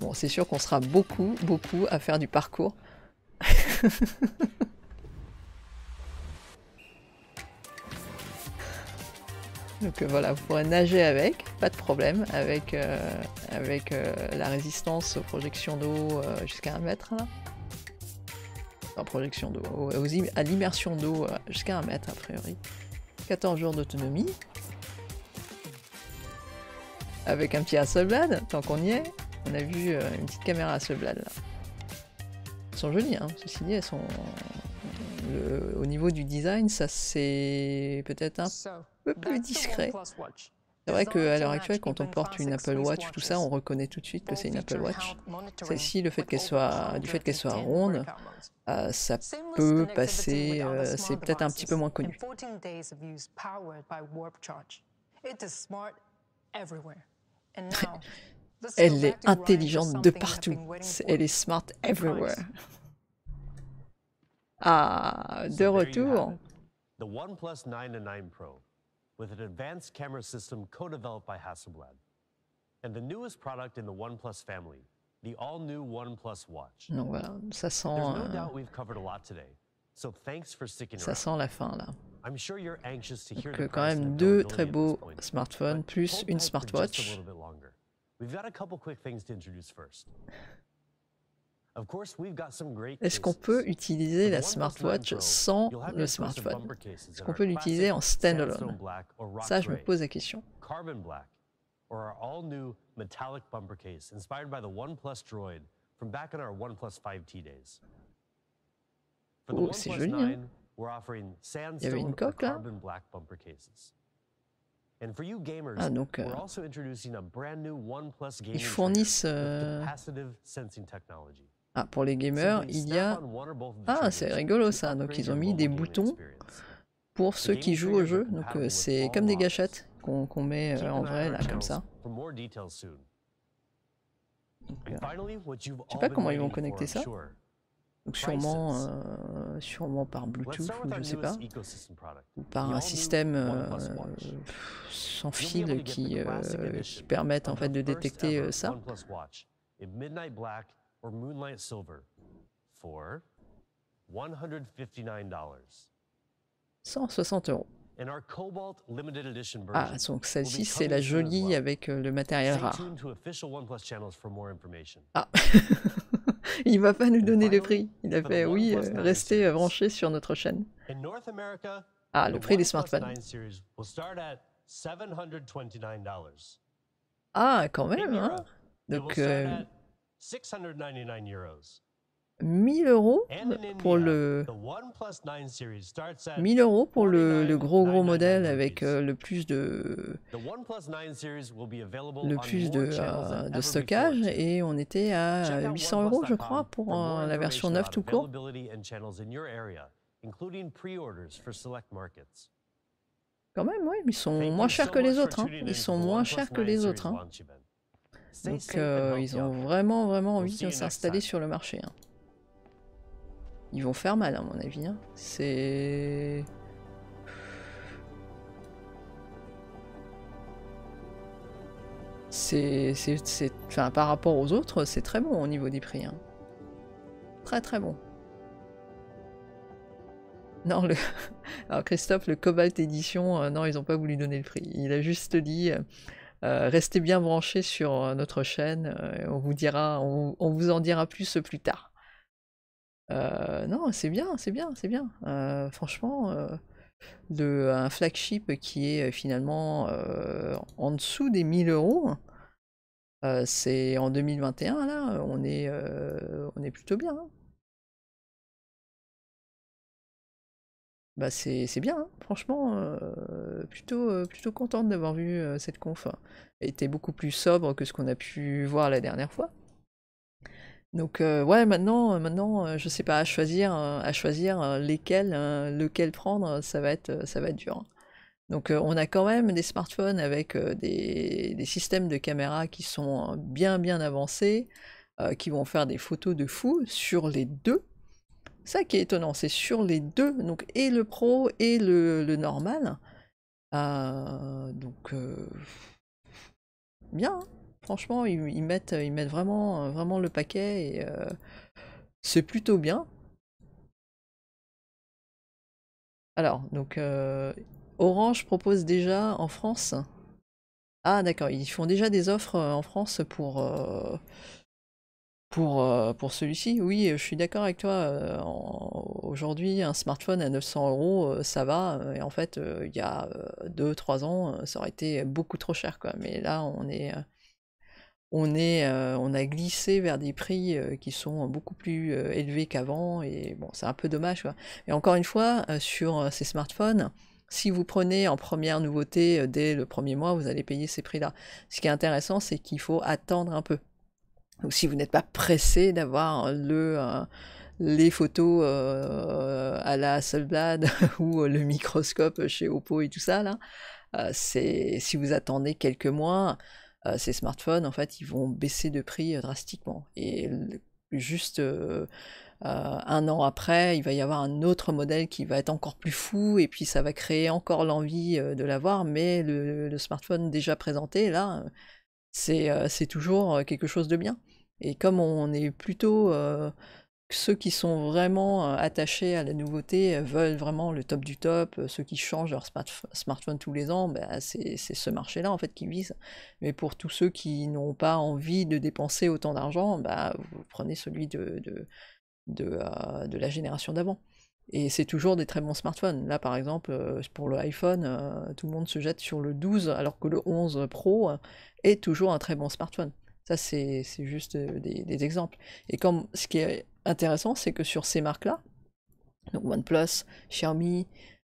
Bon, c'est sûr qu'on sera beaucoup, beaucoup à faire du parcours. [laughs] Donc euh, voilà, vous pourrez nager avec, pas de problème, avec, euh, avec euh, la résistance aux projections d'eau jusqu'à 1 mètre. Là. projection d'eau, à l'immersion d'eau jusqu'à un mètre a priori. 14 jours d'autonomie, avec un petit Hasselblad, tant qu'on y est. On a vu euh, une petite caméra Hasselblad là. Elles sont jolies, hein. ceci dit, elles sont. Au niveau du design, ça c'est peut-être un peu plus discret. C'est vrai qu'à l'heure actuelle, quand on porte une Apple Watch, tout ça, on reconnaît tout de suite que c'est une Apple Watch. Celle-ci, le fait qu'elle soit, du fait qu'elle soit ronde, euh, ça peut passer, euh, c'est peut-être un petit peu moins connu. Elle est intelligente de partout. Elle est smart everywhere. [laughs] Ah, de retour. The OnePlus 9 and 9 Pro with an advanced camera system co-developed by Hasselblad. And the newest product in the OnePlus family, the all-new OnePlus Watch. Donc voilà, ça sent... Euh, ça sent la fin, là. Que euh, quand même deux très beaux smartphones plus une smartwatch. Est-ce qu'on peut utiliser la smartwatch sans le smartphone Est-ce qu'on peut l'utiliser en standalone Ça, je me pose la question. Oh, c'est joli. Hein. Il y avait une coque là. Ah donc, euh, ils fournissent... Euh, ah, pour les gamers, il y a... Ah, c'est rigolo ça, donc ils ont mis des boutons pour ceux qui jouent au jeu, donc euh, c'est comme des gâchettes qu'on met en vrai là, comme ça. Donc, je sais pas comment ils vont connecter ça. Donc sûrement, euh, sûrement par Bluetooth, ou je ne sais pas, ou par un système euh, sans fil qui, euh, permette en fait de détecter ça. 160 euros. Ah, donc celle-ci, c'est la jolie avec euh, le matériel rare. Ah, [laughs] il va pas nous donner le prix. Il a fait, oui, euh, restez euh, branchés sur notre chaîne. Ah, le prix des smartphones. Ah, quand même, hein. Donc, 1000 euros pour le euros pour le, gros gros modèle avec euh, le plus de le plus de, euh, de, stockage et on était à 800 euros je crois pour la version 9 tout court. Quand même, oui, ils sont moins hein. chers que les autres. Ils sont moins chers que les autres. Donc euh, ils ont vraiment, vraiment envie de s'installer sur le marché. Hein. Ils vont faire mal, à mon avis. Hein. C'est... C'est... Enfin, par rapport aux autres, c'est très bon au niveau des prix. Hein. Très très bon. Non, le... [laughs] Alors Christophe, le Cobalt Edition, euh, non, ils n'ont pas voulu donner le prix. Il a juste dit, euh, euh, restez bien branchés sur notre chaîne, on, vous dira, on vous en dira plus plus tard. Euh, non, c'est bien, c'est bien, c'est bien. Euh, franchement, de euh, un flagship qui est finalement en dessous des 1000 euros. c'est en 2021 là, on est, on est plutôt bien. Hein. Bah c'est bien, hein. franchement, plutôt, plutôt contente d'avoir vu cette conf. Était hein. beaucoup plus sobre que ce qu'on a pu voir la dernière fois. Donc euh, ouais, maintenant, euh, maintenant, euh, je sais pas à choisir, à choisir lesquels, lequel prendre, ça va être, ça va être dur. Hein. Donc on a quand même des smartphones avec des, des, systèmes de caméras qui sont hein, bien bien avancés, qui vont faire des photos de fou sur les deux. Ça qui est étonnant, c'est sur les deux, donc et le pro et le, le normal. donc bien. Hein. Franchement, ils, mettent, ils mettent vraiment, vraiment le paquet et euh, c'est plutôt bien. Alors, donc euh, Orange propose déjà en France. Ah d'accord, ils font déjà des offres euh, en France pour pour, pour celui-ci. Oui, je suis d'accord avec toi. Aujourd'hui, un smartphone à 900 euros, ça va. Et en fait, il y a 2-3 ans, ça aurait été beaucoup trop cher. Mais là, on est on, est, euh, on a glissé vers des prix euh, qui sont beaucoup plus euh, élevés qu'avant, et bon, c'est un peu dommage. Quoi. Et encore une fois, sur ces smartphones, si vous prenez en première nouveauté dès le premier mois, vous allez payer ces prix-là. Ce qui est intéressant, c'est qu'il faut attendre un peu. si vous n'êtes pas pressé d'avoir le les photos à la Hasselblad [laughs] ou le microscope chez Oppo et tout ça là. c'est si vous attendez quelques mois, euh, ces smartphones, en fait, ils vont baisser de prix euh, drastiquement. Et juste euh, un an après, il va y avoir un autre modèle qui va être encore plus fou, et puis ça va créer encore l'envie de l'avoir, mais le, le, smartphone déjà présenté, là, c'est toujours quelque chose de bien. Et comme on est plutôt ceux qui sont vraiment euh, attachés à la nouveauté euh, veulent vraiment le top du top. Euh, ceux qui changent leur smartphone tous les ans, bah, c'est ce marché-là en fait qui vise. Mais pour tous ceux qui n'ont pas envie de dépenser autant d'argent, bah, vous prenez celui de, de, la génération d'avant. Et c'est toujours des très bons smartphones. Là, par exemple, pour le iPhone, tout le monde se jette sur le 12, alors que le 11 Pro est toujours un très bon smartphone. Ça, c'est juste des, des exemples. Et comme ce qui est intéressant, c'est que sur ces marques-là, donc OnePlus, Xiaomi,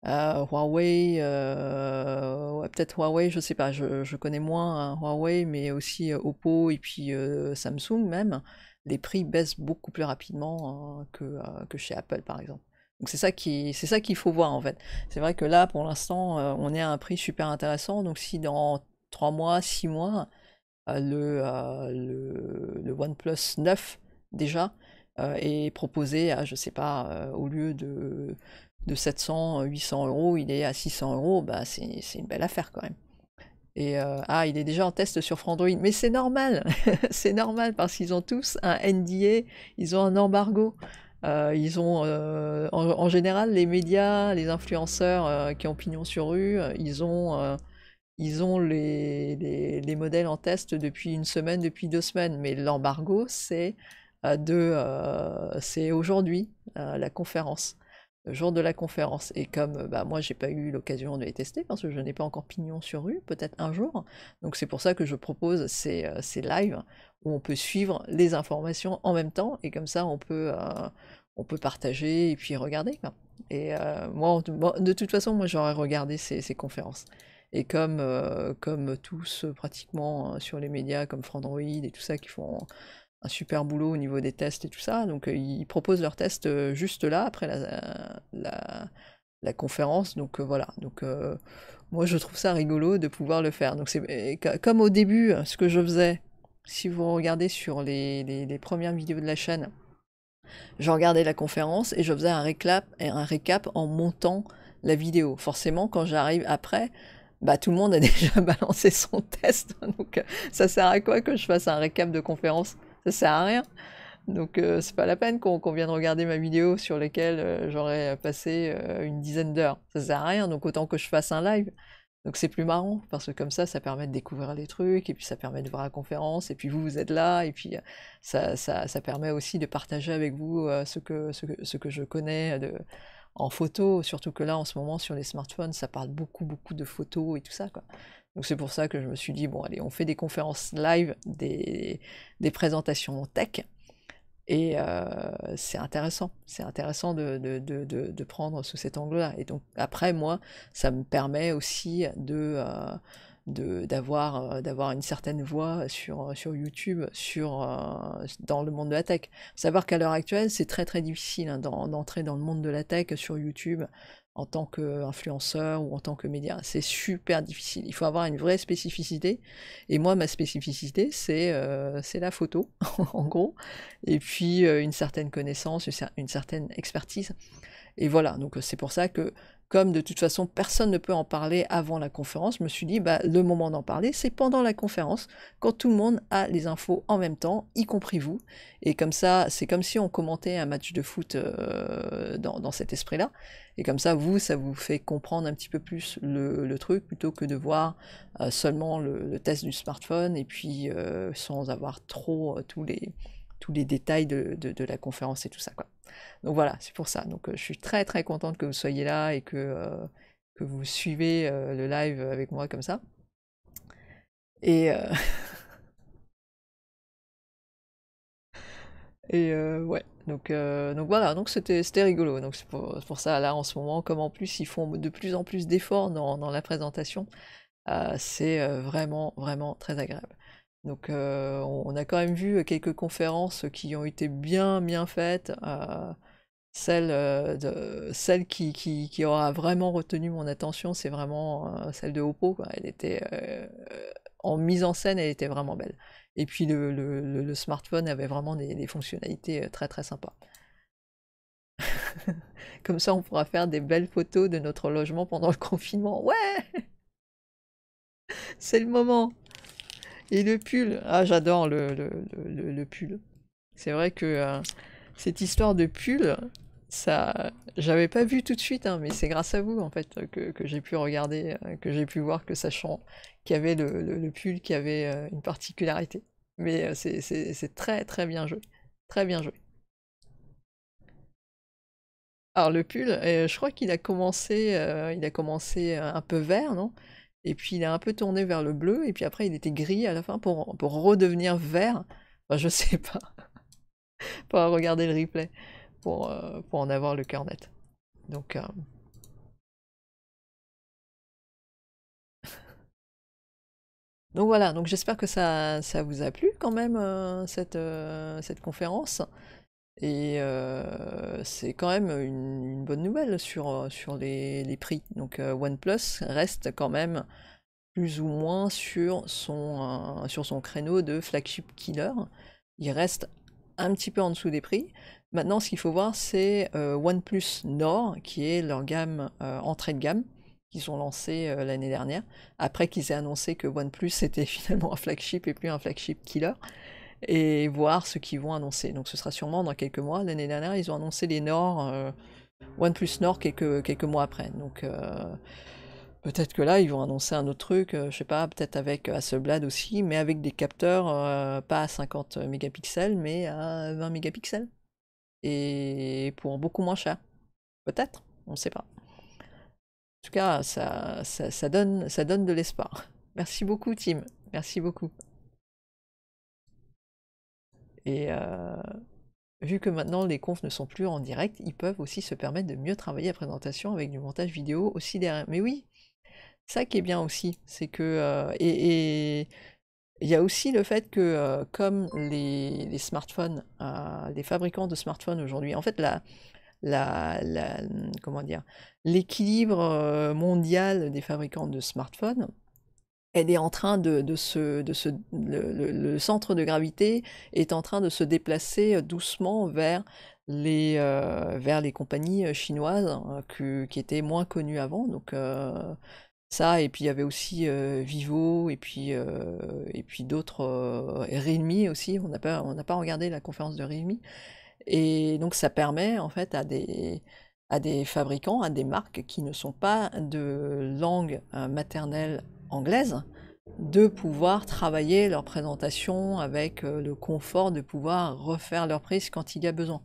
euh, Huawei, euh, peut-être Huawei, je sais pas, je, connais moins hein, Huawei, mais aussi euh, Oppo et puis Samsung même, les prix baissent beaucoup plus rapidement hein, que, chez Apple par exemple. Donc c'est ça qui c'est ça qu'il faut voir en fait. C'est vrai que là pour l'instant on est à un prix super intéressant, donc si dans 3 mois, 6 mois, le, le, le OnePlus 9 déjà euh, et proposé à, je sais pas, euh, au lieu de, de 700, 800 euh, euros, il est à 600 euros, bah, c'est une belle affaire quand même. Et ah, il est déjà en test sur Frandroid. Mais c'est normal, [laughs] c'est normal parce qu'ils ont tous un NDA, ils ont un embargo. ils ont, en, général, les médias, les influenceurs qui ont pignon sur rue, ils ont, ils ont les, les, modèles en test depuis une semaine, depuis deux semaines. Mais l'embargo, c'est euh, de euh, c'est aujourd'hui euh, la conférence, le jour de la conférence. Et comme bah, moi, j'ai pas eu l'occasion de les tester parce que je n'ai pas encore pignon sur rue, peut-être un jour. Donc c'est pour ça que je propose ces, lives où on peut suivre les informations en même temps et comme ça on peut, on peut partager et puis regarder. Et moi, de toute façon, moi j'aurais regardé ces, conférences. Et comme, comme tous pratiquement sur les médias comme Frandroid et tout ça qui font super boulot au niveau des tests et tout ça. Donc euh, ils proposent leurs tests euh, juste là, après la, conférence. Donc euh, voilà. Donc moi je trouve ça rigolo de pouvoir le faire. Donc c'est comme au début, ce que je faisais, si vous regardez sur les, premières vidéos de la chaîne, je regardais la conférence et je faisais un récap, un récap en montant la vidéo. Forcément, quand j'arrive après, bah, tout le monde a [laughs] déjà balancé son test. Donc, ça sert à quoi que je fasse un récap de conférence ça sert à rien. Donc ce euh, c'est pas la peine qu'on vienne regarder ma vidéo sur laquelle euh, j'aurais passé euh, une dizaine d'heures. Ça sert à rien, donc autant que je fasse un live. Donc c'est plus marrant, parce que comme ça, ça permet de découvrir les trucs, et puis ça permet de voir la conférence, et puis vous, vous êtes là, et puis ça, ça, ça permet aussi de partager avec vous ce que, ce, que, ce, que, je connais de, en photo, surtout que là, en ce moment, sur les smartphones, ça parle beaucoup, beaucoup de photos et tout ça, quoi. Donc c'est pour ça que je me suis dit, bon allez, on fait des conférences live, des, des présentations tech. Et euh, c'est intéressant, c'est intéressant de, prendre sous cet angle-là. Et donc après, moi, ça me permet aussi de... Euh, d'avoir euh, d'avoir une certaine voix sur sur YouTube sur dans le monde de la tech savoir qu'à l'heure actuelle c'est très très difficile hein, d'entrer dans le monde de la tech sur YouTube en tant qu'influenceur ou en tant que média. C'est super difficile. Il faut avoir une vraie spécificité. Et moi, ma spécificité, c'est euh, la photo, [laughs] en gros. Et puis, euh, une certaine connaissance, une certaine expertise. Et voilà, donc c'est pour ça que comme de toute façon personne ne peut en parler avant la conférence, je me suis dit bah, le moment d'en parler, c'est pendant la conférence, quand tout le monde a les infos en même temps, y compris vous. Et comme ça, c'est comme si on commentait un match de foot euh, dans, cet esprit-là. Et comme ça, vous, ça vous fait comprendre un petit peu plus le, truc plutôt que de voir euh, seulement le, test du smartphone et puis euh, sans avoir trop tous les les détails de, la conférence et tout ça. Quoi. Donc voilà, c'est pour ça. Donc euh, je suis très très contente que vous soyez là et que, euh, que vous suivez euh, le live avec moi comme ça. Et, [laughs] et ouais. Donc, donc, voilà, donc c'était rigolo. Donc c'est pour, ça, là, en ce moment, comme en plus, ils font de plus en plus d'efforts dans, la présentation, c'est vraiment, vraiment très agréable. Donc euh, on a quand même vu quelques conférences qui ont été bien bien faites. Euh, celle, euh, celle qui, qui, aura vraiment retenu mon attention, c'est vraiment celle de Oppo. Elle était en mise en scène, elle était vraiment belle. Et puis le, smartphone avait vraiment des, fonctionnalités très très sympas. [laughs] Comme ça, on pourra faire des belles photos de notre logement pendant le [laughs] confinement. Ouais, c'est le moment. Et le pull, ah j'adore le, le, pull. C'est vrai que euh, cette histoire de pull, ça, j'avais pas vu tout de suite, hein, mais c'est grâce à vous en fait que, j'ai pu regarder, euh, que j'ai pu voir que sachant qu'il y avait le, pull qui avait euh, une particularité. Mais c'est très très bien joué, très bien joué. Alors le pull, je crois qu'il a commencé, il a commencé un peu vert, non et puis il a un peu tourné vers le bleu, et puis après il était gris à la fin pour, pour redevenir vert. Enfin, je sais pas. pour [laughs] regarder le replay, pour, euh, pour en avoir le cœur net. Euh. [laughs] Donc. voilà, donc j'espère que ça, ça vous a plu quand même, euh, cette, cette conférence. Et euh, c'est quand même une, bonne nouvelle sur, euh, sur les, prix. Donc euh, OnePlus reste quand même plus ou moins sur son, sur son créneau de flagship killer. Il reste un petit peu en dessous des prix. Maintenant, ce qu'il faut voir, c'est OnePlus Nord, qui est leur gamme entrée de gamme, qu'ils ont lancé l'année dernière, après qu'ils aient annoncé que OnePlus [laughs] était finalement un flagship et plus un flagship killer et voir ce qu'ils vont annoncer. Donc ce sera sûrement dans quelques mois. L'année dernière, ils ont annoncé les Nord, one euh, OnePlus Nord quelques, quelques mois après. Donc euh, peut-être que là, ils vont annoncer un autre truc, euh, je sais pas, peut-être avec Hasselblad aussi, mais avec des capteurs pas à 50 mégapixels, mais à 20 mégapixels. Et pour beaucoup moins cher. Peut-être, on ne sait pas. En tout cas, ça, ça donne, ça donne de l'espoir. Merci beaucoup, Tim. Merci beaucoup. Et vu que maintenant les confs ne sont plus en direct, ils peuvent aussi se permettre de mieux travailler la présentation avec du montage vidéo aussi derrière. Mais oui, ça qui est bien aussi, c'est que. et il y a aussi le fait que, comme les, les smartphones, les fabricants de smartphones aujourd'hui, en fait, la, la, la, comment dire l'équilibre mondial des fabricants de smartphones est en train de, se, de se le, centre de gravité est en train de se déplacer euh, doucement vers les, euh, vers les compagnies euh, chinoises hein, qui étaient moins connues avant. Donc ça, et puis il y avait aussi Vivo, et puis, et puis d'autres, aussi, on n'a pas, on pas regardé la conférence de Realme. Et donc ça permet en fait à des, à des fabricants, à des marques qui ne sont pas de langue maternelle anglaise, de pouvoir travailler leur présentation avec euh, le confort de pouvoir refaire leur prise quand il y a besoin.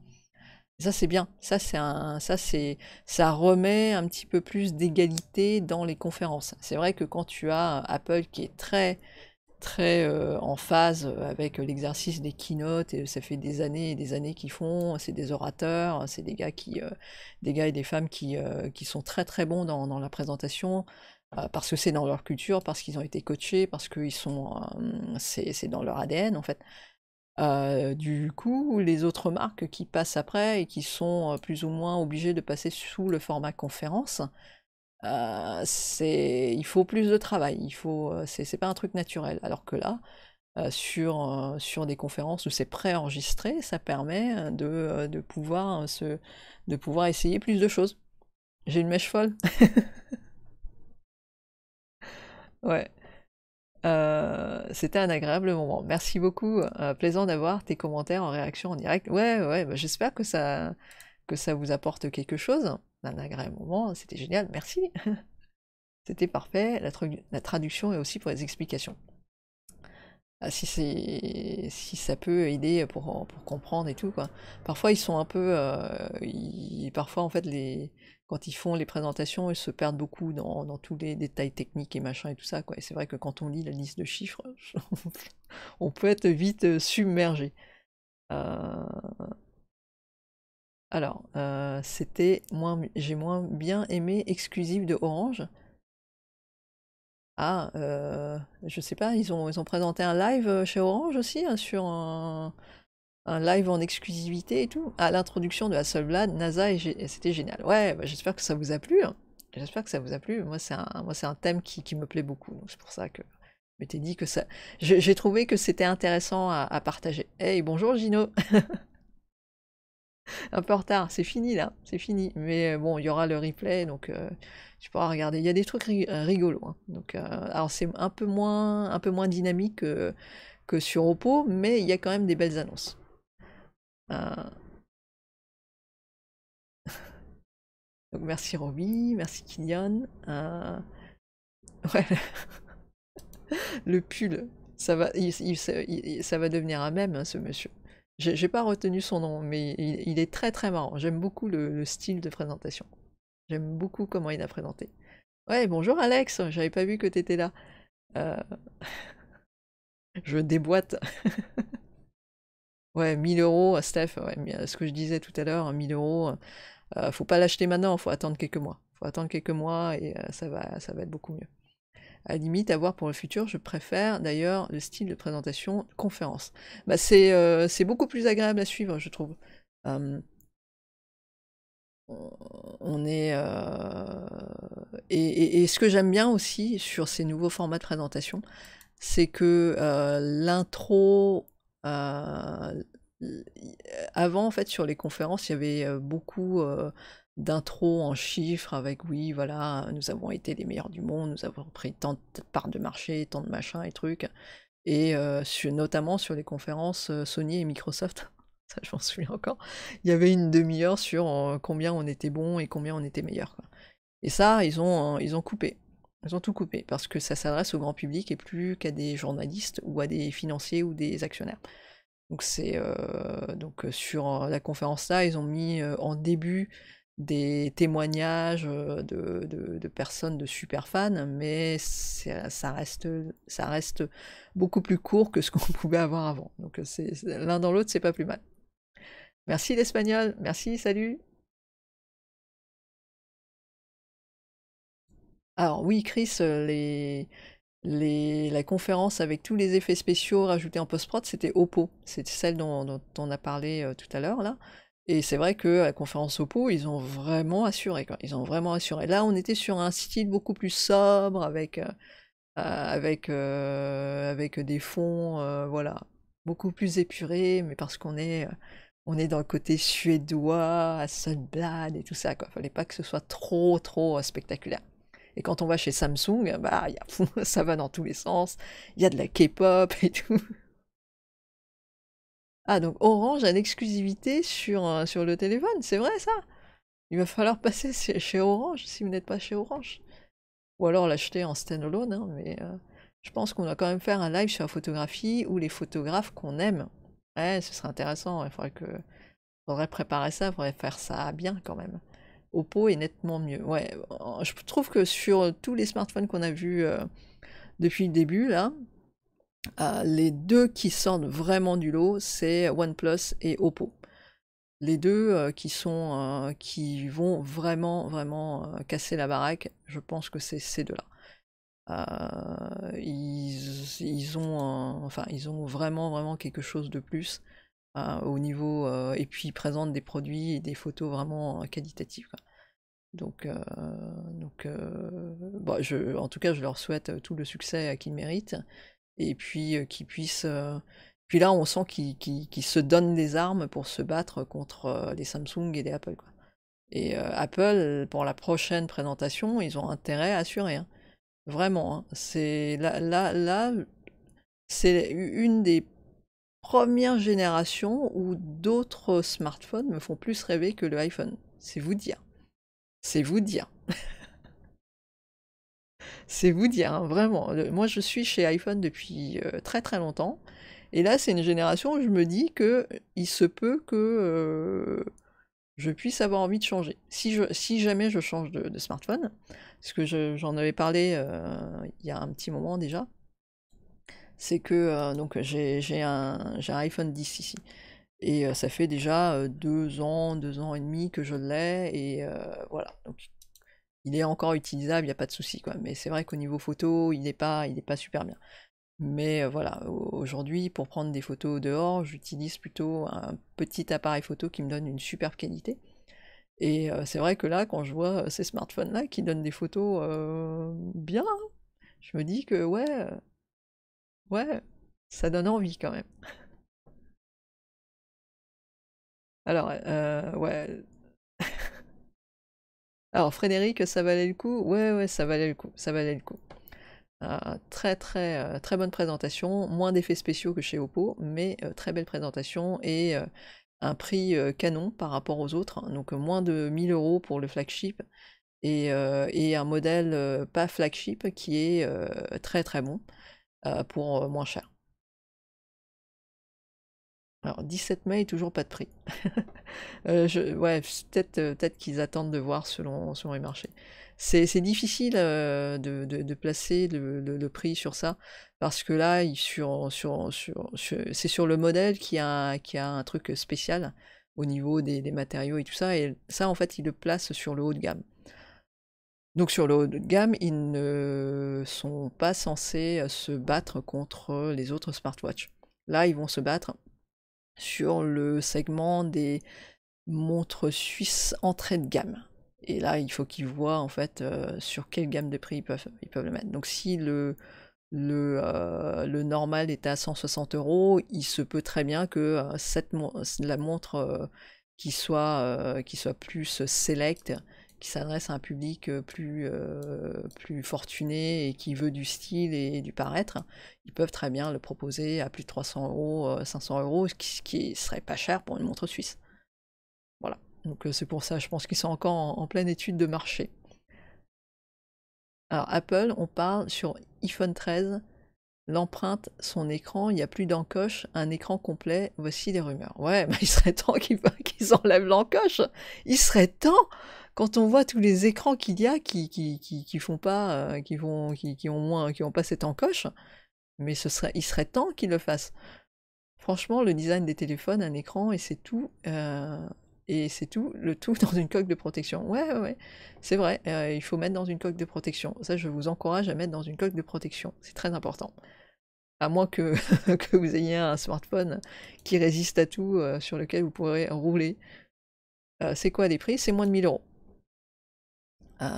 Ça c'est bien, ça c'est un ça c'est, ça remet un petit peu plus d'égalité dans les conférences. C'est vrai que quand tu as Apple qui est très très euh, en phase avec euh, l'exercice des keynotes et ça fait des années et des années qu'ils font c'est des orateurs c'est des gars qui des gars et des femmes qui, qui sont très très bons dans la présentation euh, parce que c'est dans leur culture, parce qu'ils ont été coachés, parce que sont, euh, c'est dans leur ADN en fait. Euh, du coup, les autres marques qui passent après et qui sont plus ou moins obligées de passer sous le format conférence, c'est il faut plus de travail, il faut c'est pas un truc naturel. Alors que là, sur, sur des conférences où c'est préenregistré, ça permet de, de pouvoir se, de pouvoir essayer plus de choses. J'ai une mèche folle. [laughs] Ouais. Euh, c'était un agréable moment. Merci beaucoup. Euh, plaisant d'avoir tes commentaires en réaction en direct. Ouais, ouais, bah, j'espère que ça, que ça vous apporte quelque chose. Un agréable moment, c'était génial. Merci. [laughs] c'était parfait. La, traduction et aussi pour les explications. Ah, si, si ça peut aider pour, pour comprendre et tout. Quoi. Parfois, ils sont un peu. Euh, parfois, en fait, les, quand ils font les présentations, ils se perdent beaucoup dans, tous les détails techniques et machin et tout ça. Et c'est vrai que quand on lit la liste de chiffres, [laughs] on peut être vite euh, submergé. Euh, alors, euh, c'était moins, j'ai moins bien aimé exclusive de Orange. Ah, je je sais pas, ils ont, ils ont présenté un live chez Orange aussi hein, sur un, un live en exclusivité et tout, à l'introduction de Hasselblad, NASA, et, c'était génial. Ouais, bah, j'espère que ça vous a plu. Hein. J'espère que ça vous a plu. Moi, c'est un, moi, un thème qui, me plaît beaucoup. c'est pour ça que je m'étais dit que ça. J'ai trouvé que c'était intéressant à, partager. Hey, bonjour Gino [laughs] Un peu en retard, c'est fini là, c'est fini. Mais euh, bon, il y aura le replay, donc euh, tu pourras regarder. Il y a des trucs rigolos. Hein. Donc, euh, alors, c'est un, peu moins, un peu moins dynamique que, que sur Oppo, mais il y a quand même des belles annonces. Euh. [laughs] Donc merci Roby, merci Kylian. Euh. [laughs] Ouais. le pull, ça va, ça, va devenir un même, hein, ce monsieur. J'ai pas retenu son nom, mais il, est très très marrant. J'aime beaucoup le, style de présentation. J'aime beaucoup comment il a présenté. Ouais, bonjour Alex, j'avais pas vu que t'étais là. Euh. [laughs] Je déboîte. Ouais, 1000 euros, euh, Steph, euh, ce que je disais tout à l'heure, 1000 hein, euros, euh, faut pas l'acheter maintenant, faut attendre quelques mois. Faut attendre quelques mois et ça, va, ça va être beaucoup mieux. À limite, à voir pour le futur, je préfère d'ailleurs le style de présentation conférence. Bah, c'est beaucoup plus agréable à suivre, je trouve. on est. et, ce que j'aime bien aussi sur ces nouveaux formats de présentation, c'est que l'intro euh, avant, en fait, sur les conférences, il y avait euh, beaucoup euh, d'intro en chiffres avec oui, voilà, nous avons été les meilleurs du monde, nous avons pris tant de parts de marché, tant de machins et trucs. Et sur, notamment sur les conférences Sony et Microsoft, [laughs] ça je m'en souviens encore, il y avait une demi-heure sur combien on était bon et combien on était meilleur. Quoi. Et ça, ils ont, ils ont coupé. Ils ont tout coupé parce que ça s'adresse au grand public et plus qu'à des journalistes ou à des financiers ou des actionnaires. Donc c'est euh, donc euh, sur euh, la conférence là, ils ont mis en début des témoignages de, de, personnes de super fans, mais ça reste ça reste beaucoup plus court que ce [laughs] qu'on pouvait avoir avant. Donc c'est l'un dans l'autre, c'est pas plus mal. Merci l'espagnol, merci, salut. Alors oui, Chris, euh, les, la conférence avec tous les effets spéciaux rajoutés en post-prod, c'était Oppo. C'est celle dont, on a parlé euh, tout à l'heure, là. Et c'est vrai que la conférence Oppo, ils ont vraiment assuré. Ils ont vraiment assuré. Là, on était sur un style beaucoup plus sobre, avec, euh, des fonds, voilà, beaucoup plus épurés, mais parce qu'on est, dans le côté suédois, à blanche et tout ça. Quoi. Fallait pas que ce soit trop, trop spectaculaire. Et quand on va chez Samsung, bah, y a, [laughs] ça va dans tous les sens. Il y a de la K-pop et tout. Ah, donc Orange a l'exclusivité sur, euh, sur le téléphone, c'est vrai ça Il va falloir [laughs] passer chez Orange si vous n'êtes pas chez Orange. Ou alors l'acheter en standalone, hein, mais euh, je pense qu'on va quand même faire un live sur la photographie ou les photographes qu'on aime. Ouais, ce serait intéressant, il faudrait que. Faudrait préparer ça, il faudrait faire ça bien quand même. Oppo est nettement mieux. Ouais, euh, je trouve que sur euh, tous les smartphones qu'on a vus euh, depuis le début, là, les deux qui sortent vraiment du lot, c'est OnePlus et Oppo. Les deux qui sont qui vont vraiment vraiment casser la baraque, je pense que c'est ces deux-là. Ils, ils, ont enfin ils ont vraiment vraiment quelque chose de plus Hein, au niveau euh, et puis ils présentent des produits et des photos vraiment euh, qualitatives. Donc, euh, donc bah, je, en tout cas, je leur souhaite tout le succès qu'ils méritent et puis qu'ils puissent. puis là, on sent qu'ils se donnent des armes pour se battre contre les Samsung et les Apple. Quoi. Et Apple, pour la prochaine présentation, ils ont intérêt à assurer. Hein. Vraiment, hein. c'est là, là c'est une des première génération où d'autres smartphones me font plus rêver que le iPhone. C'est vous dire. C'est vous dire. [laughs] c'est vous dire, hein, vraiment. moi, je suis chez iPhone depuis euh, très très longtemps. Et là, c'est une génération où je me dis que il se peut que euh, je puisse avoir envie de changer. Si, jamais je change de, smartphone, parce que j'en avais parlé euh, il y a un petit moment déjà, c'est que euh, donc j'ai un, un, iPhone 10 ici. Et euh, ça fait déjà euh, deux ans, deux ans et demi que je l'ai, et voilà. Donc il est encore utilisable, il n'y a pas de souci, Mais c'est vrai qu'au niveau photo, il n'est pas, pas super bien. Mais voilà, aujourd'hui, pour prendre des photos dehors, j'utilise plutôt un petit appareil photo qui me donne une superbe qualité. Et c'est vrai que là, quand je vois ces smartphones-là qui donnent des photos bien, hein. je me dis que ouais, Ouais, ça donne envie quand même. Alors, euh, ouais. [laughs] Alors, Frédéric, ça valait le coup? Ouais, ouais, ça valait le coup, ça valait le coup. Euh, très, très, euh, très bonne présentation, moins d'effets spéciaux que chez Oppo, mais très belle présentation et un prix canon par rapport aux autres. Hein. Donc, moins de 1000 euros pour le flagship et, et un modèle pas flagship qui est très, très bon. Euh, pour euh, moins cher. Alors 17 mai, toujours pas de prix. [laughs] Euh, je, ouais, peut-être qu'ils attendent de voir selon, selon les marchés. C'est difficile de, de, placer le, prix sur ça, parce que là, sur, sur, sur, c'est sur le modèle qui a, qui a un truc spécial au niveau des, des, matériaux et tout ça, et ça en fait, ils le placent sur le haut de gamme. Donc sur le haut de gamme, ils ne sont pas censés euh, se battre contre euh, les autres smartwatches. Là, ils vont se battre sur le segment des montres suisses entrée de gamme. Et là, il faut qu'ils voient en fait euh, sur quelle gamme de prix ils peuvent, le mettre. Donc si le, normal est à 160 euros, il se peut très bien que la montre qui, soit, plus select qui s'adresse à un public euh, plus, euh, plus fortuné et qui veut du style et du paraître, ils peuvent très bien le proposer à plus de 300 euros, 500 euh, euros, ce qui, qui serait pas cher pour une montre suisse. Voilà. Donc c'est pour ça, je pense qu'ils sont encore en, pleine étude de marché. Alors Apple, on parle sur iPhone 13, l'empreinte, son écran, il n'y a plus d'encoche, un écran complet, voici des rumeurs. Ouais, [laughs] mais il serait temps qu'ils enlèvent l'encoche. Il serait temps quand on voit tous les écrans qu'il y a qui, qui, font pas, euh, qui, vont, qui, ont moins, qui ont pas cette encoche, mais ce serait, il serait temps qu'ils le fassent. Franchement, le design des téléphones, un écran et c'est tout. Euh, et c'est tout, le tout [laughs] dans une coque de protection. Ouais, ouais, ouais. c'est vrai, euh, il faut mettre dans une coque de protection. Ça, je vous encourage à mettre dans une coque de protection. C'est très important. À moins que, [laughs] vous ayez un smartphone qui résiste à tout, sur lequel vous pourrez rouler. c'est quoi les prix C'est moins de 1000 euros. Euh,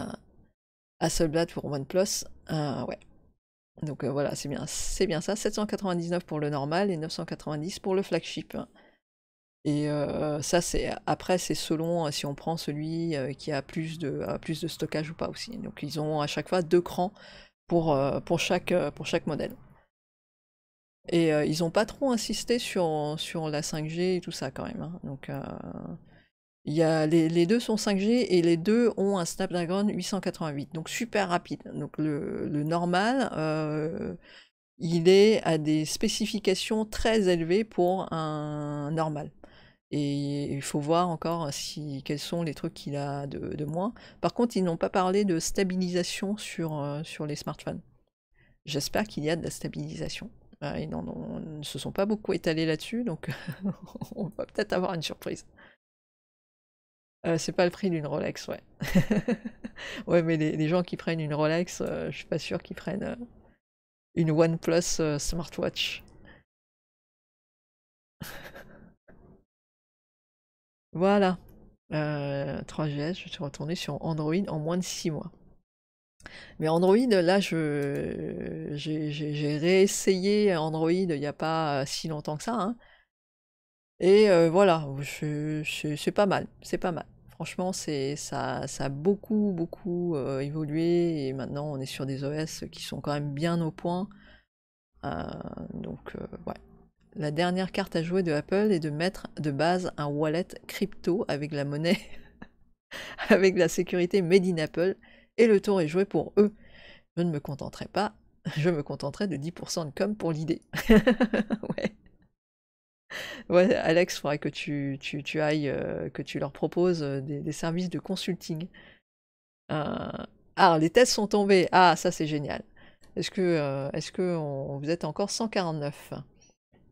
à, à pour OnePlus. Euh, ouais. Donc euh, voilà, c'est bien, c'est bien ça. 799 pour le normal et 990 pour le flagship. Hein. Et ça, c'est après, c'est selon si on prend celui qui a plus de, plus de stockage ou pas aussi. Donc ils ont à chaque fois deux crans pour, pour, chaque, pour chaque modèle. Et ils n'ont pas trop insisté sur, sur la 5G et tout ça quand même. Hein. Donc il y a les, deux sont 5G et les deux ont un Snapdragon 888, donc super rapide. Donc le, normal, euh, il est à des spécifications très élevées pour un normal. Et il faut voir encore si, quels sont les trucs qu'il a de, moins. Par contre, ils n'ont pas parlé de stabilisation sur, euh, sur les smartphones. J'espère qu'il y a de la stabilisation. Euh, ils ne se sont pas beaucoup étalés là-dessus, donc [laughs] on va peut-être avoir une surprise. Euh, c'est pas le prix d'une Rolex, ouais. [laughs] ouais, mais les, gens qui prennent une Rolex, euh, je suis pas sûr qu'ils prennent euh, une OnePlus smartwatch. [laughs] voilà. 3GS, je suis retourné sur Android en moins de 6 mois. Mais Android, là, je j'ai réessayé Android il n'y a pas si longtemps que ça. Hein. Et voilà, c'est pas mal, c'est pas mal. Franchement, c'est ça, ça, a beaucoup, beaucoup euh, évolué et maintenant on est sur des OS qui sont quand même bien au point. Euh, donc, euh, ouais. La dernière carte à jouer de Apple est de mettre de base un wallet crypto avec la monnaie, [laughs] avec la sécurité made in Apple, et le tour est joué pour eux. Je ne me contenterai pas, [laughs] je me contenterai de 10% de com pour l'idée. [laughs] ouais ouais, Alex, il faudrait que tu, ailles, euh, que tu leur proposes euh, des, services de consulting. Euh, ah, les tests sont tombés. Ah, ça c'est génial. Est-ce que, que vous êtes encore 149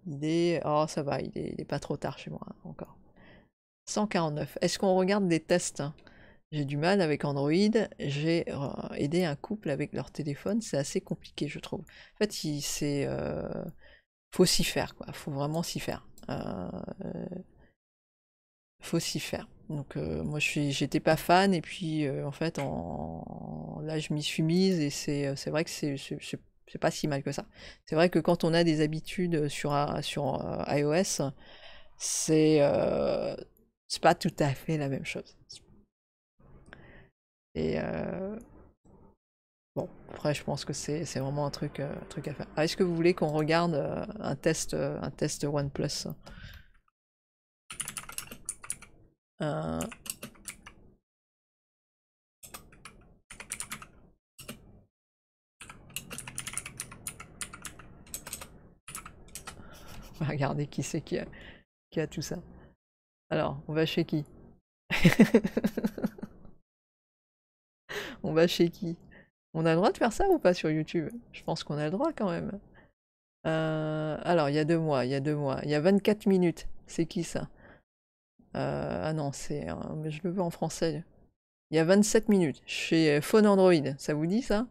Il oh ça va, il n'est pas trop tard chez moi hein, encore. 149. Est-ce qu'on regarde des tests J'ai du mal avec Android. J'ai aidé un couple avec leur téléphone. C'est assez compliqué, je trouve. En fait, il c'est, faut s'y faire quoi. Faut vraiment s'y faire. Euh, faut s'y faire. Donc euh, moi je suis, j'étais pas fan et puis euh, en fait en, là je m'y suis mise et c'est, c'est vrai que c'est, c'est, pas si mal que ça. C'est vrai que quand on a des habitudes sur sur iOS, c'est c'est pas tout à fait la même chose. Et après, je pense que c'est vraiment euh, un truc, à faire. Ah, est-ce que vous voulez qu'on regarde euh, un test, euh, un test OnePlus [laughs] On va regarder qui c'est qui a tout ça. Alors, on va chez qui [laughs] On va chez qui on a le droit de faire ça ou pas sur YouTube Je pense qu'on a le droit quand même. Euh, alors, il y a deux mois, il y a deux mois. Il y a 24 minutes. C'est qui ça euh, Ah non, c'est. mais je le veux en français. Il y a 27 minutes. Chez euh, Phone Android. Ça vous dit ça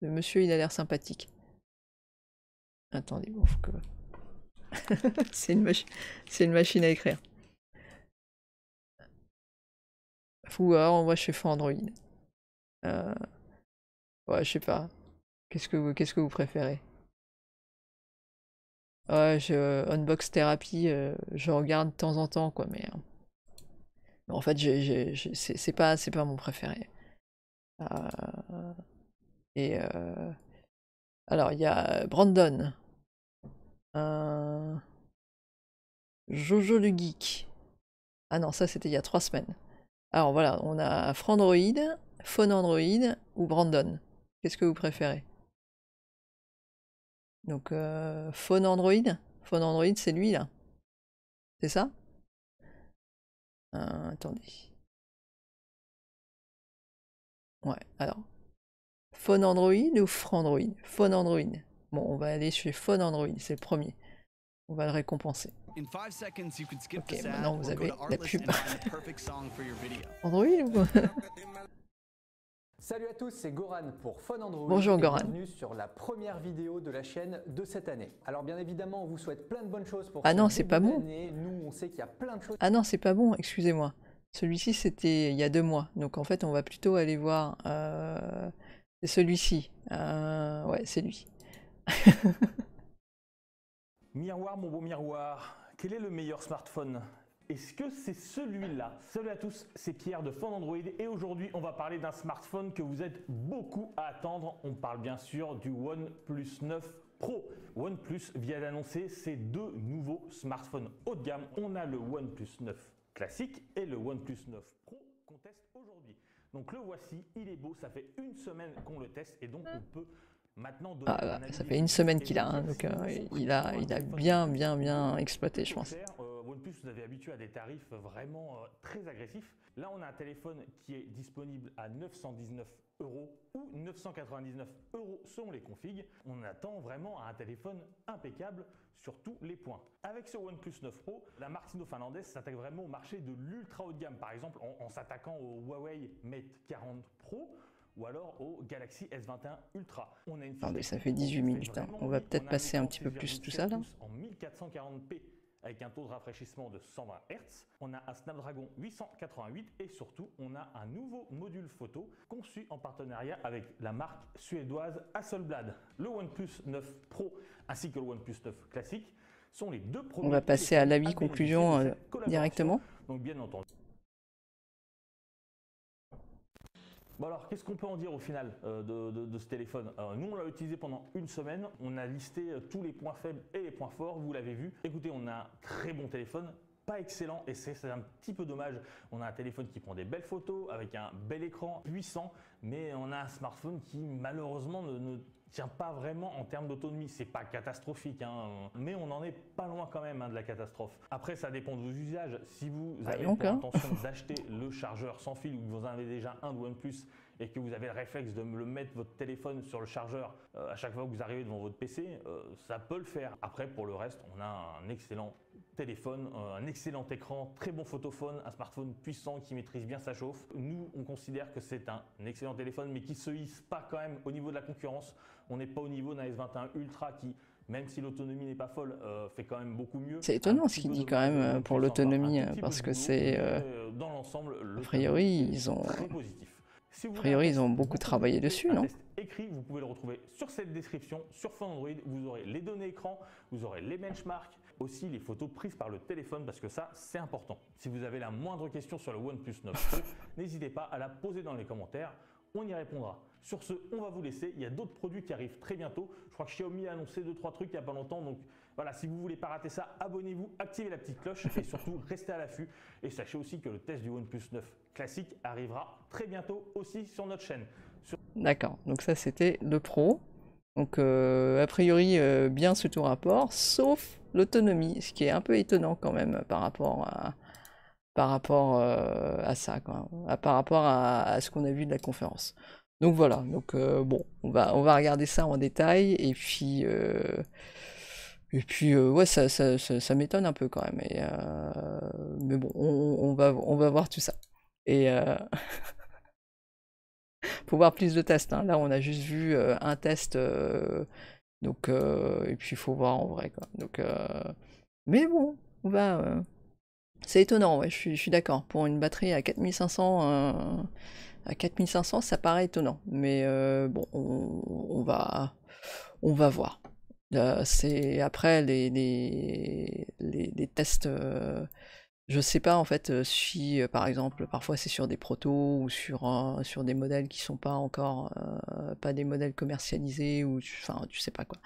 Le monsieur, il a l'air sympathique. Attendez, bon, faut que. [laughs] c'est une, une machine à écrire. Fou, on voit chez Android. Euh, ouais, je sais pas. Qu'est-ce que vous, qu'est-ce que vous préférez Ouais, je unbox thérapie, euh, je regarde de temps en temps quoi, mais, hein. en fait, c'est pas, c'est pas mon préféré. Euh, et alors, il y a Brandon, Jojo le geek. Ah non, ça c'était il y a trois semaines. Alors voilà, on a Frandroid, Phone Android ou Brandon Qu'est-ce que vous préférez Donc, euh, Phone Android Phone Android, c'est lui là. C'est ça euh, Attendez. Ouais, alors. Phone Android ou android Phone Android. Bon, on va aller chez Phone Android, c'est le premier. On va le récompenser. Ok, maintenant vous avez la pub. [laughs] Android ou [laughs] Salut à tous, c'est Goran pour Fun Android. Bonjour Goran. Bienvenue sur la première vidéo de la chaîne de cette année. Alors bien évidemment, on vous souhaite plein de bonnes choses pour ah non, c'est pas bon. Nous, on sait qu'il y a plein de choses. Ah non, c'est pas bon, excusez-moi. Celui-ci, c'était il y a deux mois. Donc en fait, on va plutôt aller voir euh, celui-ci. Euh, ouais, c'est lui. [laughs] miroir, mon beau miroir, quel est le meilleur smartphone est-ce que c'est celui-là Salut à tous, c'est Pierre de fond Android et aujourd'hui on va parler d'un smartphone que vous êtes beaucoup à attendre. On parle bien sûr du OnePlus 9 Pro. OnePlus vient d'annoncer ses deux nouveaux smartphones haut de gamme. On a le OnePlus 9 classique et le OnePlus 9 Pro qu'on teste aujourd'hui. Donc le voici, il est beau, ça fait une semaine qu'on le teste et donc on peut maintenant ah, Ça fait une semaine qu'il a, hein, donc euh, il a, il a bien, bien, bien exploité, je pense. Euh, euh, OnePlus vous avez habitué à des tarifs vraiment euh, très agressifs. Là, on a un téléphone qui est disponible à 919 euros ou 999 euros selon les configs. On attend vraiment un téléphone impeccable sur tous les points. Avec ce OnePlus 9 Pro, la Martino finlandaise s'attaque vraiment au marché de l'ultra haut de gamme, par exemple en, s'attaquant au Huawei Mate 40 Pro ou alors au Galaxy S21 Ultra. On a une ça fait 18 minutes, hein. on va peut-être passer un petit peu plus tout ça là. En 1440p avec un taux de rafraîchissement de 120 Hz. On a un Snapdragon 888 et surtout, on a un nouveau module photo conçu en partenariat avec la marque suédoise Hasselblad. Le OnePlus 9 Pro ainsi que le OnePlus 9 classique sont les deux premiers. On va passer à la l'avis conclusion euh, directement. Donc bien entendu. Bon alors, qu'est-ce qu'on peut en dire au final euh, de, ce téléphone Nous, on l'a utilisé pendant une semaine. On a listé euh, tous les points faibles et les points forts. Vous l'avez vu. Écoutez, on a un très bon téléphone pas excellent et c'est un petit peu dommage. On a un téléphone qui prend des belles photos avec un bel écran puissant, mais on a un smartphone qui malheureusement ne tient pas vraiment en termes d'autonomie. C'est pas catastrophique, hein. mais on n'en est pas loin quand même hein, de la catastrophe. Après, ça dépend de vos usages. Si vous bah, avez hein. l'intention [laughs] d'acheter le chargeur sans fil ou que vous en avez déjà un ou un plus et que vous avez le réflexe de le mettre votre téléphone sur le chargeur euh, à chaque fois que vous arrivez devant votre PC, euh, ça peut le faire. Après, pour le reste, on a un excellent téléphone, euh, un excellent écran, très bon photophone, un smartphone puissant qui maîtrise bien sa chauffe. Nous, on considère que c'est un excellent téléphone, mais qui se hisse pas quand même au niveau de la concurrence. On n'est pas au niveau d'un S21 Ultra qui, même si l'autonomie n'est pas folle, euh, fait quand même beaucoup mieux. C'est étonnant ce qu'il dit quand même euh, pour l'autonomie, euh, parce que c'est... dans l'ensemble, le a priori, ils ont... a priori, ils ont beaucoup travaillé dessus, non écrit, vous pouvez le retrouver sur cette description. Sur fond Android, vous aurez les données écran, vous aurez les benchmarks, aussi les photos prises par le téléphone, parce que ça, c'est important. Si vous avez la moindre question sur le OnePlus 9 [laughs] n'hésitez pas à la poser dans les commentaires, on y répondra. Sur ce, on va vous laisser. Il y a d'autres produits qui arrivent très bientôt. Je crois que Xiaomi a annoncé 2-3 trucs il n'y a pas longtemps. Donc voilà, si vous voulez pas rater ça, abonnez-vous, activez la petite cloche et surtout [laughs] restez à l'affût. Et sachez aussi que le test du OnePlus 9 classique arrivera très bientôt aussi sur notre chaîne. D'accord, donc ça c'était le pro. Donc euh, a priori euh, bien ce tout rapport, sauf l'autonomie, ce qui est un peu étonnant quand même par rapport à, par rapport, euh, à ça, par rapport à ce qu'on a vu de la conférence. Donc voilà, donc euh, bon, on va, on va regarder ça en détail, et puis, euh, et puis euh, ouais, ça, ça, m'étonne un peu quand même, et, mais bon, on, va, on va voir tout ça. Et pour [laughs] voir plus de tests, hein. là on a juste vu un test, donc, et puis il faut voir en vrai, quoi. Donc, mais bon, on va... c'est étonnant, ouais, je suis, je suis d'accord. Pour une batterie à 4500, 4500, ça paraît étonnant, mais euh, bon, on, va, on va voir. Euh, c'est après les, les, tests. Euh, je sais pas en fait si par exemple parfois c'est sur des protos ou sur, sur des modèles qui sont pas encore pas des modèles commercialisés ou enfin tu sais pas quoi.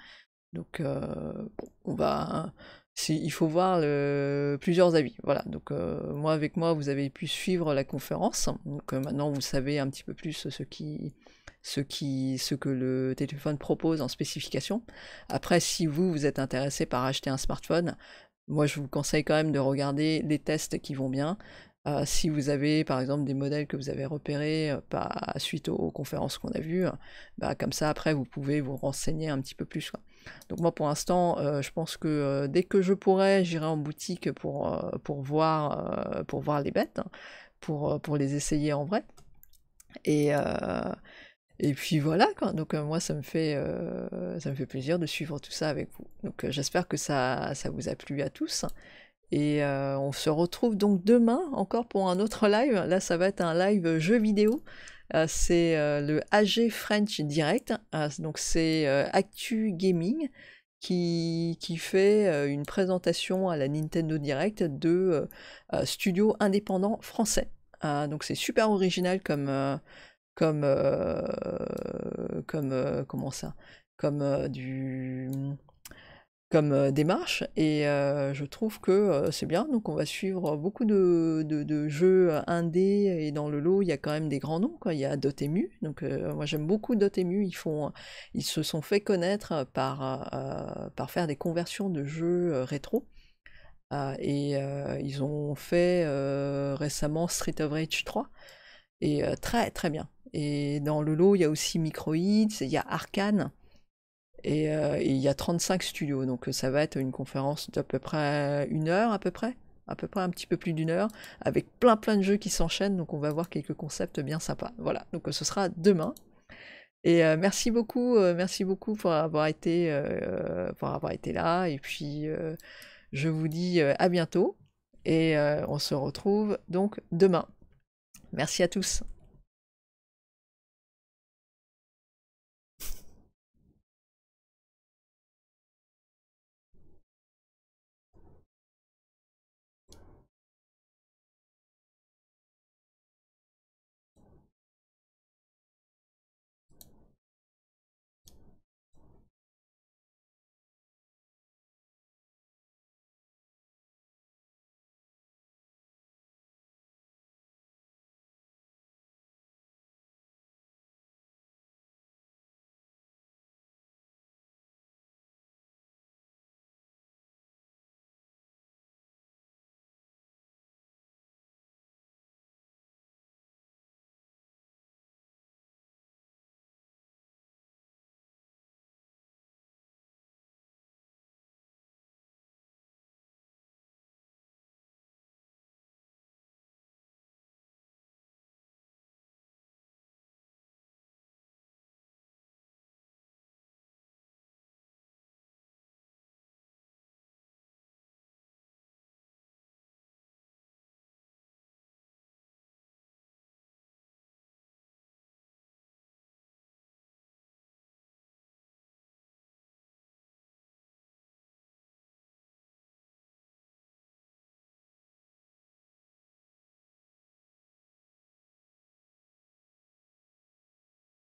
Donc on va il faut voir plusieurs avis. Voilà, donc euh, moi avec moi, vous avez pu suivre la conférence. Donc euh, maintenant, vous savez un petit peu plus ce qui, ce qui, ce que le téléphone propose en spécification. Après, si vous vous êtes intéressé par acheter un smartphone, moi je vous conseille quand même de regarder les tests qui vont bien, euh, si vous avez par exemple des modèles que vous avez repérés euh, bah, suite aux, conférences qu'on a vues, euh, bah, comme ça après vous pouvez vous renseigner un petit peu plus. Donc moi pour l'instant je pense que dès que je pourrai j'irai en boutique pour, voir, les bêtes, hein, pour, les essayer en vrai. Et, puis voilà Donc moi ça me, fait, ça me fait plaisir de suivre tout ça avec vous. Donc j'espère que ça vous a plu à tous. Et euh, on se retrouve donc demain encore pour un autre [laughs] live. Là, ça va être un live jeu vidéo. Euh, c'est euh, le AG French Direct. donc, c'est Actu Gaming qui, qui fait une présentation à la Nintendo Direct de studios indépendants français. donc, c'est super original comme. comme. comme. comment ça Comme du comme euh, démarche et euh, je trouve que euh, c'est bien. Donc on va suivre beaucoup de, jeux indés et dans le lot il y a quand même des grands noms. Quoi. Il y a Dotemu, donc moi j'aime beaucoup Dotemu. Ils font, ils se sont fait connaître par par faire des conversions de jeux rétro. et ils ont fait récemment Street of Rage 3 et très très bien. Et dans le lot il y a aussi Microids, il y a Arcane. Euh, et il y a 35 studios, donc euh, ça va être une conférence d'à peu près une heure, à peu près, à peu près un petit peu plus d'une heure, avec plein plein de jeux qui s'enchaînent, donc on va voir quelques concepts bien sympas. Voilà, donc euh, ce sera demain. Et merci beaucoup, merci beaucoup pour avoir été, pour avoir été là. Et puis, je vous dis à bientôt. Et on se retrouve donc demain. Merci à tous.